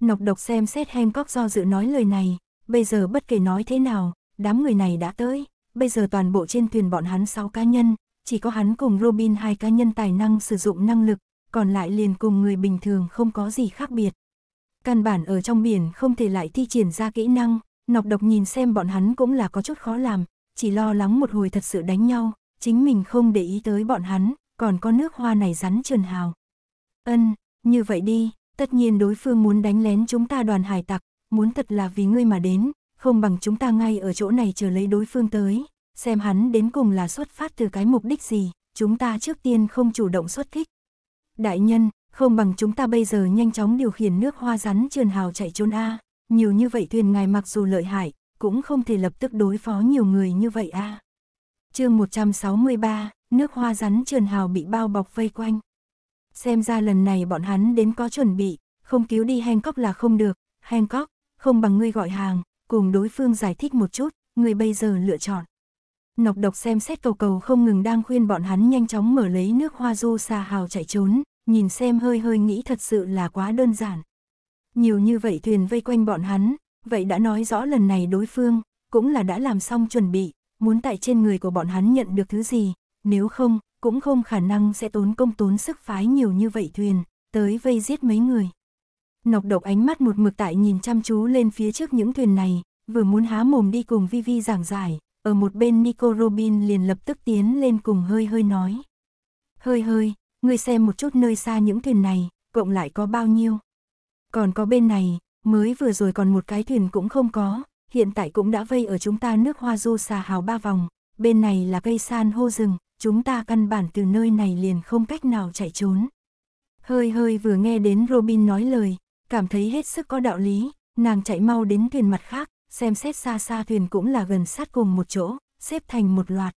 Nọc độc xem xét Hancock do dự nói lời này, bây giờ bất kể nói thế nào, đám người này đã tới, bây giờ toàn bộ trên thuyền bọn hắn 6 cá nhân, chỉ có hắn cùng Robin hai cá nhân tài năng sử dụng năng lực, còn lại liền cùng người bình thường không có gì khác biệt. Căn bản ở trong biển không thể lại thi triển ra kỹ năng, nọc độc nhìn xem bọn hắn cũng là có chút khó làm, chỉ lo lắng một hồi thật sự đánh nhau, chính mình không để ý tới bọn hắn, còn có nước hoa này rắn trườn hào. Ân, như vậy đi, tất nhiên đối phương muốn đánh lén chúng ta đoàn hải tặc, muốn thật là vì ngươi mà đến, không bằng chúng ta ngay ở chỗ này chờ lấy đối phương tới, xem hắn đến cùng là xuất phát từ cái mục đích gì, chúng ta trước tiên không chủ động xuất kích. Đại nhân, không bằng chúng ta bây giờ nhanh chóng điều khiển nước hoa rắn trườn hào chạy trốn A, nhiều như vậy thuyền ngài mặc dù lợi hại, cũng không thể lập tức đối phó nhiều người như vậy A. À. chương 163, nước hoa rắn trườn hào bị bao bọc vây quanh xem ra lần này bọn hắn đến có chuẩn bị, không cứu đi Hancock là không được, Hancock, không bằng ngươi gọi hàng, cùng đối phương giải thích một chút, ngươi bây giờ lựa chọn. Nọc độc xem xét cầu cầu không ngừng đang khuyên bọn hắn nhanh chóng mở lấy nước hoa du xà hào chạy trốn, nhìn xem hơi hơi nghĩ thật sự là quá đơn giản. Nhiều như vậy thuyền vây quanh bọn hắn, vậy đã nói rõ lần này đối phương, cũng là đã làm xong chuẩn bị, muốn tại trên người của bọn hắn nhận được thứ gì, nếu không, cũng không khả năng sẽ tốn công tốn sức phái nhiều như vậy thuyền, tới vây giết mấy người. Nọc độc ánh mắt một mực tại nhìn chăm chú lên phía trước những thuyền này, vừa muốn há mồm đi cùng Vivi giảng giải, ở một bên Nico Robin liền lập tức tiến lên cùng hơi hơi nói. Hơi hơi, ngươi xem một chút nơi xa những thuyền này, cộng lại có bao nhiêu. Còn có bên này, mới vừa rồi còn một cái thuyền cũng không có, hiện tại cũng đã vây ở chúng ta nước hoa du xà hào ba vòng, bên này là cây san hô rừng, chúng ta căn bản từ nơi này liền không cách nào chạy trốn. Hơi hơi vừa nghe đến Robin nói lời, cảm thấy hết sức có đạo lý, nàng chạy mau đến thuyền mặt khác, xem xét xa xa thuyền cũng là gần sát cùng một chỗ, xếp thành một loạt.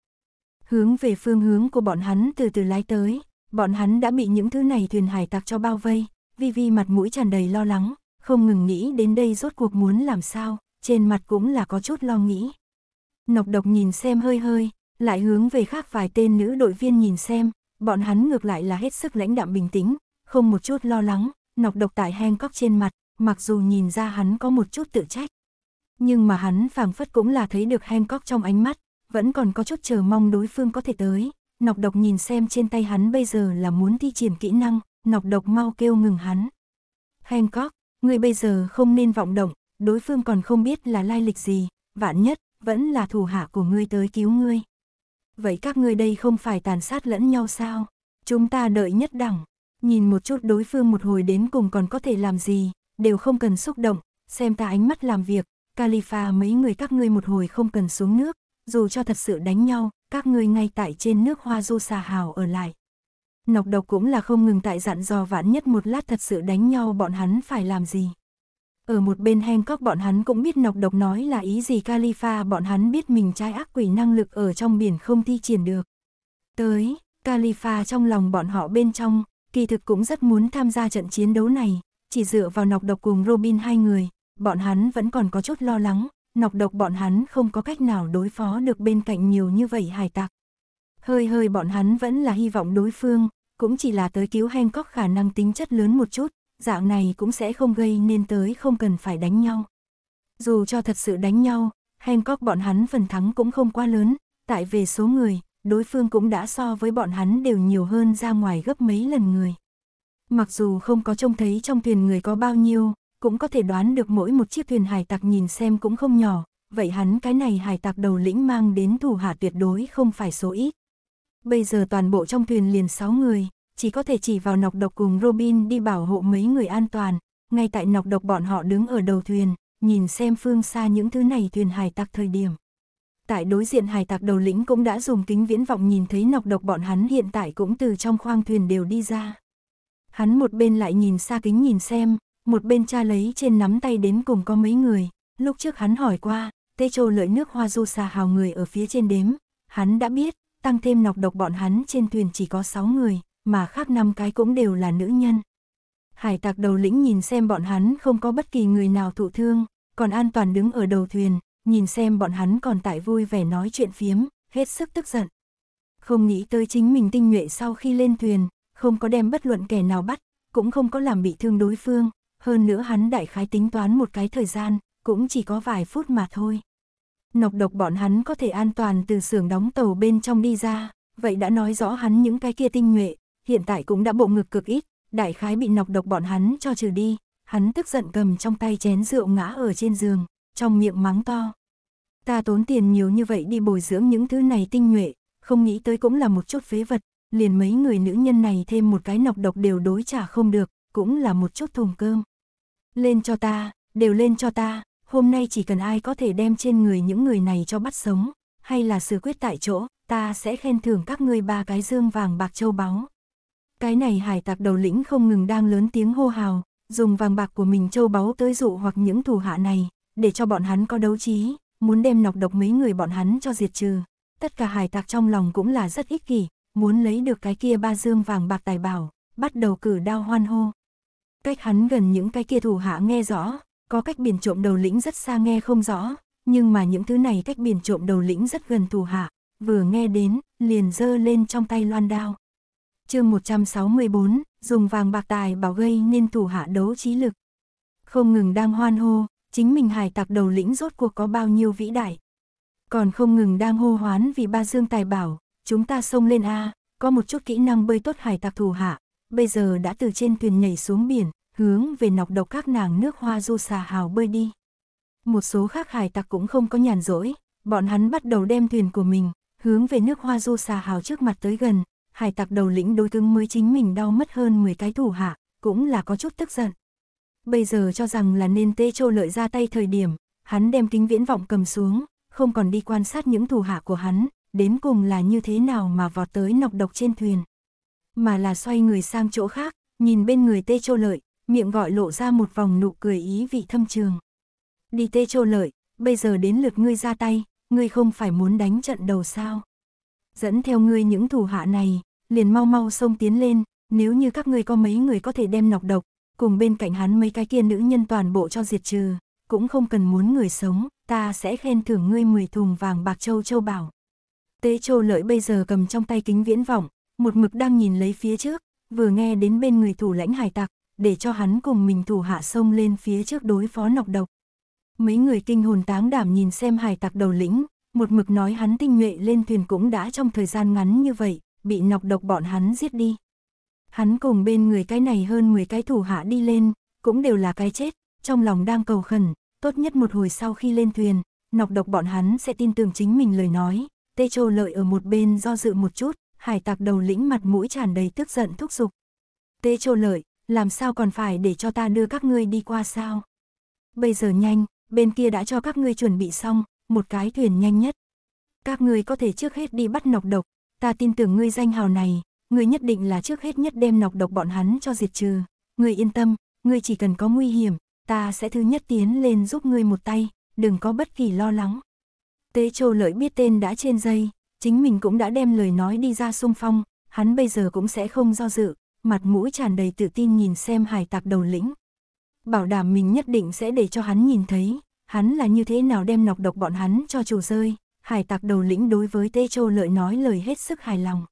Hướng về phương hướng của bọn hắn từ từ lái tới, bọn hắn đã bị những thứ này thuyền hải tặc cho bao vây, Vi Vi mặt mũi tràn đầy lo lắng, không ngừng nghĩ đến đây rốt cuộc muốn làm sao, trên mặt cũng là có chút lo nghĩ. Nọc độc nhìn xem hơi hơi, lại hướng về khác vài tên nữ đội viên nhìn xem, bọn hắn ngược lại là hết sức lãnh đạm bình tĩnh, không một chút lo lắng, nọc độc tại Hancock trên mặt, mặc dù nhìn ra hắn có một chút tự trách. Nhưng mà hắn phảng phất cũng là thấy được Hancock trong ánh mắt, vẫn còn có chút chờ mong đối phương có thể tới, nọc độc nhìn xem trên tay hắn bây giờ là muốn thi triển kỹ năng, nọc độc mau kêu ngừng hắn. Hancock, người bây giờ không nên vọng động, đối phương còn không biết là lai lịch gì, vạn nhất, vẫn là thủ hạ của ngươi tới cứu ngươi. Vậy các ngươi đây không phải tàn sát lẫn nhau sao? Chúng ta đợi nhất đẳng, nhìn một chút đối phương một hồi đến cùng còn có thể làm gì, đều không cần xúc động, xem ta ánh mắt làm việc, Califa mấy người các ngươi một hồi không cần xuống nước, dù cho thật sự đánh nhau, các ngươi ngay tại trên nước hoa du xà hào ở lại. Nọc độc cũng là không ngừng tại dặn dò vãn nhất một lát thật sự đánh nhau bọn hắn phải làm gì. Ở một bên Hancock bọn hắn cũng biết nọc độc nói là ý gì Califa bọn hắn biết mình trai ác quỷ năng lực ở trong biển không thi triển được. Tới, Califa trong lòng bọn họ bên trong, kỳ thực cũng rất muốn tham gia trận chiến đấu này, chỉ dựa vào nọc độc cùng Robin hai người, bọn hắn vẫn còn có chút lo lắng, nọc độc bọn hắn không có cách nào đối phó được bên cạnh nhiều như vậy hải tặc. Hơi hơi bọn hắn vẫn là hy vọng đối phương, cũng chỉ là tới cứu Hancock khả năng tính chất lớn một chút, dạng này cũng sẽ không gây nên tới không cần phải đánh nhau. Dù cho thật sự đánh nhau, Hancock bọn hắn phần thắng cũng không quá lớn, tại về số người, đối phương cũng đã so với bọn hắn đều nhiều hơn ra ngoài gấp mấy lần người. Mặc dù không có trông thấy trong thuyền người có bao nhiêu, cũng có thể đoán được mỗi một chiếc thuyền hải tặc nhìn xem cũng không nhỏ, vậy hắn cái này hải tặc đầu lĩnh mang đến thủ hạ tuyệt đối không phải số ít. Bây giờ toàn bộ trong thuyền liền 6 người, chỉ có thể chỉ vào nọc độc cùng Robin đi bảo hộ mấy người an toàn. Ngay tại nọc độc bọn họ đứng ở đầu thuyền, nhìn xem phương xa những thứ này thuyền hải tặc thời điểm. Tại đối diện hải tặc đầu lĩnh cũng đã dùng kính viễn vọng nhìn thấy nọc độc bọn hắn hiện tại cũng từ trong khoang thuyền đều đi ra. Hắn một bên lại nhìn xa kính nhìn xem, một bên cha lấy trên nắm tay đến cùng có mấy người. Lúc trước hắn hỏi qua, Tê Châu lợi nước hoa du xà hào người ở phía trên đếm. Hắn đã biết, tăng thêm nọc độc bọn hắn trên thuyền chỉ có 6 người, mà khác năm cái cũng đều là nữ nhân. Hải tạc đầu lĩnh nhìn xem bọn hắn không có bất kỳ người nào thụ thương, còn an toàn đứng ở đầu thuyền, nhìn xem bọn hắn còn tại vui vẻ nói chuyện phiếm, hết sức tức giận. Không nghĩ tới chính mình tinh nhuệ sau khi lên thuyền, không có đem bất luận kẻ nào bắt, cũng không có làm bị thương đối phương, hơn nữa hắn đại khái tính toán một cái thời gian, cũng chỉ có vài phút mà thôi. Nọc độc bọn hắn có thể an toàn từ xưởng đóng tàu bên trong đi ra, vậy đã nói rõ hắn những cái kia tinh nhuệ, hiện tại cũng đã bộ ngực cực ít, đại khái bị nọc độc bọn hắn cho trừ đi, hắn tức giận cầm trong tay chén rượu ngã ở trên giường, trong miệng mắng to. Ta tốn tiền nhiều như vậy đi bồi dưỡng những thứ này tinh nhuệ, không nghĩ tới cũng là một chút phế vật, liền mấy người nữ nhân này thêm một cái nọc độc đều đối trả không được, cũng là một chút thùng cơm. Lên cho ta, đều lên cho ta, hôm nay chỉ cần ai có thể đem trên người những người này cho bắt sống, hay là xử quyết tại chỗ, ta sẽ khen thưởng các ngươi ba cái dương vàng bạc châu báu. Cái này hải tặc đầu lĩnh không ngừng đang lớn tiếng hô hào, dùng vàng bạc của mình châu báu tới dụ hoặc những thủ hạ này, để cho bọn hắn có đấu trí, muốn đem nọc độc mấy người bọn hắn cho diệt trừ. Tất cả hải tặc trong lòng cũng là rất ích kỷ, muốn lấy được cái kia ba dương vàng bạc tài bảo, bắt đầu cử đao hoan hô. Cách hắn gần những cái kia thủ hạ nghe rõ, có cách biển trộm đầu lĩnh rất xa nghe không rõ, nhưng mà những thứ này cách biển trộm đầu lĩnh rất gần thủ hạ, vừa nghe đến, liền giơ lên trong tay loan đao chương 164, dùng vàng bạc tài bảo gây nên thủ hạ đấu trí lực. Không ngừng đang hoan hô, chính mình hải tặc đầu lĩnh rốt cuộc có bao nhiêu vĩ đại. Còn không ngừng đang hô hoán vì ba dương tài bảo, chúng ta xông lên A, có một chút kỹ năng bơi tốt hải tặc thủ hạ, bây giờ đã từ trên thuyền nhảy xuống biển, hướng về nọc độc các nàng nước hoa du xà hào bơi đi. Một số khác hải tặc cũng không có nhàn rỗi, bọn hắn bắt đầu đem thuyền của mình, hướng về nước hoa du xà hào trước mặt tới gần, hải tặc đầu lĩnh đối cứng mới chính mình đau mất hơn 10 cái thủ hạ, cũng là có chút tức giận. Bây giờ cho rằng là nên tê trô lợi ra tay thời điểm, hắn đem kính viễn vọng cầm xuống, không còn đi quan sát những thủ hạ của hắn, đến cùng là như thế nào mà vọt tới nọc độc trên thuyền. Mà là xoay người sang chỗ khác, nhìn bên người tê trô lợi, miệng gọi lộ ra một vòng nụ cười ý vị thâm trường. Đi tê trô lợi, bây giờ đến lượt ngươi ra tay, ngươi không phải muốn đánh trận đầu sao? dẫn theo ngươi những thủ hạ này, liền mau mau xông tiến lên, nếu như các ngươi có mấy người có thể đem nọc độc, cùng bên cạnh hắn mấy cái kia nữ nhân toàn bộ cho diệt trừ, cũng không cần muốn người sống, ta sẽ khen thưởng ngươi 10 thùng vàng bạc châu châu bảo. Tế châu lợi bây giờ cầm trong tay kính viễn vọng, một mực đang nhìn lấy phía trước, vừa nghe đến bên người thủ lãnh hải tặc, để cho hắn cùng mình thủ hạ sông lên phía trước đối phó nọc độc. Mấy người kinh hồn táng đảm nhìn xem hải tặc đầu lĩnh, một mực nói hắn tinh nhuệ lên thuyền cũng đã trong thời gian ngắn như vậy, bị nọc độc bọn hắn giết đi. Hắn cùng bên người cái này hơn 10 cái thủ hạ đi lên, cũng đều là cái chết, trong lòng đang cầu khẩn, tốt nhất một hồi sau khi lên thuyền, nọc độc bọn hắn sẽ tin tưởng chính mình lời nói. Tê Châu Lợi ở một bên do dự một chút, hải tạc đầu lĩnh mặt mũi tràn đầy tức giận thúc giục. Tê Châu Lợi, làm sao còn phải để cho ta đưa các ngươi đi qua sao? Bây giờ nhanh, bên kia đã cho các ngươi chuẩn bị xong, một cái thuyền nhanh nhất. Các ngươi có thể trước hết đi bắt nọc độc, ta tin tưởng ngươi danh hào này, ngươi nhất định là trước hết nhất đem nọc độc bọn hắn cho diệt trừ. Ngươi yên tâm, ngươi chỉ cần có nguy hiểm, ta sẽ thứ nhất tiến lên giúp ngươi một tay, đừng có bất kỳ lo lắng. Tế Châu Lợi biết tên đã trên dây, chính mình cũng đã đem lời nói đi ra xung phong, hắn bây giờ cũng sẽ không do dự, mặt mũi tràn đầy tự tin nhìn xem hải tạc đầu lĩnh. Bảo đảm mình nhất định sẽ để cho hắn nhìn thấy, hắn là như thế nào đem nọc độc bọn hắn cho chủ rơi, hải tặc đầu lĩnh đối với Tê Châu Lợi nói lời hết sức hài lòng.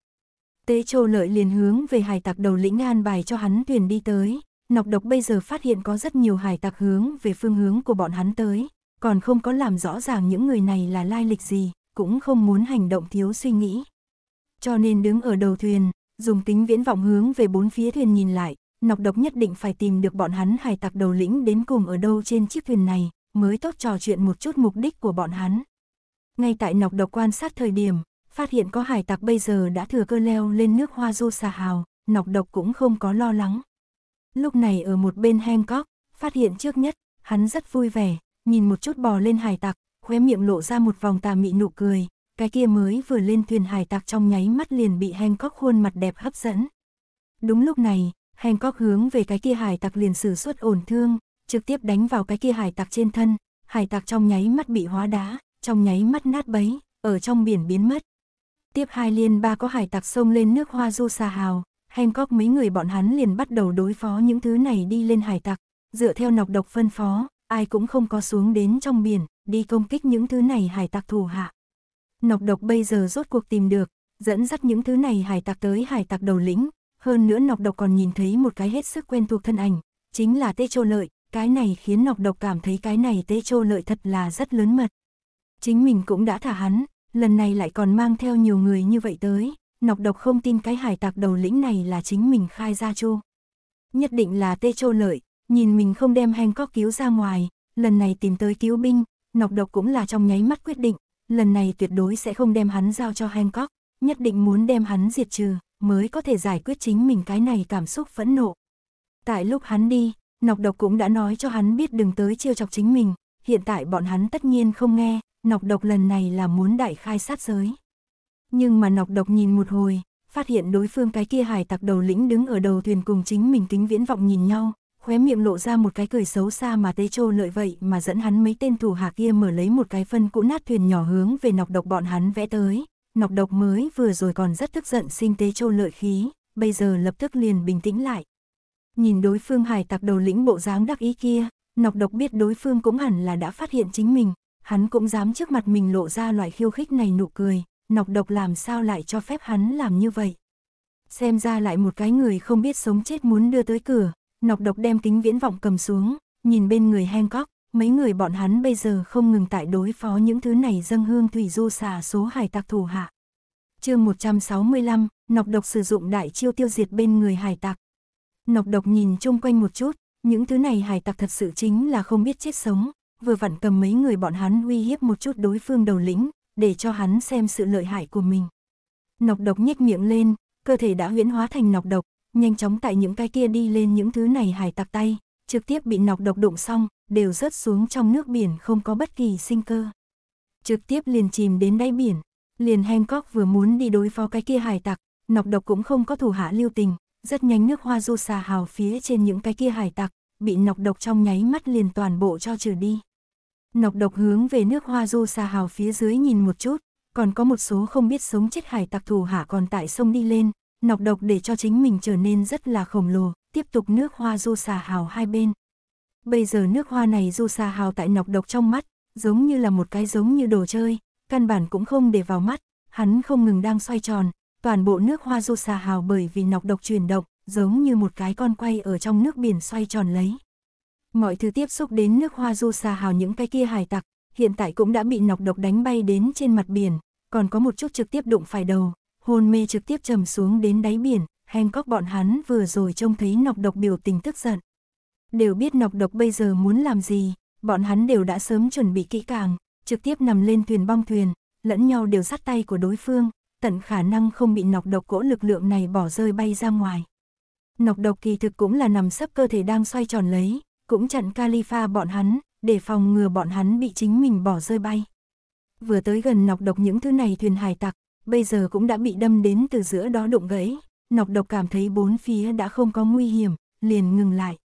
Tê Châu Lợi liền hướng về hải tặc đầu lĩnh an bài cho hắn thuyền đi tới, nọc độc bây giờ phát hiện có rất nhiều hải tặc hướng về phương hướng của bọn hắn tới, còn không có làm rõ ràng những người này là lai lịch gì, cũng không muốn hành động thiếu suy nghĩ. Cho nên đứng ở đầu thuyền, dùng tính viễn vọng hướng về bốn phía thuyền nhìn lại, nọc độc nhất định phải tìm được bọn hắn hải tặc đầu lĩnh đến cùng ở đâu trên chiếc thuyền này, mới tốt trò chuyện một chút mục đích của bọn hắn. Ngay tại nọc độc quan sát thời điểm, phát hiện có hải tặc bây giờ đã thừa cơ leo lên nước hoa du xà hào, nọc độc cũng không có lo lắng. Lúc này ở một bên Hancock, phát hiện trước nhất, hắn rất vui vẻ, nhìn một chút bò lên hải tặc, khóe miệng lộ ra một vòng tà mị nụ cười, cái kia mới vừa lên thuyền hải tặc trong nháy mắt liền bị Hancock khuôn mặt đẹp hấp dẫn. Đúng lúc này, Hancock hướng về cái kia hải tặc liền sử xuất ổn thương, trực tiếp đánh vào cái kia hải tặc trên thân, hải tặc trong nháy mắt bị hóa đá, trong nháy mắt nát bấy, ở trong biển biến mất. Tiếp hai liên ba có hải tặc xông lên nước hoa du xà hào, Hancock mấy người bọn hắn liền bắt đầu đối phó những thứ này đi lên hải tặc, dựa theo nọc độc phân phó, ai cũng không có xuống đến trong biển, đi công kích những thứ này hải tặc thủ hạ. Nọc độc bây giờ rốt cuộc tìm được, dẫn dắt những thứ này hải tặc tới hải tặc đầu lĩnh, hơn nữa nọc độc còn nhìn thấy một cái hết sức quen thuộc thân ảnh, chính là Tê Trô Lợi, cái này khiến nọc độc cảm thấy cái này tê trô lợi thật là rất lớn mật. Chính mình cũng đã thả hắn, lần này lại còn mang theo nhiều người như vậy tới, nọc độc không tin cái hải tạc đầu lĩnh này là chính mình khai ra chu. Nhất định là tê trô lợi, nhìn mình không đem Hancock cứu ra ngoài, lần này tìm tới cứu binh, nọc độc cũng là trong nháy mắt quyết định, lần này tuyệt đối sẽ không đem hắn giao cho Hancock, nhất định muốn đem hắn diệt trừ, mới có thể giải quyết chính mình cái này cảm xúc phẫn nộ. Tại lúc hắn đi, Nọc độc cũng đã nói cho hắn biết đừng tới trêu chọc chính mình, hiện tại bọn hắn tất nhiên không nghe, nọc độc lần này là muốn đại khai sát giới. Nhưng mà nọc độc nhìn một hồi, phát hiện đối phương cái kia hải tặc đầu lĩnh đứng ở đầu thuyền cùng chính mình kính viễn vọng nhìn nhau, khóe miệng lộ ra một cái cười xấu xa mà tế trô lợi vậy mà dẫn hắn mấy tên thủ hạ kia mở lấy một cái phân cũ nát thuyền nhỏ hướng về nọc độc bọn hắn vẽ tới. Nọc độc mới vừa rồi còn rất tức giận sinh tế Châu lợi khí, bây giờ lập tức liền bình tĩnh lại, Nhìn đối phương hài tặc đầu lĩnh bộ dáng đắc ý kia, nọc độc biết đối phương cũng hẳn là đã phát hiện chính mình, hắn cũng dám trước mặt mình lộ ra loại khiêu khích này nụ cười, nọc độc làm sao lại cho phép hắn làm như vậy. Xem ra lại một cái người không biết sống chết muốn đưa tới cửa, nọc độc đem kính viễn vọng cầm xuống, nhìn bên người Hancock, mấy người bọn hắn bây giờ không ngừng tại đối phó những thứ này dâng hương thủy du xà số hải tặc thủ hạ. chương 165, nọc độc sử dụng đại chiêu tiêu diệt bên người hải tặc, Nọc độc nhìn chung quanh một chút, những thứ này hải tặc thật sự chính là không biết chết sống, vừa vặn cầm mấy người bọn hắn uy hiếp một chút đối phương đầu lĩnh, để cho hắn xem sự lợi hại của mình. Nọc độc nhếch miệng lên, cơ thể đã huyễn hóa thành nọc độc, nhanh chóng tại những cái kia đi lên những thứ này hải tặc tay, trực tiếp bị nọc độc đụng xong, đều rớt xuống trong nước biển không có bất kỳ sinh cơ. Trực tiếp liền chìm đến đáy biển, liền Hancock vừa muốn đi đối phó cái kia hải tặc, nọc độc cũng không có thủ hạ lưu tình, rất nhanh nước hoa du xà hào phía trên những cái kia hải tặc, bị nọc độc trong nháy mắt liền toàn bộ cho trừ đi. Nọc độc hướng về nước hoa du xà hào phía dưới nhìn một chút, còn có một số không biết sống chết hải tặc thù hả còn tại sông đi lên, nọc độc để cho chính mình trở nên rất là khổng lồ, tiếp tục nước hoa du xà hào hai bên. Bây giờ nước hoa này du xà hào tại nọc độc trong mắt, giống như là một cái giống như đồ chơi, căn bản cũng không để vào mắt, hắn không ngừng đang xoay tròn, toàn bộ nước hoa du xà hào bởi vì nọc độc truyền động, giống như một cái con quay ở trong nước biển xoay tròn lấy. Mọi thứ tiếp xúc đến nước hoa du xà hào những cái kia hải tặc, hiện tại cũng đã bị nọc độc đánh bay đến trên mặt biển, còn có một chút trực tiếp đụng phải đầu, hôn mê trực tiếp trầm xuống đến đáy biển, Hancock bọn hắn vừa rồi trông thấy nọc độc biểu tình tức giận. Đều biết nọc độc bây giờ muốn làm gì, bọn hắn đều đã sớm chuẩn bị kỹ càng, trực tiếp nằm lên thuyền bong thuyền, lẫn nhau đều sát tay của đối phương, tận khả năng không bị nọc độc cỗ lực lượng này bỏ rơi bay ra ngoài. Nọc độc kỳ thực cũng là nằm sấp cơ thể đang xoay tròn lấy, cũng chặn Califa bọn hắn, để phòng ngừa bọn hắn bị chính mình bỏ rơi bay. Vừa tới gần nọc độc những thứ này thuyền hải tặc, bây giờ cũng đã bị đâm đến từ giữa đó đụng gãy, nọc độc cảm thấy bốn phía đã không có nguy hiểm, liền ngừng lại.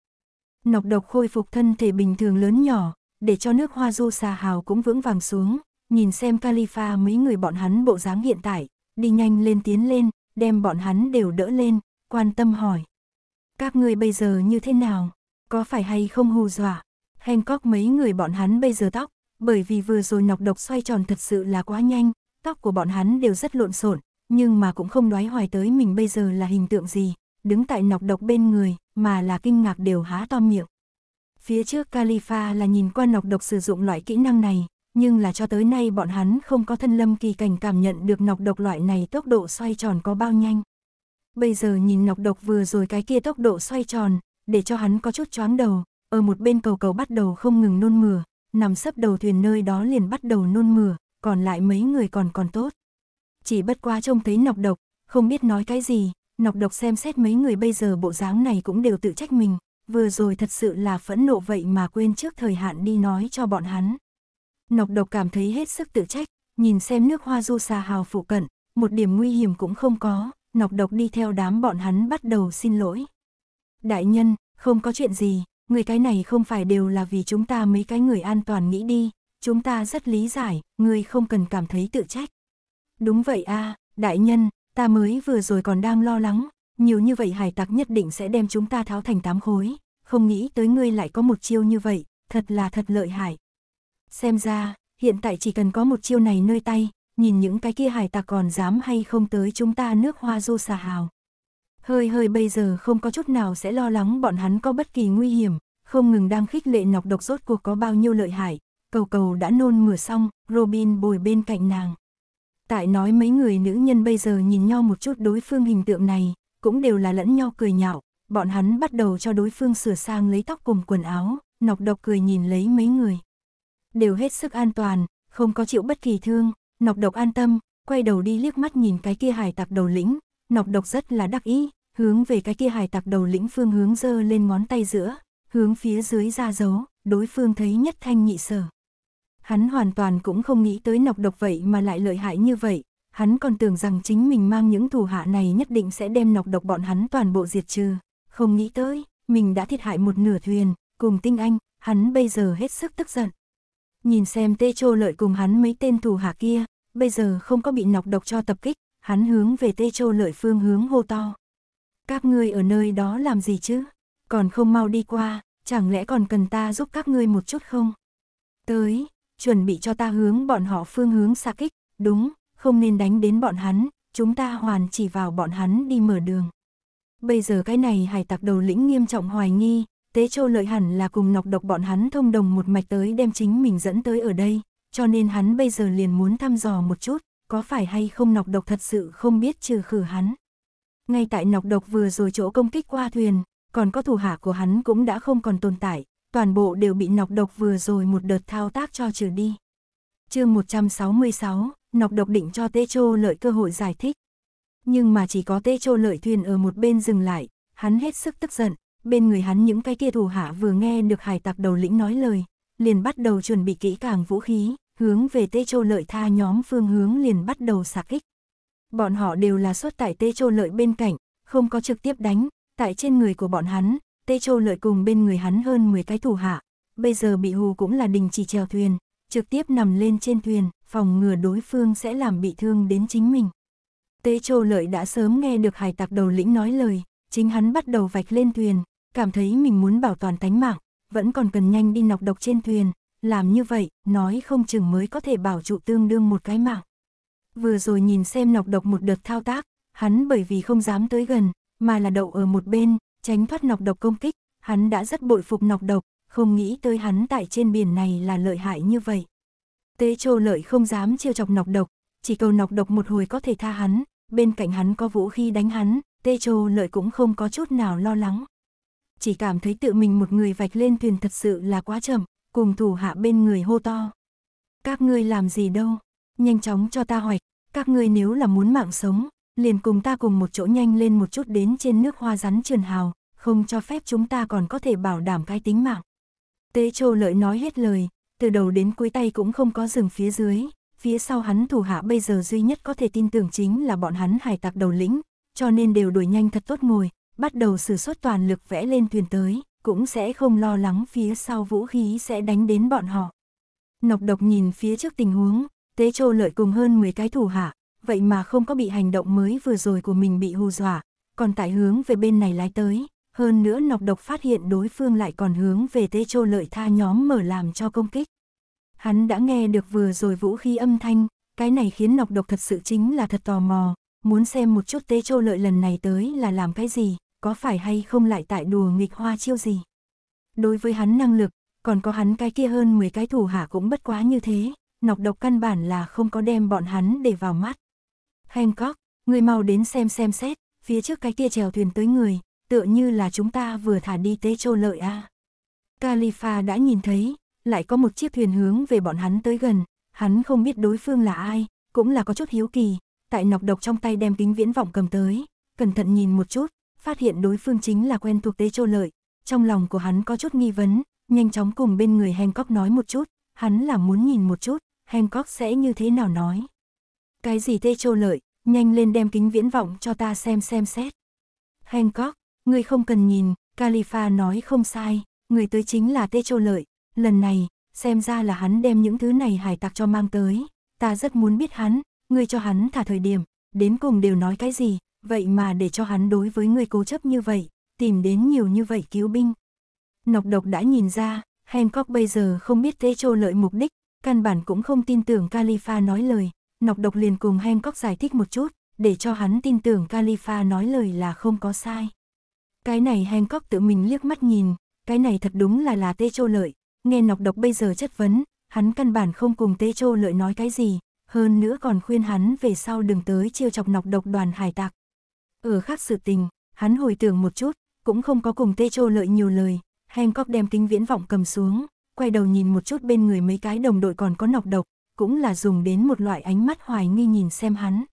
Nọc độc khôi phục thân thể bình thường lớn nhỏ, để cho nước hoa du xà hào cũng vững vàng xuống, nhìn xem Califa mấy người bọn hắn bộ dáng hiện tại, đi nhanh lên tiến lên, đem bọn hắn đều đỡ lên, quan tâm hỏi. Các ngươi bây giờ như thế nào? Có phải hay không hù dọa? Hancock mấy người bọn hắn bây giờ tóc, bởi vì vừa rồi nọc độc xoay tròn thật sự là quá nhanh, tóc của bọn hắn đều rất lộn xộn, nhưng mà cũng không đoái hoài tới mình bây giờ là hình tượng gì, đứng tại nọc độc bên người, mà là kinh ngạc đều há to miệng. Phía trước Khalifa là nhìn qua nọc độc sử dụng loại kỹ năng này, nhưng là cho tới nay bọn hắn không có thân lâm kỳ cảnh cảm nhận được nọc độc loại này tốc độ xoay tròn có bao nhanh. Bây giờ nhìn nọc độc vừa rồi cái kia tốc độ xoay tròn, để cho hắn có chút choáng đầu, ở một bên cầu cầu bắt đầu không ngừng nôn mửa, nằm sấp đầu thuyền nơi đó liền bắt đầu nôn mửa, còn lại mấy người còn còn tốt. Chỉ bất quá trông thấy nọc độc, không biết nói cái gì, nọc độc xem xét mấy người bây giờ bộ dáng này cũng đều tự trách mình, vừa rồi thật sự là phẫn nộ vậy mà quên trước thời hạn đi nói cho bọn hắn. Nọc độc cảm thấy hết sức tự trách, nhìn xem nước hoa du xà hào phụ cận, một điểm nguy hiểm cũng không có, nọc độc đi theo đám bọn hắn bắt đầu xin lỗi. Đại nhân, không có chuyện gì, người cái này không phải đều là vì chúng ta mấy cái người an toàn nghĩ đi, chúng ta rất lý giải, người không cần cảm thấy tự trách. Đúng vậy a à, đại nhân, ta mới vừa rồi còn đang lo lắng, nhiều như vậy hải tặc nhất định sẽ đem chúng ta tháo thành tám khối, không nghĩ tới ngươi lại có một chiêu như vậy, thật là thật lợi hại. Xem ra, hiện tại chỉ cần có một chiêu này nơi tay, nhìn những cái kia hải tặc còn dám hay không tới chúng ta nước hoa du xà hào. Hơi hơi bây giờ không có chút nào sẽ lo lắng bọn hắn có bất kỳ nguy hiểm, không ngừng đang khích lệ nọc độc rốt cuộc có bao nhiêu lợi hại, cầu cầu đã nôn mửa xong, Robin bồi bên cạnh nàng. Tại nói mấy người nữ nhân bây giờ nhìn nhau một chút đối phương hình tượng này, cũng đều là lẫn nhau cười nhạo, bọn hắn bắt đầu cho đối phương sửa sang lấy tóc cùng quần áo, nọc độc cười nhìn lấy mấy người đều hết sức an toàn, không có chịu bất kỳ thương, nọc độc an tâm, quay đầu đi liếc mắt nhìn cái kia hải tặc đầu lĩnh, nọc độc rất là đắc ý, hướng về cái kia hải tặc đầu lĩnh phương hướng dơ lên ngón tay giữa, hướng phía dưới ra dấu, đối phương thấy nhất thanh nhị sở. Hắn hoàn toàn cũng không nghĩ tới nọc độc vậy mà lại lợi hại như vậy, hắn còn tưởng rằng chính mình mang những thủ hạ này nhất định sẽ đem nọc độc bọn hắn toàn bộ diệt trừ, không nghĩ tới, mình đã thiệt hại một nửa thuyền, cùng tinh anh, hắn bây giờ hết sức tức giận nhìn xem tê trô lợi cùng hắn mấy tên thủ hạ kia, bây giờ không có bị nọc độc cho tập kích, hắn hướng về tê trô lợi phương hướng hô to. Các ngươi ở nơi đó làm gì chứ? Còn không mau đi qua, chẳng lẽ còn cần ta giúp các ngươi một chút không? Tới, chuẩn bị cho ta hướng bọn họ phương hướng xa kích, đúng, không nên đánh đến bọn hắn, chúng ta hoàn chỉ vào bọn hắn đi mở đường. Bây giờ cái này hải tặc đầu lĩnh nghiêm trọng hoài nghi, Tế Châu lợi hẳn là cùng Nọc Độc bọn hắn thông đồng một mạch tới đem chính mình dẫn tới ở đây, cho nên hắn bây giờ liền muốn thăm dò một chút, có phải hay không Nọc Độc thật sự không biết trừ khử hắn. Ngay tại Nọc Độc vừa rồi chỗ công kích qua thuyền, còn có thủ hạ của hắn cũng đã không còn tồn tại, toàn bộ đều bị Nọc Độc vừa rồi một đợt thao tác cho trừ đi. chương 166, Nọc Độc định cho Tế Châu lợi cơ hội giải thích. Nhưng mà chỉ có Tế Châu lợi thuyền ở một bên dừng lại, hắn hết sức tức giận, bên người hắn những cái kia thủ hạ vừa nghe được hải tặc đầu lĩnh nói lời, liền bắt đầu chuẩn bị kỹ càng vũ khí, hướng về Tê Châu Lợi tha nhóm phương hướng liền bắt đầu xạ kích. Bọn họ đều là xuất tại Tê Châu Lợi bên cạnh, không có trực tiếp đánh, tại trên người của bọn hắn, Tê Châu Lợi cùng bên người hắn hơn 10 cái thủ hạ, bây giờ bị hù cũng là đình chỉ chèo thuyền, trực tiếp nằm lên trên thuyền, phòng ngừa đối phương sẽ làm bị thương đến chính mình. Tê Châu Lợi đã sớm nghe được hải tặc đầu lĩnh nói lời, chính hắn bắt đầu vạch lên thuyền, cảm thấy mình muốn bảo toàn tánh mạng, vẫn còn cần nhanh đi nọc độc trên thuyền, làm như vậy, nói không chừng mới có thể bảo trụ tương đương một cái mạng. Vừa rồi nhìn xem nọc độc một đợt thao tác, hắn bởi vì không dám tới gần, mà là đậu ở một bên, tránh thoát nọc độc công kích, hắn đã rất bội phục nọc độc, không nghĩ tới hắn tại trên biển này là lợi hại như vậy. Tế trô lợi không dám chiêu chọc nọc độc, chỉ cầu nọc độc một hồi có thể tha hắn, bên cạnh hắn có vũ khí đánh hắn, Tê Trô Lợi cũng không có chút nào lo lắng chỉ cảm thấy tự mình một người vạch lên thuyền thật sự là quá chậm, cùng thủ hạ bên người hô to. Các ngươi làm gì đâu, nhanh chóng cho ta hoạch, các ngươi nếu là muốn mạng sống, liền cùng ta cùng một chỗ nhanh lên một chút đến trên nước hoa rắn trườn hào, không cho phép chúng ta còn có thể bảo đảm cái tính mạng. Tế Châu Lợi nói hết lời, từ đầu đến cuối tay cũng không có rừng phía dưới, phía sau hắn thủ hạ bây giờ duy nhất có thể tin tưởng chính là bọn hắn hải tặc đầu lĩnh, cho nên đều đuổi nhanh thật tốt ngồi, bắt đầu sử xuất toàn lực vẽ lên thuyền tới, cũng sẽ không lo lắng phía sau vũ khí sẽ đánh đến bọn họ. Nọc độc nhìn phía trước tình huống, tế trô lợi cùng hơn 10 cái thủ hạ, vậy mà không có bị hành động mới vừa rồi của mình bị hù dọa, còn tại hướng về bên này lái tới, hơn nữa nọc độc phát hiện đối phương lại còn hướng về tế trô lợi tha nhóm mở làm cho công kích. Hắn đã nghe được vừa rồi vũ khí âm thanh, cái này khiến nọc độc thật sự chính là thật tò mò, muốn xem một chút tế trô lợi lần này tới là làm cái gì, có phải hay không lại tại đùa nghịch hoa chiêu gì. Đối với hắn năng lực, còn có hắn cái kia hơn 10 cái thủ hạ cũng bất quá như thế, nọc độc căn bản là không có đem bọn hắn để vào mắt. Hancock, người mau đến xem xem xét, phía trước cái kia chèo thuyền tới người, tựa như là chúng ta vừa thả đi tế châu lợi a. À. Califa đã nhìn thấy, lại có một chiếc thuyền hướng về bọn hắn tới gần, hắn không biết đối phương là ai, cũng là có chút hiếu kỳ, tại nọc độc trong tay đem kính viễn vọng cầm tới, cẩn thận nhìn một chút, phát hiện đối phương chính là quen thuộc Tế Châu Lợi, trong lòng của hắn có chút nghi vấn, nhanh chóng cùng bên người Hancock nói một chút, hắn là muốn nhìn một chút, Hancock sẽ như thế nào nói. Cái gì tê Châu Lợi, nhanh lên đem kính viễn vọng cho ta xem xem xét. Hancock, người không cần nhìn, Califa nói không sai, người tới chính là tê Châu Lợi, lần này, xem ra là hắn đem những thứ này hải tặc cho mang tới, ta rất muốn biết hắn, người cho hắn thả thời điểm, đến cùng đều nói cái gì, vậy mà để cho hắn đối với người cố chấp như vậy, tìm đến nhiều như vậy cứu binh. Nọc độc đã nhìn ra, Hancock bây giờ không biết thế trô lợi mục đích, căn bản cũng không tin tưởng Khalifa nói lời, nọc độc liền cùng Hancock giải thích một chút, để cho hắn tin tưởng Khalifa nói lời là không có sai. Cái này Hancock tự mình liếc mắt nhìn, cái này thật đúng là là tê trô lợi, nghe nọc độc bây giờ chất vấn, hắn căn bản không cùng tê trô lợi nói cái gì, hơn nữa còn khuyên hắn về sau đừng tới chiêu chọc nọc độc đoàn hải tặc ở ừ, khác sự tình, hắn hồi tưởng một chút, cũng không có cùng Tê châu lợi nhiều lời, Hancock đem kính viễn vọng cầm xuống, quay đầu nhìn một chút bên người mấy cái đồng đội còn có nọc độc, cũng là dùng đến một loại ánh mắt hoài nghi nhìn xem hắn.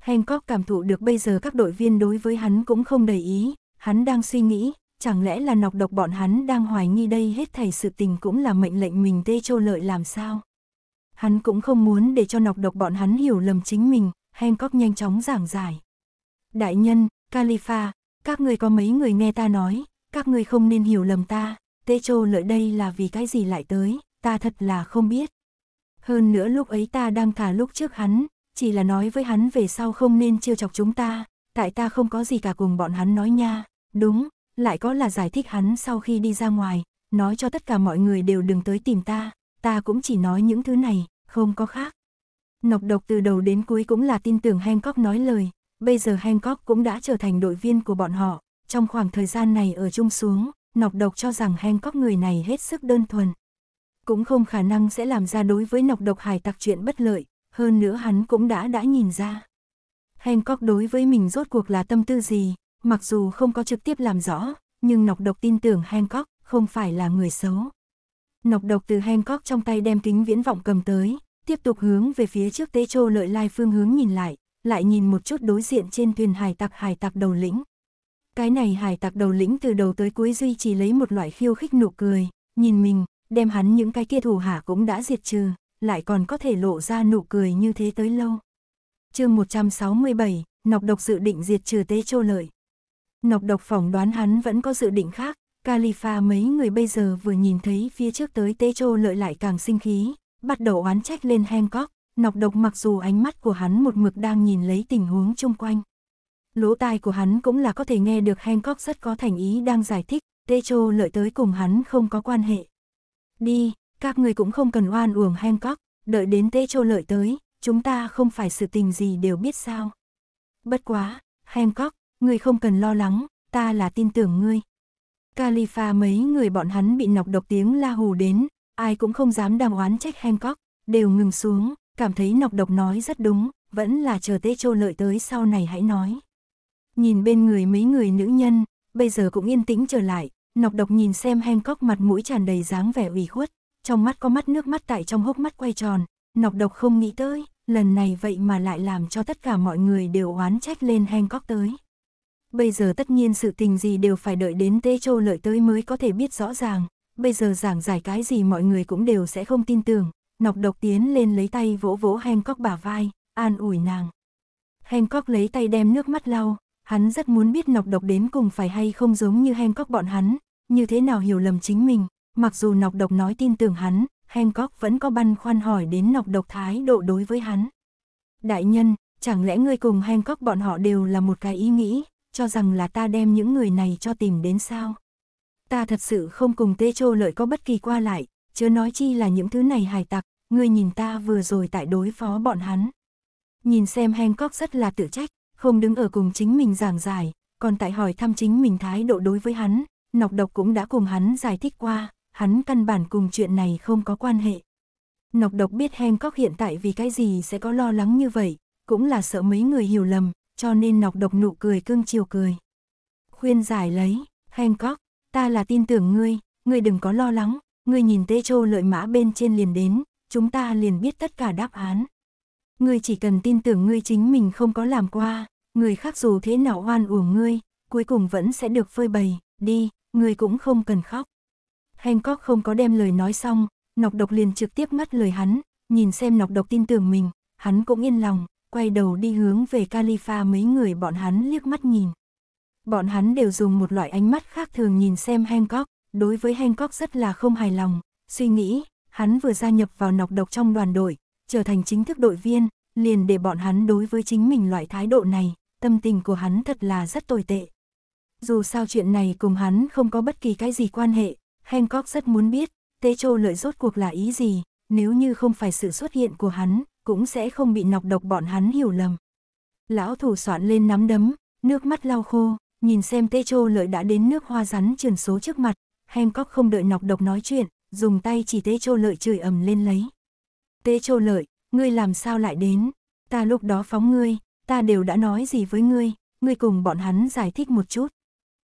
Hancock cảm thụ được bây giờ các đội viên đối với hắn cũng không đầy ý, hắn đang suy nghĩ, chẳng lẽ là nọc độc bọn hắn đang hoài nghi đây hết thầy sự tình cũng là mệnh lệnh mình tê châu lợi làm sao. Hắn cũng không muốn để cho nọc độc bọn hắn hiểu lầm chính mình, Hancock nhanh chóng giảng giải. Đại nhân, Califa, các người có mấy người nghe ta nói, các người không nên hiểu lầm ta, Tê Châu lợi đây là vì cái gì lại tới, ta thật là không biết. Hơn nữa lúc ấy ta đang thả lúc trước hắn, chỉ là nói với hắn về sau không nên trêu chọc chúng ta, tại ta không có gì cả cùng bọn hắn nói nha, đúng, lại có là giải thích hắn sau khi đi ra ngoài, nói cho tất cả mọi người đều đừng tới tìm ta, ta cũng chỉ nói những thứ này, không có khác. Nọc độc từ đầu đến cuối cũng là tin tưởng Hancock nói lời, Bây giờ Hancock cũng đã trở thành đội viên của bọn họ, trong khoảng thời gian này ở chung xuống, nọc độc cho rằng Hancock người này hết sức đơn thuần. Cũng không khả năng sẽ làm ra đối với nọc độc hải tặc chuyện bất lợi, hơn nữa hắn cũng đã đã nhìn ra. Hancock đối với mình rốt cuộc là tâm tư gì, mặc dù không có trực tiếp làm rõ, nhưng nọc độc tin tưởng Hancock không phải là người xấu. Nọc độc từ Hancock trong tay đem kính viễn vọng cầm tới, tiếp tục hướng về phía trước tế trô lợi lai phương hướng nhìn lại, lại nhìn một chút đối diện trên thuyền hải tặc hải tặc đầu lĩnh. Cái này hải tặc đầu lĩnh từ đầu tới cuối duy trì lấy một loại khiêu khích nụ cười, nhìn mình, đem hắn những cái kia thủ hạ cũng đã diệt trừ, lại còn có thể lộ ra nụ cười như thế tới lâu. chương 167, Nọc Độc dự định diệt trừ tế châu lợi. Nọc Độc phỏng đoán hắn vẫn có dự định khác, Califa mấy người bây giờ vừa nhìn thấy phía trước tới tế châu lợi lại càng sinh khí, bắt đầu oán trách lên Hancock, nọc độc mặc dù ánh mắt của hắn một mực đang nhìn lấy tình huống chung quanh. Lỗ tai của hắn cũng là có thể nghe được Hancock rất có thành ý đang giải thích, Tê Techo lợi tới cùng hắn không có quan hệ. Đi, các người cũng không cần oan uổng Hancock, đợi đến Tê Techo lợi tới, chúng ta không phải sự tình gì đều biết sao. Bất quá, Hancock, người không cần lo lắng, ta là tin tưởng ngươi. Califa mấy người bọn hắn bị nọc độc tiếng la hù đến, ai cũng không dám đàm oán trách Hancock, đều ngừng xuống, cảm thấy nọc độc nói rất đúng, vẫn là chờ tê châu lợi tới sau này hãy nói. Nhìn bên người mấy người nữ nhân, bây giờ cũng yên tĩnh trở lại, nọc độc nhìn xem Hancock mặt mũi tràn đầy dáng vẻ ủy khuất, trong mắt có mắt nước mắt tại trong hốc mắt quay tròn, nọc độc không nghĩ tới, lần này vậy mà lại làm cho tất cả mọi người đều oán trách lên Hancock tới. Bây giờ tất nhiên sự tình gì đều phải đợi đến tê châu lợi tới mới có thể biết rõ ràng, bây giờ giảng giải cái gì mọi người cũng đều sẽ không tin tưởng, Ngọc độc tiến lên lấy tay vỗ vỗ Hancock bả vai, an ủi nàng. Hancock lấy tay đem nước mắt lau, hắn rất muốn biết Ngọc độc đến cùng phải hay không giống như Hancock bọn hắn, như thế nào hiểu lầm chính mình, mặc dù Ngọc độc nói tin tưởng hắn, Hancock vẫn có băn khoăn hỏi đến Ngọc độc thái độ đối với hắn. Đại nhân, chẳng lẽ ngươi cùng Hancock bọn họ đều là một cái ý nghĩ, cho rằng là ta đem những người này cho tìm đến sao? Ta thật sự không cùng Tê Chô Lợi có bất kỳ qua lại, chớ nói chi là những thứ này hài tặc, ngươi nhìn ta vừa rồi tại đối phó bọn hắn. Nhìn xem Hancock rất là tự trách, không đứng ở cùng chính mình giảng giải, còn tại hỏi thăm chính mình thái độ đối với hắn, nọc độc cũng đã cùng hắn giải thích qua, hắn căn bản cùng chuyện này không có quan hệ. Nọc độc biết Hancock hiện tại vì cái gì sẽ có lo lắng như vậy, cũng là sợ mấy người hiểu lầm, cho nên nọc độc nụ cười cưng chiều cười. Khuyên giải lấy, Hancock, ta là tin tưởng ngươi, ngươi đừng có lo lắng, Ngươi nhìn Tê Châu lợi mã bên trên liền đến, chúng ta liền biết tất cả đáp án. Ngươi chỉ cần tin tưởng ngươi chính mình không có làm qua, người khác dù thế nào oan uổng ngươi, cuối cùng vẫn sẽ được phơi bày, đi, ngươi cũng không cần khóc. Hancock không có đem lời nói xong, nọc độc liền trực tiếp ngắt lời hắn, nhìn xem nọc độc tin tưởng mình, hắn cũng yên lòng, quay đầu đi hướng về Califa mấy người bọn hắn liếc mắt nhìn. Bọn hắn đều dùng một loại ánh mắt khác thường nhìn xem Hancock, đối với Hancock rất là không hài lòng, suy nghĩ, hắn vừa gia nhập vào nọc độc trong đoàn đội, trở thành chính thức đội viên, liền để bọn hắn đối với chính mình loại thái độ này, tâm tình của hắn thật là rất tồi tệ. Dù sao chuyện này cùng hắn không có bất kỳ cái gì quan hệ, Hancock rất muốn biết, Tê Châu lợi rốt cuộc là ý gì, nếu như không phải sự xuất hiện của hắn, cũng sẽ không bị nọc độc bọn hắn hiểu lầm. Lão thủ soạn lên nắm đấm, nước mắt lau khô, nhìn xem Tê Châu lợi đã đến nước hoa rắn trườn số trước mặt, Hancock không đợi nọc độc nói chuyện, dùng tay chỉ tế Châu lợi chửi ầm lên lấy. Tế Châu lợi, ngươi làm sao lại đến? Ta lúc đó phóng ngươi, ta đều đã nói gì với ngươi, ngươi cùng bọn hắn giải thích một chút.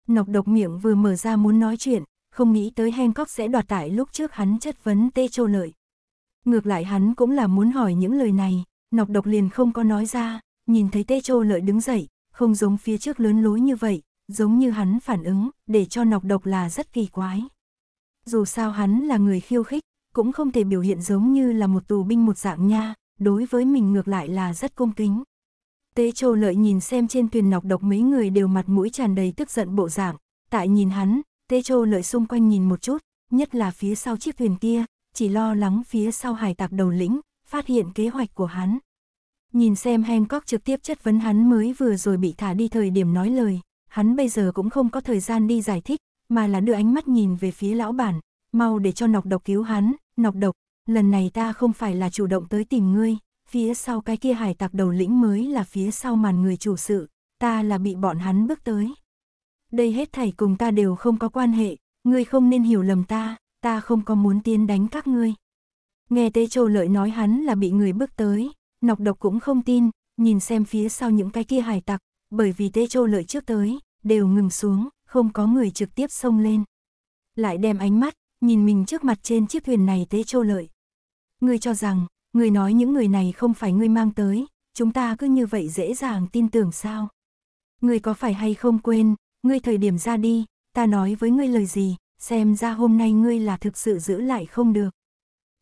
Nọc độc miệng vừa mở ra muốn nói chuyện, không nghĩ tới Hancock sẽ đoạt tại lúc trước hắn chất vấn tê Châu lợi. Ngược lại hắn cũng là muốn hỏi những lời này, nọc độc liền không có nói ra, nhìn thấy tê Châu lợi đứng dậy, không giống phía trước lớn lối như vậy, giống như hắn phản ứng, để cho nọc độc là rất kỳ quái. Dù sao hắn là người khiêu khích, cũng không thể biểu hiện giống như là một tù binh một dạng nha, đối với mình ngược lại là rất cung kính. Tế châu lợi nhìn xem trên thuyền nọc độc mấy người đều mặt mũi tràn đầy tức giận bộ dạng, tại nhìn hắn, tế châu lợi xung quanh nhìn một chút, nhất là phía sau chiếc thuyền kia, chỉ lo lắng phía sau hải tặc đầu lĩnh, phát hiện kế hoạch của hắn. Nhìn xem Hancock trực tiếp chất vấn hắn mới vừa rồi bị thả đi thời điểm nói lời, hắn bây giờ cũng không có thời gian đi giải thích, mà là đưa ánh mắt nhìn về phía lão bản, mau để cho nọc độc cứu hắn, nọc độc, lần này ta không phải là chủ động tới tìm ngươi, phía sau cái kia hải tặc đầu lĩnh mới là phía sau màn người chủ sự, ta là bị bọn hắn bước tới. Đây hết thảy cùng ta đều không có quan hệ, ngươi không nên hiểu lầm ta, ta không có muốn tiến đánh các ngươi. Nghe Tê Châu Lợi nói hắn là bị người bước tới, nọc độc cũng không tin, nhìn xem phía sau những cái kia hải tặc, bởi vì Tê Châu lợi trước tới, đều ngừng xuống, không có người trực tiếp xông lên. Lại đem ánh mắt, nhìn mình trước mặt trên chiếc thuyền này Tê Châu lợi. người cho rằng, người nói những người này không phải người mang tới, chúng ta cứ như vậy dễ dàng tin tưởng sao? người có phải hay không quên, người thời điểm ra đi, ta nói với người lời gì, xem ra hôm nay ngươi là thực sự giữ lại không được.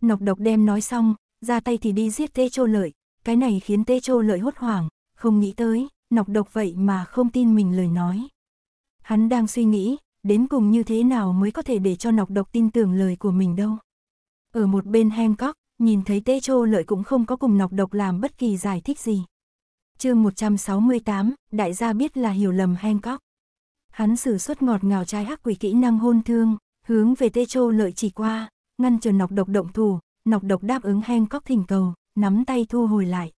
Nọc độc đem nói xong, ra tay thì đi giết Tê Châu Lợi, cái này khiến Tê Châu Lợi hốt hoảng, không nghĩ tới, nọc độc vậy mà không tin mình lời nói. Hắn đang suy nghĩ, đến cùng như thế nào mới có thể để cho nọc độc tin tưởng lời của mình đâu. Ở một bên Hancock, nhìn thấy Tê Chô Lợi cũng không có cùng nọc độc làm bất kỳ giải thích gì. chương 168, đại gia biết là hiểu lầm Hancock. Hắn sử xuất ngọt ngào trái hắc quỷ kỹ năng hôn thương, hướng về Tê Chô Lợi chỉ qua, ngăn chờ nọc độc động thủ, nọc độc đáp ứng Hancock thỉnh cầu, nắm tay thu hồi lại.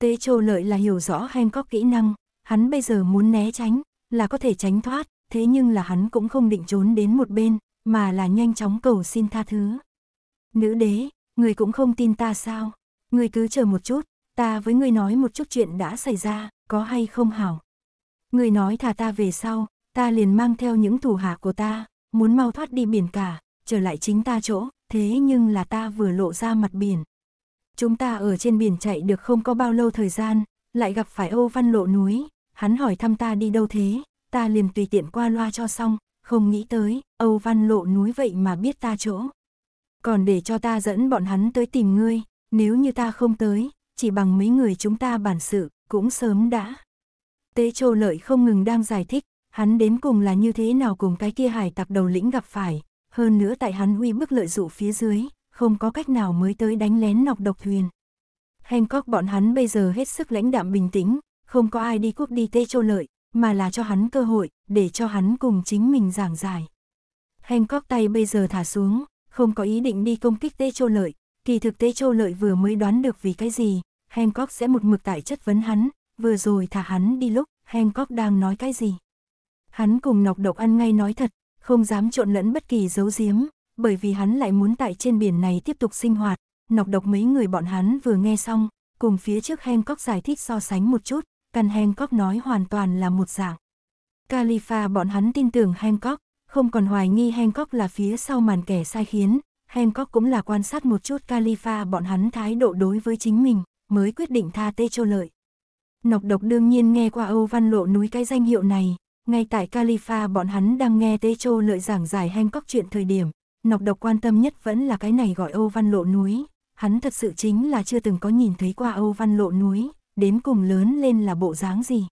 Tế Châu Lợi là hiểu rõ có kỹ năng, hắn bây giờ muốn né tránh, là có thể tránh thoát, thế nhưng là hắn cũng không định trốn đến một bên, mà là nhanh chóng cầu xin tha thứ. Nữ đế, người cũng không tin ta sao? Người cứ chờ một chút, ta với người nói một chút chuyện đã xảy ra, có hay không hảo? Người nói thả ta về sau, ta liền mang theo những thủ hạ của ta, muốn mau thoát đi biển cả, trở lại chính ta chỗ, thế nhưng là ta vừa lộ ra mặt biển, Chúng ta ở trên biển chạy được không có bao lâu thời gian, lại gặp phải Âu Văn Lộ núi, hắn hỏi thăm ta đi đâu thế, ta liền tùy tiện qua loa cho xong, không nghĩ tới, Âu Văn Lộ núi vậy mà biết ta chỗ. Còn để cho ta dẫn bọn hắn tới tìm ngươi, nếu như ta không tới, chỉ bằng mấy người chúng ta bản sự, cũng sớm đã. Tế Châu Lợi không ngừng đang giải thích, hắn đến cùng là như thế nào cùng cái kia hải tặc đầu lĩnh gặp phải, hơn nữa tại hắn uy bức lợi dụ phía dưới, không có cách nào mới tới đánh lén nọc độc thuyền. Hancock bọn hắn bây giờ hết sức lãnh đạm bình tĩnh, không có ai đi quốc đi tê châu lợi, mà là cho hắn cơ hội, để cho hắn cùng chính mình giảng giải. Hancock tay bây giờ thả xuống, không có ý định đi công kích tê châu lợi, kỳ thực tê châu lợi vừa mới đoán được vì cái gì, Hancock sẽ một mực tại chất vấn hắn, vừa rồi thả hắn đi lúc, Hancock đang nói cái gì. Hắn cùng nọc độc ăn ngay nói thật, không dám trộn lẫn bất kỳ dấu giếm, bởi vì hắn lại muốn tại trên biển này tiếp tục sinh hoạt. Nọc độc mấy người bọn hắn vừa nghe xong, cùng phía trước Hancock giải thích so sánh một chút, căn Hancock nói hoàn toàn là một dạng. Khalifa bọn hắn tin tưởng Hancock, không còn hoài nghi Hancock là phía sau màn kẻ sai khiến, Hancock cũng là quan sát một chút Khalifa bọn hắn thái độ đối với chính mình, mới quyết định tha tê cho lợi. Nọc độc đương nhiên nghe qua Âu Văn Lộ núi cái danh hiệu này, ngay tại Khalifa bọn hắn đang nghe Tê Châu lợi giảng giải Hancock chuyện thời điểm, nọc độc quan tâm nhất vẫn là cái này gọi Âu Văn Lộ núi, hắn thật sự chính là chưa từng có nhìn thấy qua Âu Văn Lộ núi, đến cùng lớn lên là bộ dáng gì.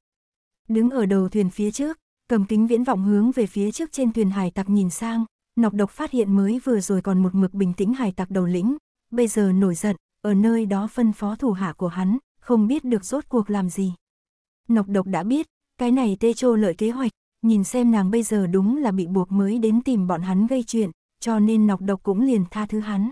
Đứng ở đầu thuyền phía trước, cầm kính viễn vọng hướng về phía trước trên thuyền hải tặc nhìn sang, nọc độc phát hiện mới vừa rồi còn một mực bình tĩnh hải tặc đầu lĩnh, bây giờ nổi giận, ở nơi đó phân phó thủ hạ của hắn, không biết được rốt cuộc làm gì. Nọc độc đã biết, cái này tê trô lợi kế hoạch, nhìn xem nàng bây giờ đúng là bị buộc mới đến tìm bọn hắn gây chuyện, cho nên nọc độc cũng liền tha thứ hắn.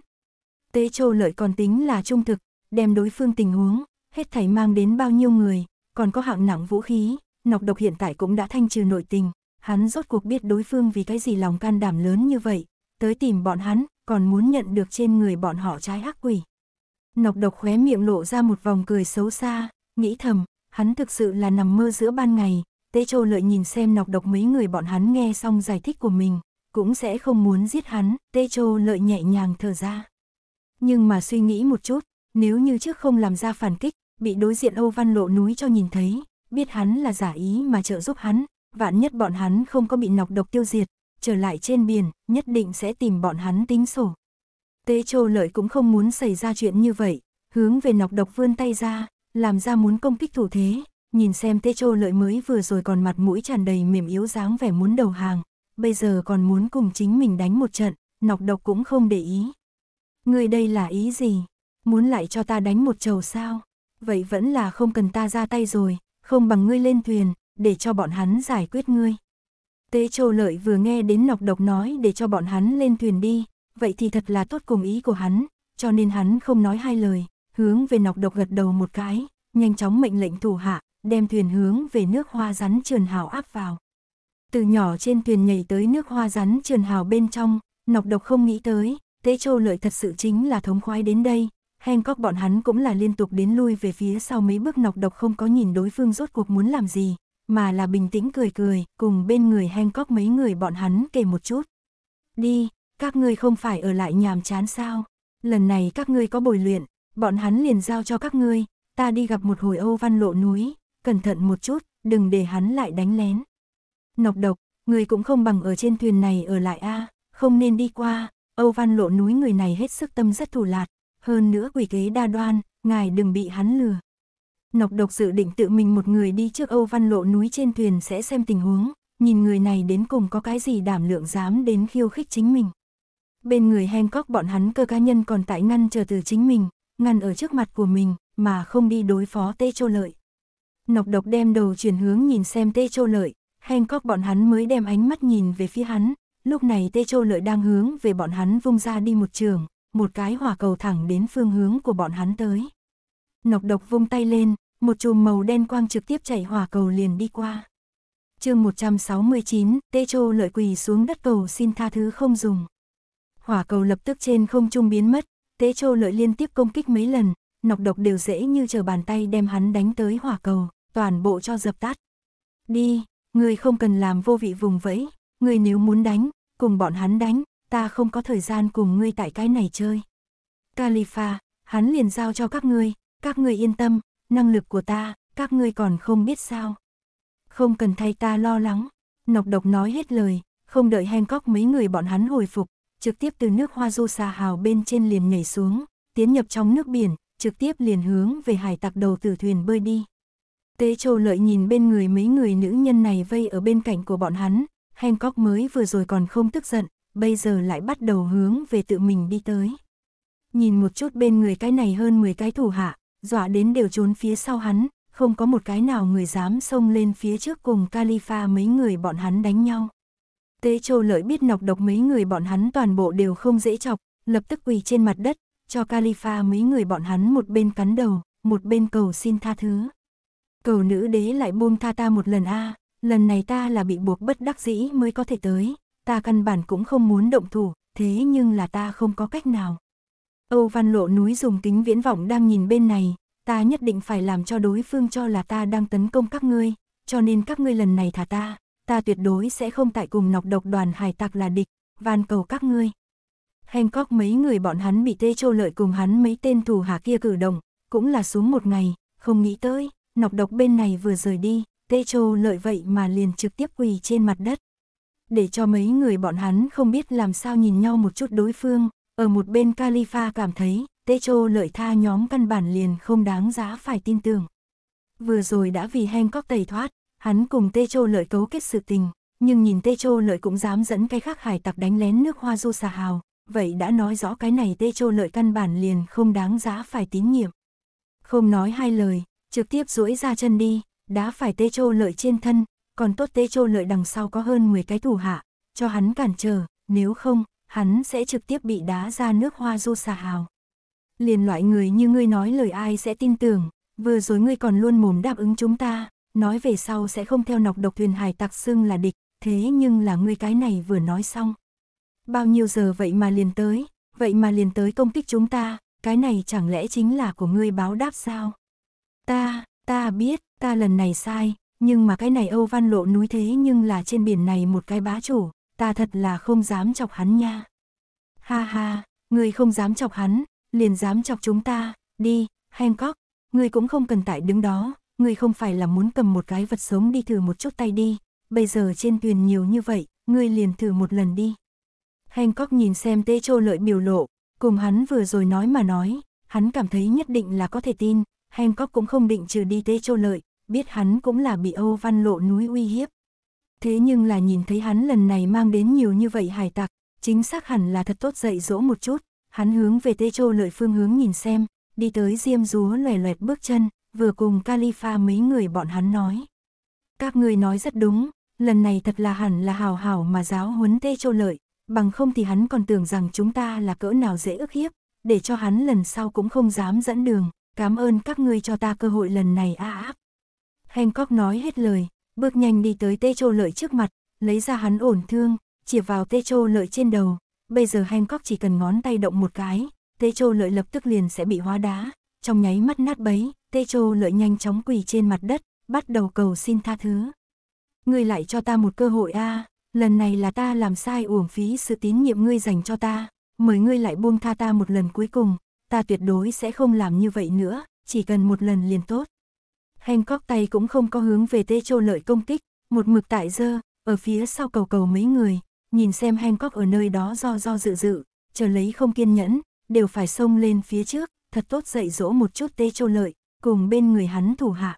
Tế Châu lợi còn tính là trung thực, đem đối phương tình huống, hết thảy mang đến bao nhiêu người, còn có hạng nặng vũ khí, nọc độc hiện tại cũng đã thanh trừ nội tình, hắn rốt cuộc biết đối phương vì cái gì lòng can đảm lớn như vậy, tới tìm bọn hắn, còn muốn nhận được trên người bọn họ trái hắc quỷ. Nọc độc khóe miệng lộ ra một vòng cười xấu xa, nghĩ thầm, hắn thực sự là nằm mơ giữa ban ngày, Tế Châu Lợi nhìn xem nọc độc mấy người bọn hắn nghe xong giải thích của mình, cũng sẽ không muốn giết hắn, Tê Châu lợi nhẹ nhàng thở ra. Nhưng mà suy nghĩ một chút, nếu như trước không làm ra phản kích, bị đối diện Âu Văn Lộ núi cho nhìn thấy, biết hắn là giả ý mà trợ giúp hắn, vạn nhất bọn hắn không có bị nọc độc tiêu diệt, trở lại trên biển, nhất định sẽ tìm bọn hắn tính sổ. Tế Châu Lợi cũng không muốn xảy ra chuyện như vậy, hướng về nọc độc vươn tay ra, làm ra muốn công kích thủ thế, nhìn xem Tế Châu Lợi mới vừa rồi còn mặt mũi tràn đầy mềm yếu dáng vẻ muốn đầu hàng, bây giờ còn muốn cùng chính mình đánh một trận, nọc độc cũng không để ý. Người đây là ý gì? Muốn lại cho ta đánh một trầu sao? Vậy vẫn là không cần ta ra tay rồi, không bằng ngươi lên thuyền, để cho bọn hắn giải quyết ngươi. Tế Châu Lợi vừa nghe đến nọc độc nói để cho bọn hắn lên thuyền đi, vậy thì thật là tốt cùng ý của hắn, cho nên hắn không nói hai lời, hướng về nọc độc gật đầu một cái, nhanh chóng mệnh lệnh thủ hạ, đem thuyền hướng về nước hoa rắn trườn hào áp vào từ nhỏ trên thuyền nhảy tới nước hoa rắn trườn hào bên trong, nọc độc không nghĩ tới, tế châu lợi thật sự chính là thống khoái đến đây, Hancock bọn hắn cũng là liên tục đến lui về phía sau mấy bước nọc độc không có nhìn đối phương rốt cuộc muốn làm gì, mà là bình tĩnh cười cười, cùng bên người Hancock mấy người bọn hắn kể một chút. Đi, các ngươi không phải ở lại nhàm chán sao, lần này các ngươi có bồi luyện, bọn hắn liền giao cho các ngươi, ta đi gặp một hồi Âu Văn Lộ núi, cẩn thận một chút, đừng để hắn lại đánh lén. Nọc độc, người cũng không bằng ở trên thuyền này ở lại a, không nên đi qua, Âu Văn lộ núi người này hết sức tâm rất thù lạt, hơn nữa quỷ kế đa đoan, ngài đừng bị hắn lừa. Nọc độc dự định tự mình một người đi trước Âu Văn lộ núi trên thuyền sẽ xem tình huống, nhìn người này đến cùng có cái gì đảm lượng dám đến khiêu khích chính mình. Bên người Hancock bọn hắn cơ cá nhân còn tại ngăn chờ từ chính mình, ngăn ở trước mặt của mình, mà không đi đối phó Tê Châu Lợi. Nọc độc đem đầu chuyển hướng nhìn xem Tê Châu Lợi, Hancock bọn hắn mới đem ánh mắt nhìn về phía hắn, lúc này Tê Châu Lợi đang hướng về bọn hắn vung ra đi một trường, một cái hỏa cầu thẳng đến phương hướng của bọn hắn tới. Nọc độc vung tay lên, một chùm màu đen quang trực tiếp chảy hỏa cầu liền đi qua. chương 169, Tê Châu Lợi quỳ xuống đất cầu xin tha thứ không dùng. Hỏa cầu lập tức trên không trung biến mất, Tế Châu Lợi liên tiếp công kích mấy lần, nọc độc đều dễ như chờ bàn tay đem hắn đánh tới hỏa cầu, toàn bộ cho dập tắt. Đi, người không cần làm vô vị vùng vẫy, người nếu muốn đánh, cùng bọn hắn đánh, ta không có thời gian cùng ngươi tại cái này chơi. Califa, hắn liền giao cho các ngươi, các ngươi yên tâm, năng lực của ta, các ngươi còn không biết sao. Không cần thay ta lo lắng, nọc độc nói hết lời, không đợi Hancock mấy người bọn hắn hồi phục, trực tiếp từ nước hoa du xà hào bên trên liền nhảy xuống, tiến nhập trong nước biển, trực tiếp liền hướng về hải tặc đầu tử thuyền bơi đi. Tế Châu Lợi nhìn bên người mấy người nữ nhân này vây ở bên cạnh của bọn hắn, Hancock mới vừa rồi còn không tức giận, bây giờ lại bắt đầu hướng về tự mình đi tới. Nhìn một chút bên người cái này hơn 10 cái thủ hạ, dọa đến đều trốn phía sau hắn, không có một cái nào người dám xông lên phía trước cùng Califa mấy người bọn hắn đánh nhau. Tế Châu Lợi biết nọc độc mấy người bọn hắn toàn bộ đều không dễ chọc, lập tức quỳ trên mặt đất, cho Califa mấy người bọn hắn một bên cắn đầu, một bên cầu xin tha thứ. Cầu nữ đế lại buông tha ta một lần a, à, lần này ta là bị buộc bất đắc dĩ mới có thể tới, ta căn bản cũng không muốn động thủ, thế nhưng là ta không có cách nào. Âu Văn Lộ núi dùng kính viễn vọng đang nhìn bên này, ta nhất định phải làm cho đối phương cho là ta đang tấn công các ngươi, cho nên các ngươi lần này thả ta, ta tuyệt đối sẽ không tại cùng nọc độc đoàn hải tặc là địch, van cầu các ngươi. Hancock mấy người bọn hắn bị tê trô lợi cùng hắn mấy tên thù hạ kia cử động, cũng là xuống một ngày, không nghĩ tới, Nọc Độc bên này vừa rời đi, Tê Châu lợi vậy mà liền trực tiếp quỳ trên mặt đất. Để cho mấy người bọn hắn không biết làm sao nhìn nhau một chút đối phương, ở một bên Califa cảm thấy, Tê Châu lợi tha nhóm căn bản liền không đáng giá phải tin tưởng. Vừa rồi đã vì Hancock tẩy thoát, hắn cùng Tê Châu lợi cấu kết sự tình, nhưng nhìn Tê Châu lợi cũng dám dẫn cái khác hải tặc đánh lén nước hoa du xà hào, vậy đã nói rõ cái này Tê Châu lợi căn bản liền không đáng giá phải tín nhiệm. Không nói hai lời, trực tiếp duỗi ra chân đi, đã phải tê trô lợi trên thân, còn tốt tê trô lợi đằng sau có hơn 10 cái thủ hạ, cho hắn cản trở, nếu không, hắn sẽ trực tiếp bị đá ra nước hoa du xà hào. Liền loại người như ngươi nói lời ai sẽ tin tưởng, vừa rồi ngươi còn luôn mồm đáp ứng chúng ta, nói về sau sẽ không theo nọc độc thuyền hải tặc xưng là địch, thế nhưng là ngươi cái này vừa nói xong. Bao nhiêu giờ vậy mà liền tới, vậy mà liền tới công kích chúng ta, cái này chẳng lẽ chính là của ngươi báo đáp sao? Ta, ta biết, ta lần này sai, nhưng mà cái này Âu Văn Lộ núi thế nhưng là trên biển này một cái bá chủ, ta thật là không dám chọc hắn nha. Ha ha, người không dám chọc hắn, liền dám chọc chúng ta, đi, Hancock, người cũng không cần tại đứng đó, người không phải là muốn cầm một cái vật sống đi thử một chút tay đi, bây giờ trên thuyền nhiều như vậy, người liền thử một lần đi. Hancock nhìn xem tê trô lợi biểu lộ, cùng hắn vừa rồi nói mà nói, hắn cảm thấy nhất định là có thể tin, Hancock cũng không định trừ đi Tê Châu Lợi, biết hắn cũng là bị Âu Văn Lộ núi uy hiếp. Thế nhưng là nhìn thấy hắn lần này mang đến nhiều như vậy hải tặc, chính xác hẳn là thật tốt dạy dỗ một chút, hắn hướng về Tê Châu Lợi phương hướng nhìn xem, đi tới diêm rúa loè loẹt bước chân, vừa cùng Califa mấy người bọn hắn nói. Các người nói rất đúng, lần này thật là hẳn là hào hảo mà giáo huấn Tê Châu Lợi, bằng không thì hắn còn tưởng rằng chúng ta là cỡ nào dễ ức hiếp, để cho hắn lần sau cũng không dám dẫn đường, cảm ơn các ngươi cho ta cơ hội lần này a à áp. Hancock nói hết lời, bước nhanh đi tới tê châu lợi trước mặt, lấy ra hắn ổn thương, chỉ vào tê châu lợi trên đầu. Bây giờ Hancock chỉ cần ngón tay động một cái, tê châu lợi lập tức liền sẽ bị hóa đá, trong nháy mắt nát bấy, tê châu lợi nhanh chóng quỳ trên mặt đất, bắt đầu cầu xin tha thứ. Ngươi lại cho ta một cơ hội a lần này là ta làm sai uổng phí sự tín nhiệm ngươi dành cho ta, mời ngươi lại buông tha ta một lần cuối cùng, ta tuyệt đối sẽ không làm như vậy nữa, chỉ cần một lần liền tốt. Hancock tay cũng không có hướng về tê châu lợi công kích, một mực tại dơ, ở phía sau cầu cầu mấy người, nhìn xem Hancock ở nơi đó do do dự dự, chờ lấy không kiên nhẫn, đều phải xông lên phía trước, thật tốt dạy dỗ một chút tê châu lợi, cùng bên người hắn thủ hạ.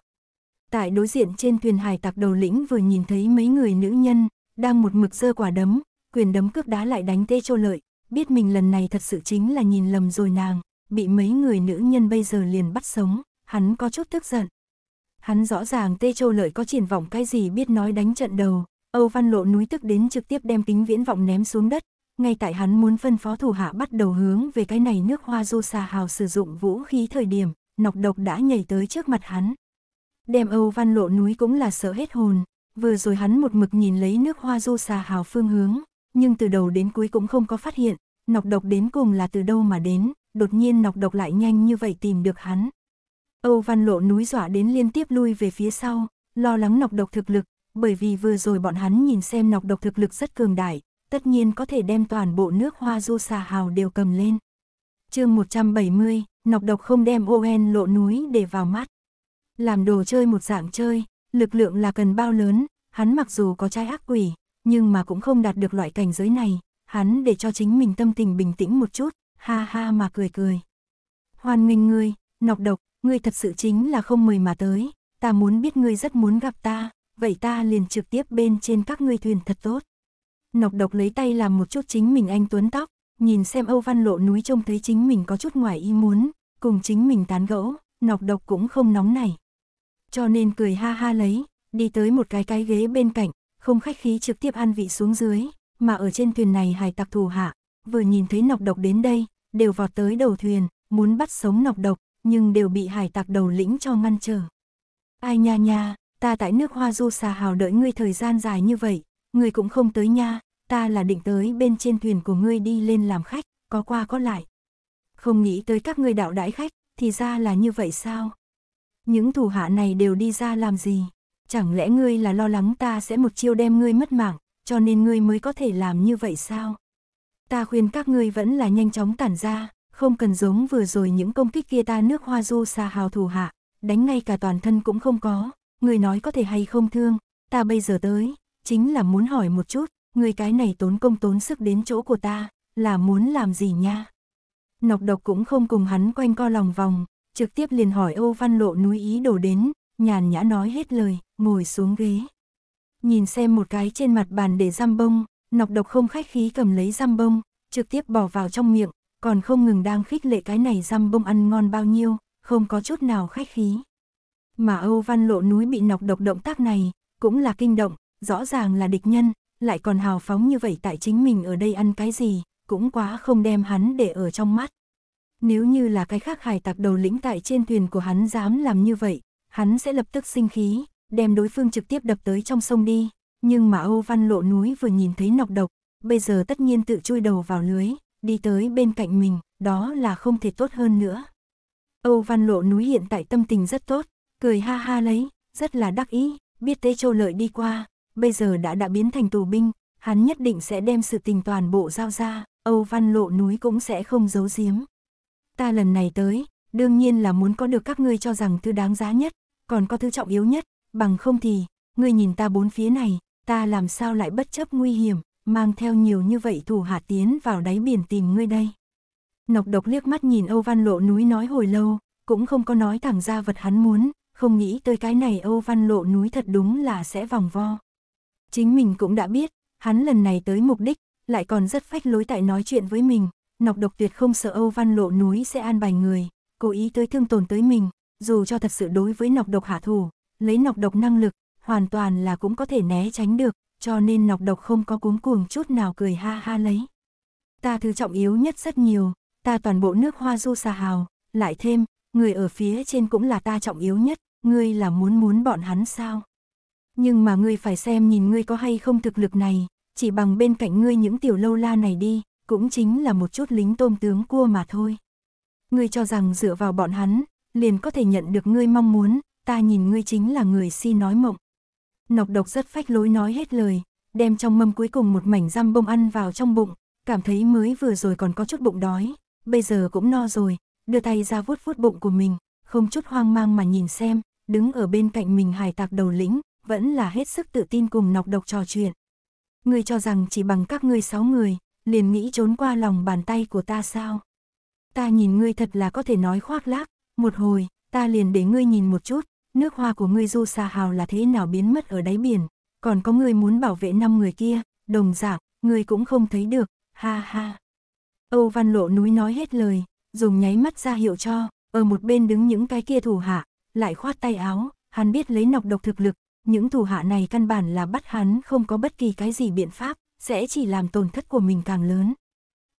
Tại đối diện trên thuyền hải tặc đầu lĩnh vừa nhìn thấy mấy người nữ nhân, đang một mực dơ quả đấm, quyền đấm cướp đá lại đánh tê châu lợi, biết mình lần này thật sự chính là nhìn lầm rồi nàng, bị mấy người nữ nhân bây giờ liền bắt sống, hắn có chút tức giận. Hắn rõ ràng Tê Châu Lợi có triển vọng cái gì biết nói đánh trận đầu, Âu Văn Lộ núi tức đến trực tiếp đem kính viễn vọng ném xuống đất, ngay tại hắn muốn phân phó thủ hạ bắt đầu hướng về cái này nước hoa du xà hào sử dụng vũ khí thời điểm, nọc độc đã nhảy tới trước mặt hắn. Đem Âu Văn Lộ núi cũng là sợ hết hồn, vừa rồi hắn một mực nhìn lấy nước hoa du xà hào phương hướng, nhưng từ đầu đến cuối cũng không có phát hiện, nọc độc đến cùng là từ đâu mà đến, đột nhiên nọc độc lại nhanh như vậy tìm được hắn. Âu Văn Lộ núi dọa đến liên tiếp lui về phía sau, lo lắng nọc độc thực lực, bởi vì vừa rồi bọn hắn nhìn xem nọc độc thực lực rất cường đại, tất nhiên có thể đem toàn bộ nước hoa du xà hào đều cầm lên. chương 170, nọc độc không đem Oen lộ núi để vào mắt. Làm đồ chơi một dạng chơi, lực lượng là cần bao lớn, hắn mặc dù có trái ác quỷ, nhưng mà cũng không đạt được loại cảnh giới này, hắn để cho chính mình tâm tình bình tĩnh một chút, ha ha mà cười cười. Hoan nghênh ngươi, nọc độc, ngươi thật sự chính là không mời mà tới, ta muốn biết ngươi rất muốn gặp ta, vậy ta liền trực tiếp bên trên các ngươi thuyền thật tốt. Nọc độc lấy tay làm một chút chính mình anh tuấn tóc, nhìn xem Âu Văn Lộ núi trông thấy chính mình có chút ngoài ý muốn, cùng chính mình tán gẫu, nọc độc cũng không nóng này. Cho nên cười ha ha lấy, đi tới một cái cái ghế bên cạnh, không khách khí trực tiếp ăn vị xuống dưới, mà ở trên thuyền này hải tặc thù hạ, vừa nhìn thấy nọc độc đến đây, đều vọt tới đầu thuyền, muốn bắt sống nọc độc, nhưng đều bị hải tặc đầu lĩnh cho ngăn trở. Ai nha nha, ta tại nước hoa du xà hào đợi ngươi thời gian dài như vậy, ngươi cũng không tới nha, ta là định tới bên trên thuyền của ngươi đi lên làm khách, có qua có lại. Không nghĩ tới các ngươi đạo đãi khách, thì ra là như vậy sao? Những thủ hạ này đều đi ra làm gì? Chẳng lẽ ngươi là lo lắng ta sẽ một chiêu đem ngươi mất mạng, cho nên ngươi mới có thể làm như vậy sao? ta khuyên các ngươi vẫn là nhanh chóng tản ra, không cần giống vừa rồi những công kích kia ta nước hoa du xa hào thủ hạ, đánh ngay cả toàn thân cũng không có, người nói có thể hay không thương, ta bây giờ tới, chính là muốn hỏi một chút, người cái này tốn công tốn sức đến chỗ của ta, là muốn làm gì nha? Nọc độc cũng không cùng hắn quanh co lòng vòng, trực tiếp liền hỏi Âu Văn Lộ núi ý đổ đến, nhàn nhã nói hết lời, ngồi xuống ghế. Nhìn xem một cái trên mặt bàn để giam bông, nọc độc không khách khí cầm lấy giam bông, trực tiếp bỏ vào trong miệng, còn không ngừng đang khích lệ cái này giam bông ăn ngon bao nhiêu, không có chút nào khách khí. Mà Âu Văn Lộ núi bị nọc độc động tác này, cũng là kinh động, rõ ràng là địch nhân, lại còn hào phóng như vậy tại chính mình ở đây ăn cái gì, cũng quá không đem hắn để ở trong mắt. Nếu như là cái khác hải tặc đầu lĩnh tại trên thuyền của hắn dám làm như vậy, hắn sẽ lập tức sinh khí, đem đối phương trực tiếp đập tới trong sông đi. Nhưng mà Âu Văn Lộ núi vừa nhìn thấy nọc độc, bây giờ tất nhiên tự chui đầu vào lưới, đi tới bên cạnh mình, đó là không thể tốt hơn nữa. Âu Văn Lộ núi hiện tại tâm tình rất tốt, cười ha ha lấy, rất là đắc ý, biết tế châu lợi đi qua, bây giờ đã đã biến thành tù binh, hắn nhất định sẽ đem sự tình toàn bộ giao ra, Âu Văn Lộ núi cũng sẽ không giấu giếm. Ta lần này tới, đương nhiên là muốn có được các ngươi cho rằng thứ đáng giá nhất, còn có thứ trọng yếu nhất, bằng không thì, ngươi nhìn ta bốn phía này, ta làm sao lại bất chấp nguy hiểm, mang theo nhiều như vậy thủ hạ tiến vào đáy biển tìm ngươi đây. Nọc độc liếc mắt nhìn Âu Văn Lộ núi nói hồi lâu, cũng không có nói thẳng ra vật hắn muốn, không nghĩ tới cái này Âu Văn Lộ núi thật đúng là sẽ vòng vo. Chính mình cũng đã biết, hắn lần này tới mục đích, lại còn rất phách lối tại nói chuyện với mình, nọc độc tuyệt không sợ Âu Văn Lộ núi sẽ an bài người, cố ý tới thương tổn tới mình, dù cho thật sự đối với nọc độc hạ thủ, lấy nọc độc năng lực, hoàn toàn là cũng có thể né tránh được, cho nên ngọc độc không có cuống cuồng chút nào cười ha ha lấy. Ta thứ trọng yếu nhất rất nhiều, ta toàn bộ nước hoa du xà hào, lại thêm, người ở phía trên cũng là ta trọng yếu nhất, ngươi là muốn muốn bọn hắn sao? Nhưng mà ngươi phải xem nhìn ngươi có hay không thực lực này, chỉ bằng bên cạnh ngươi những tiểu lâu la này đi, cũng chính là một chút lính tôm tướng cua mà thôi. Ngươi cho rằng dựa vào bọn hắn, liền có thể nhận được ngươi mong muốn, ta nhìn ngươi chính là người si nói mộng. Nọc độc rất phách lối nói hết lời, đem trong mâm cuối cùng một mảnh răm bông ăn vào trong bụng, cảm thấy mới vừa rồi còn có chút bụng đói, bây giờ cũng no rồi, đưa tay ra vuốt vuốt bụng của mình, không chút hoang mang mà nhìn xem, đứng ở bên cạnh mình hải tạc đầu lĩnh, vẫn là hết sức tự tin cùng nọc độc trò chuyện. Ngươi cho rằng chỉ bằng các ngươi sáu người, liền nghĩ trốn qua lòng bàn tay của ta sao? Ta nhìn ngươi thật là có thể nói khoác lác, một hồi, ta liền để ngươi nhìn một chút, nước hoa của ngươi du xà hào là thế nào biến mất ở đáy biển, còn có người muốn bảo vệ năm người kia, đồng dạng, ngươi cũng không thấy được, ha ha. Âu Văn Lộ núi nói hết lời, dùng nháy mắt ra hiệu cho, ở một bên đứng những cái kia thủ hạ, lại khoát tay áo, hắn biết lấy nọc độc thực lực, những thủ hạ này căn bản là bắt hắn không có bất kỳ cái gì biện pháp, sẽ chỉ làm tổn thất của mình càng lớn.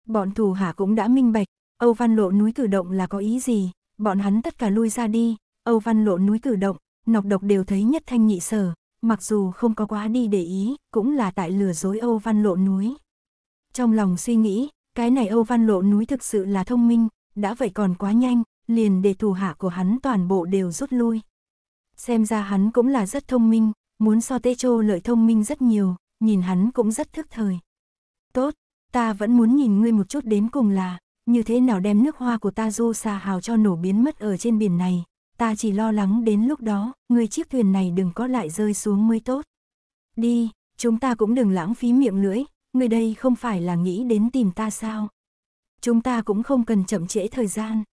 Bọn thủ hạ cũng đã minh bạch, Âu Văn Lộ núi cử động là có ý gì, bọn hắn tất cả lui ra đi, Âu Văn Lộ núi cử động, Nọc Độc đều thấy nhất thanh nhị sở, mặc dù không có quá đi để ý, cũng là tại lừa dối Âu Văn Lộ núi. Trong lòng suy nghĩ, cái này Âu Văn Lộ núi thực sự là thông minh, đã vậy còn quá nhanh, liền để thủ hạ của hắn toàn bộ đều rút lui. Xem ra hắn cũng là rất thông minh, muốn so Tê Châu lợi thông minh rất nhiều, nhìn hắn cũng rất thức thời. Tốt, ta vẫn muốn nhìn ngươi một chút đến cùng là, như thế nào đem nước hoa của ta du xà hào cho nổ biến mất ở trên biển này, ta chỉ lo lắng đến lúc đó, người chiếc thuyền này đừng có lại rơi xuống mới tốt. Đi, chúng ta cũng đừng lãng phí miệng lưỡi, người đây không phải là nghĩ đến tìm ta sao. Chúng ta cũng không cần chậm trễ thời gian.